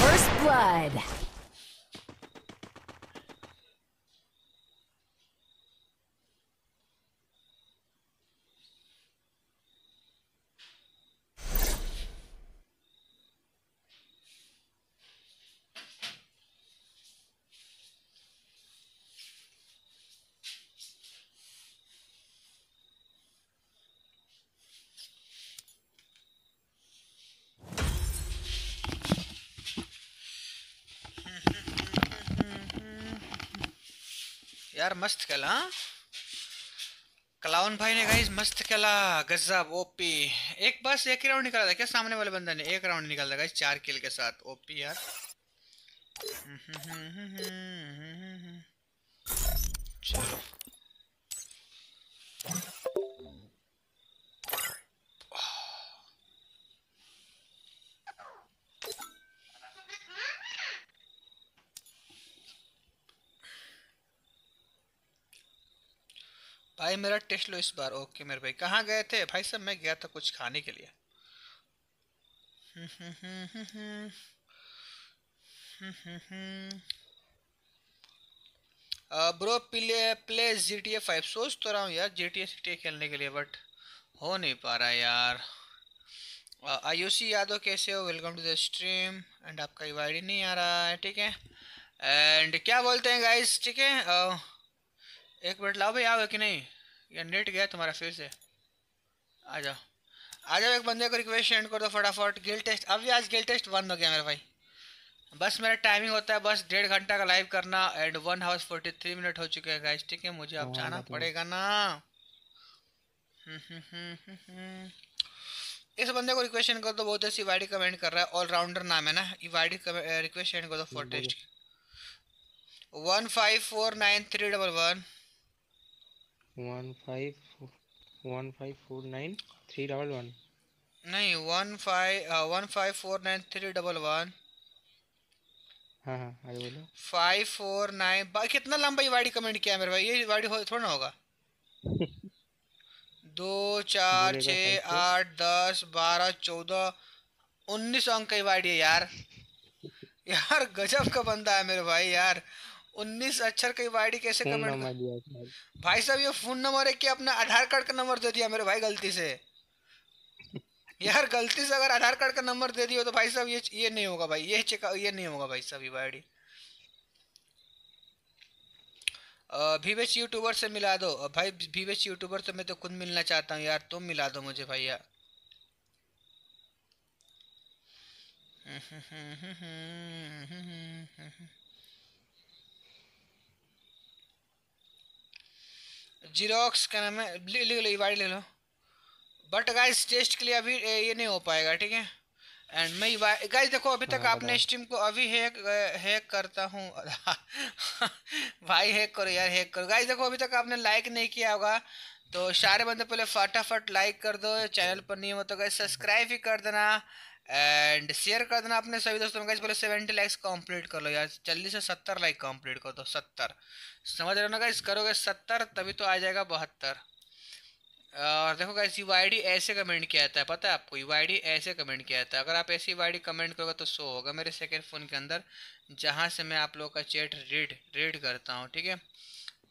First blood. यार मस्त खेला हाँ? कलावन भाई ने गाइस मस्त खेला गजब ओपी एक बस एक ही राउंड निकाला था क्या सामने वाले बंदा ने एक राउंड निकाला था गाइस चार किल के साथ ओपी यार हम्म, हम्म, हम्म, चलो भाई मेरा टेस्ट लो इस बार ओके मेरे भाई कहाँ गए थे भाई साहब मैं गया था कुछ खाने के लिए bro play play G T A five सोच तो रहा हूँ यार जी T A C T A खेलने के लिए बट हो नहीं पा रहा यार आयुषी यादव कैसे हो welcome to the stream and आपका यू e आई नहीं आ रहा है ठीक है एंड क्या बोलते हैं गाइस ठीक है एक मिनट लाओ भाई आओ कि नहीं या नेट गया तुम्हारा फिर से आ जाओ आ जाओ एक बंदे को रिक्वेस्ट सेंड कर दो फटाफट गिल टेस्ट अभी आज गिल टेस्ट बंद हो गया मेरा भाई बस मेरा टाइमिंग होता है बस डेढ़ घंटा का लाइव करना and one house forty three minute हो चुके हैं गाइस ठीक है मुझे अब जाना तो। पड़ेगा ना हम्म, हम्म, हम्म, इस बंदे को रिक्वेस्ट सेंड कर दो बहुत ऐसी वाइडी कमेंट कर रहा है ऑलराउंडर नाम है ना ई वाइडी रिक्वेस्ट सेंड कर दो for test one five four nine three double one नहीं one five one five four nine three double one हाँ हाँ बोलो फाइव फोर नाइन कितना लंबा ये वाड़ी कमेंट किया मेरे भाई ये वाड़ी हो, थोड़ा ना होगा दो चार छ आठ दस बारह चौदह उन्नीस अंक की वाड़ी है यार यार गजब का बंदा है मेरे भाई यार उन्नीस अक्षर की डी कैसे कमेंट भाई साहब ये फोन नंबर है कि अपना आधार कार्ड का नंबर दे दिया मेरे भाई गलती से यार गलती से अगर आधार कार्ड का नंबर दे दियो तो भाई साहब ये ये नहीं होगा भाई ये चेक ये नहीं होगा भाई साहब ये आई भीवेश यूट्यूबर से मिला दो भाई भीवेश यूट्यूबर से मैं तो खुद मिलना चाहता हूँ यार तुम मिला दो मुझे भैया जीरोक्स का नाम है ले लो वाइट ले लो बट गाइस टेस्ट के लिए अभी ये नहीं हो पाएगा ठीक है एंड मैं गाइस हाँ, देखो अभी तक आपने स्ट्रीम को अभी हैक हैक करता हूँ भाई हैक करो यार हैक करो गाइस देखो अभी तक आपने लाइक नहीं किया होगा तो सारे बंदे पहले फटाफट लाइक कर दो चैनल पर नहीं हो तो गाइस सब्सक्राइब ही कर देना एंड शेयर कर देना अपने सभी दोस्तों में गाइस पहले सेवेंटी लाइक्स कंप्लीट कर लो यार जल्दी से सत्तर लाइक कंप्लीट कर दो सत्तर समझ रहे हो ना गाइस करोगे सत्तर तभी तो आ जाएगा बहत्तर और देखो गाइस यू आई ऐसे कमेंट किया था पता है आपको यू आई ऐसे कमेंट किया था अगर आप ऐसी यू आई कमेंट करोगे तो शो होगा मेरे सेकेंड फ़ोन के अंदर जहाँ से मैं आप लोग का चैट रीड रीड करता हूँ ठीक है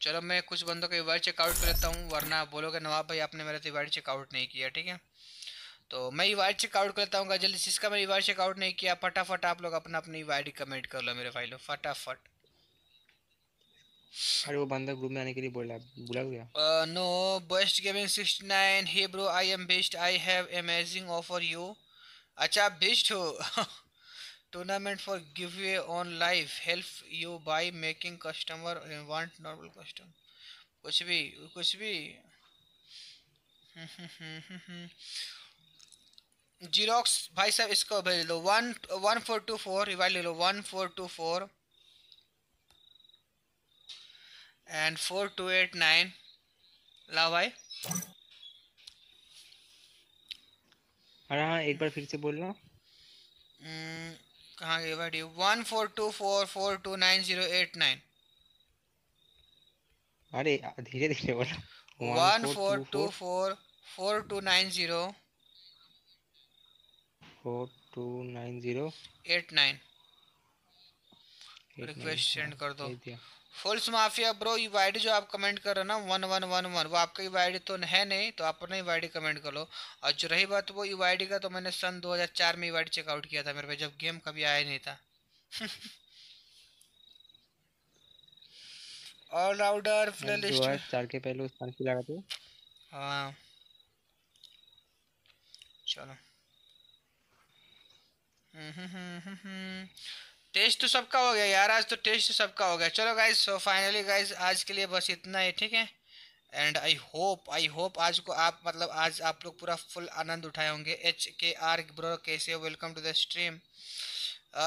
चलो मैं कुछ बंदों का यू चेकआउट कर लेता हूँ वरना बोलोगे नवाब भाई आपने मेरा तो यू चेकआउट नहीं किया ठीक है तो मैं यू चेकआउट करता हूँ जल्दी जिसका मैं यू चेकआउट नहीं किया फटाफट आप लोग अपना अपनी यू कमेंट कर लो मेरे भाई लोग फटाफट अरे वो बंदा ग्रुप में आने के लिए बोला बुला गया no best gaming 69 hey bro I am best I have amazing offer you अच्छा बेस्ट हो tournament for giveaway on live help you by making customer want normal custom कुछ भी कुछ भी जीरोक्स भाई साहब इसको भेज लो one one four two four revive ले लो one four two four and four two eight nine ला भाई अरे हाँ एक बार फिर से बोल बोलना हम्म, कहाँ गई भाई one four two four four two nine zero eight nine अरे धीरे धीरे बोलो one four two four four two nine zero four two nine zero eight nine request send कर दो फुल्स माफिया ब्रो ये वाइड जो आप कमेंट कर रहे हो ना वन वन वन वन वो आपका वाइड तो है नहीं तो आप अपना वाइड कमेंट कर लो और जो रही बात वो वाइड का तो मैंने सन 2004 में वाइड चेकआउट किया था मेरे पे जब गेम कभी आया नहीं था ऑलराउंडर प्लेलिस्ट चार के पहले उस की लगा दो हाँ चलो हम्म हम्म हम्म, हम्म, हम्म। टेस्ट तो सबका हो गया यार आज तो टेस्ट सबका हो गया चलो गाइज सो फाइनली गाइज आज के लिए बस इतना ही ठीक है and I hope I hope आज को आप मतलब आज आप लोग पूरा फुल आनंद उठाए होंगे एच के आर ब्रो कैसे हो वेलकम टू द स्ट्रीम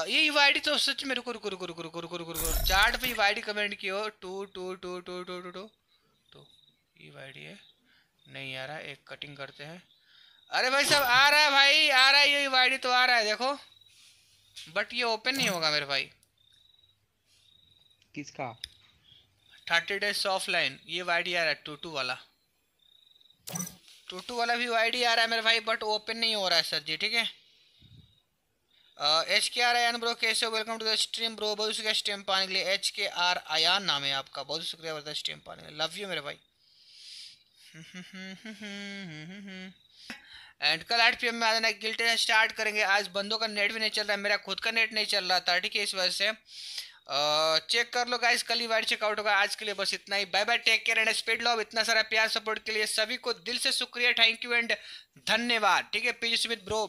ये वाइडी तो सच में रुको रुको रुको रुको रुको रुको रुको रुको चार्ट पे वाइडी कमेंट की हो two two two two two two two तो ये वाइडी है नहीं आ रहा एक कटिंग करते हैं अरे भाई साहब आ रहा है भाई आ रहा है ये वाइडी तो आ रहा है देखो बट ये ओपन नहीं होगा मेरे भाई किसका थर्टी डेज ऑफ लाइन ये वाई आ रहा है टू टू वाला टू टू वाला भी वाई आ रहा है मेरे भाई बट ओपन नहीं हो रहा है सर जी ठीक है एच के आर आयान ब्रो कैसे हो welcome to the stream bro बहुत शुक्रिया स्टेम पाने के लिए एच के आर आयान नाम है आपका बहुत शुक्रिया बरदा स्ट्रीम पाने के लिए लव यू मेरे भाई एंड कल आठ पी में आ जाना गिल्ट स्टार्ट करेंगे आज बंदों का नेट भी नहीं चल रहा है मेरा खुद का नेट नहीं चल रहा था ठीक है इस वजह से चेक कर लो गाइस कल ही वाइड चेकआउट होगा आज के लिए बस इतना ही bye bye take care and speed love इतना सारा प्यार सपोर्ट के लिए सभी को दिल से शुक्रिया थैंक यू एंड धन्यवाद ठीक है पीजी सुमित ब्रो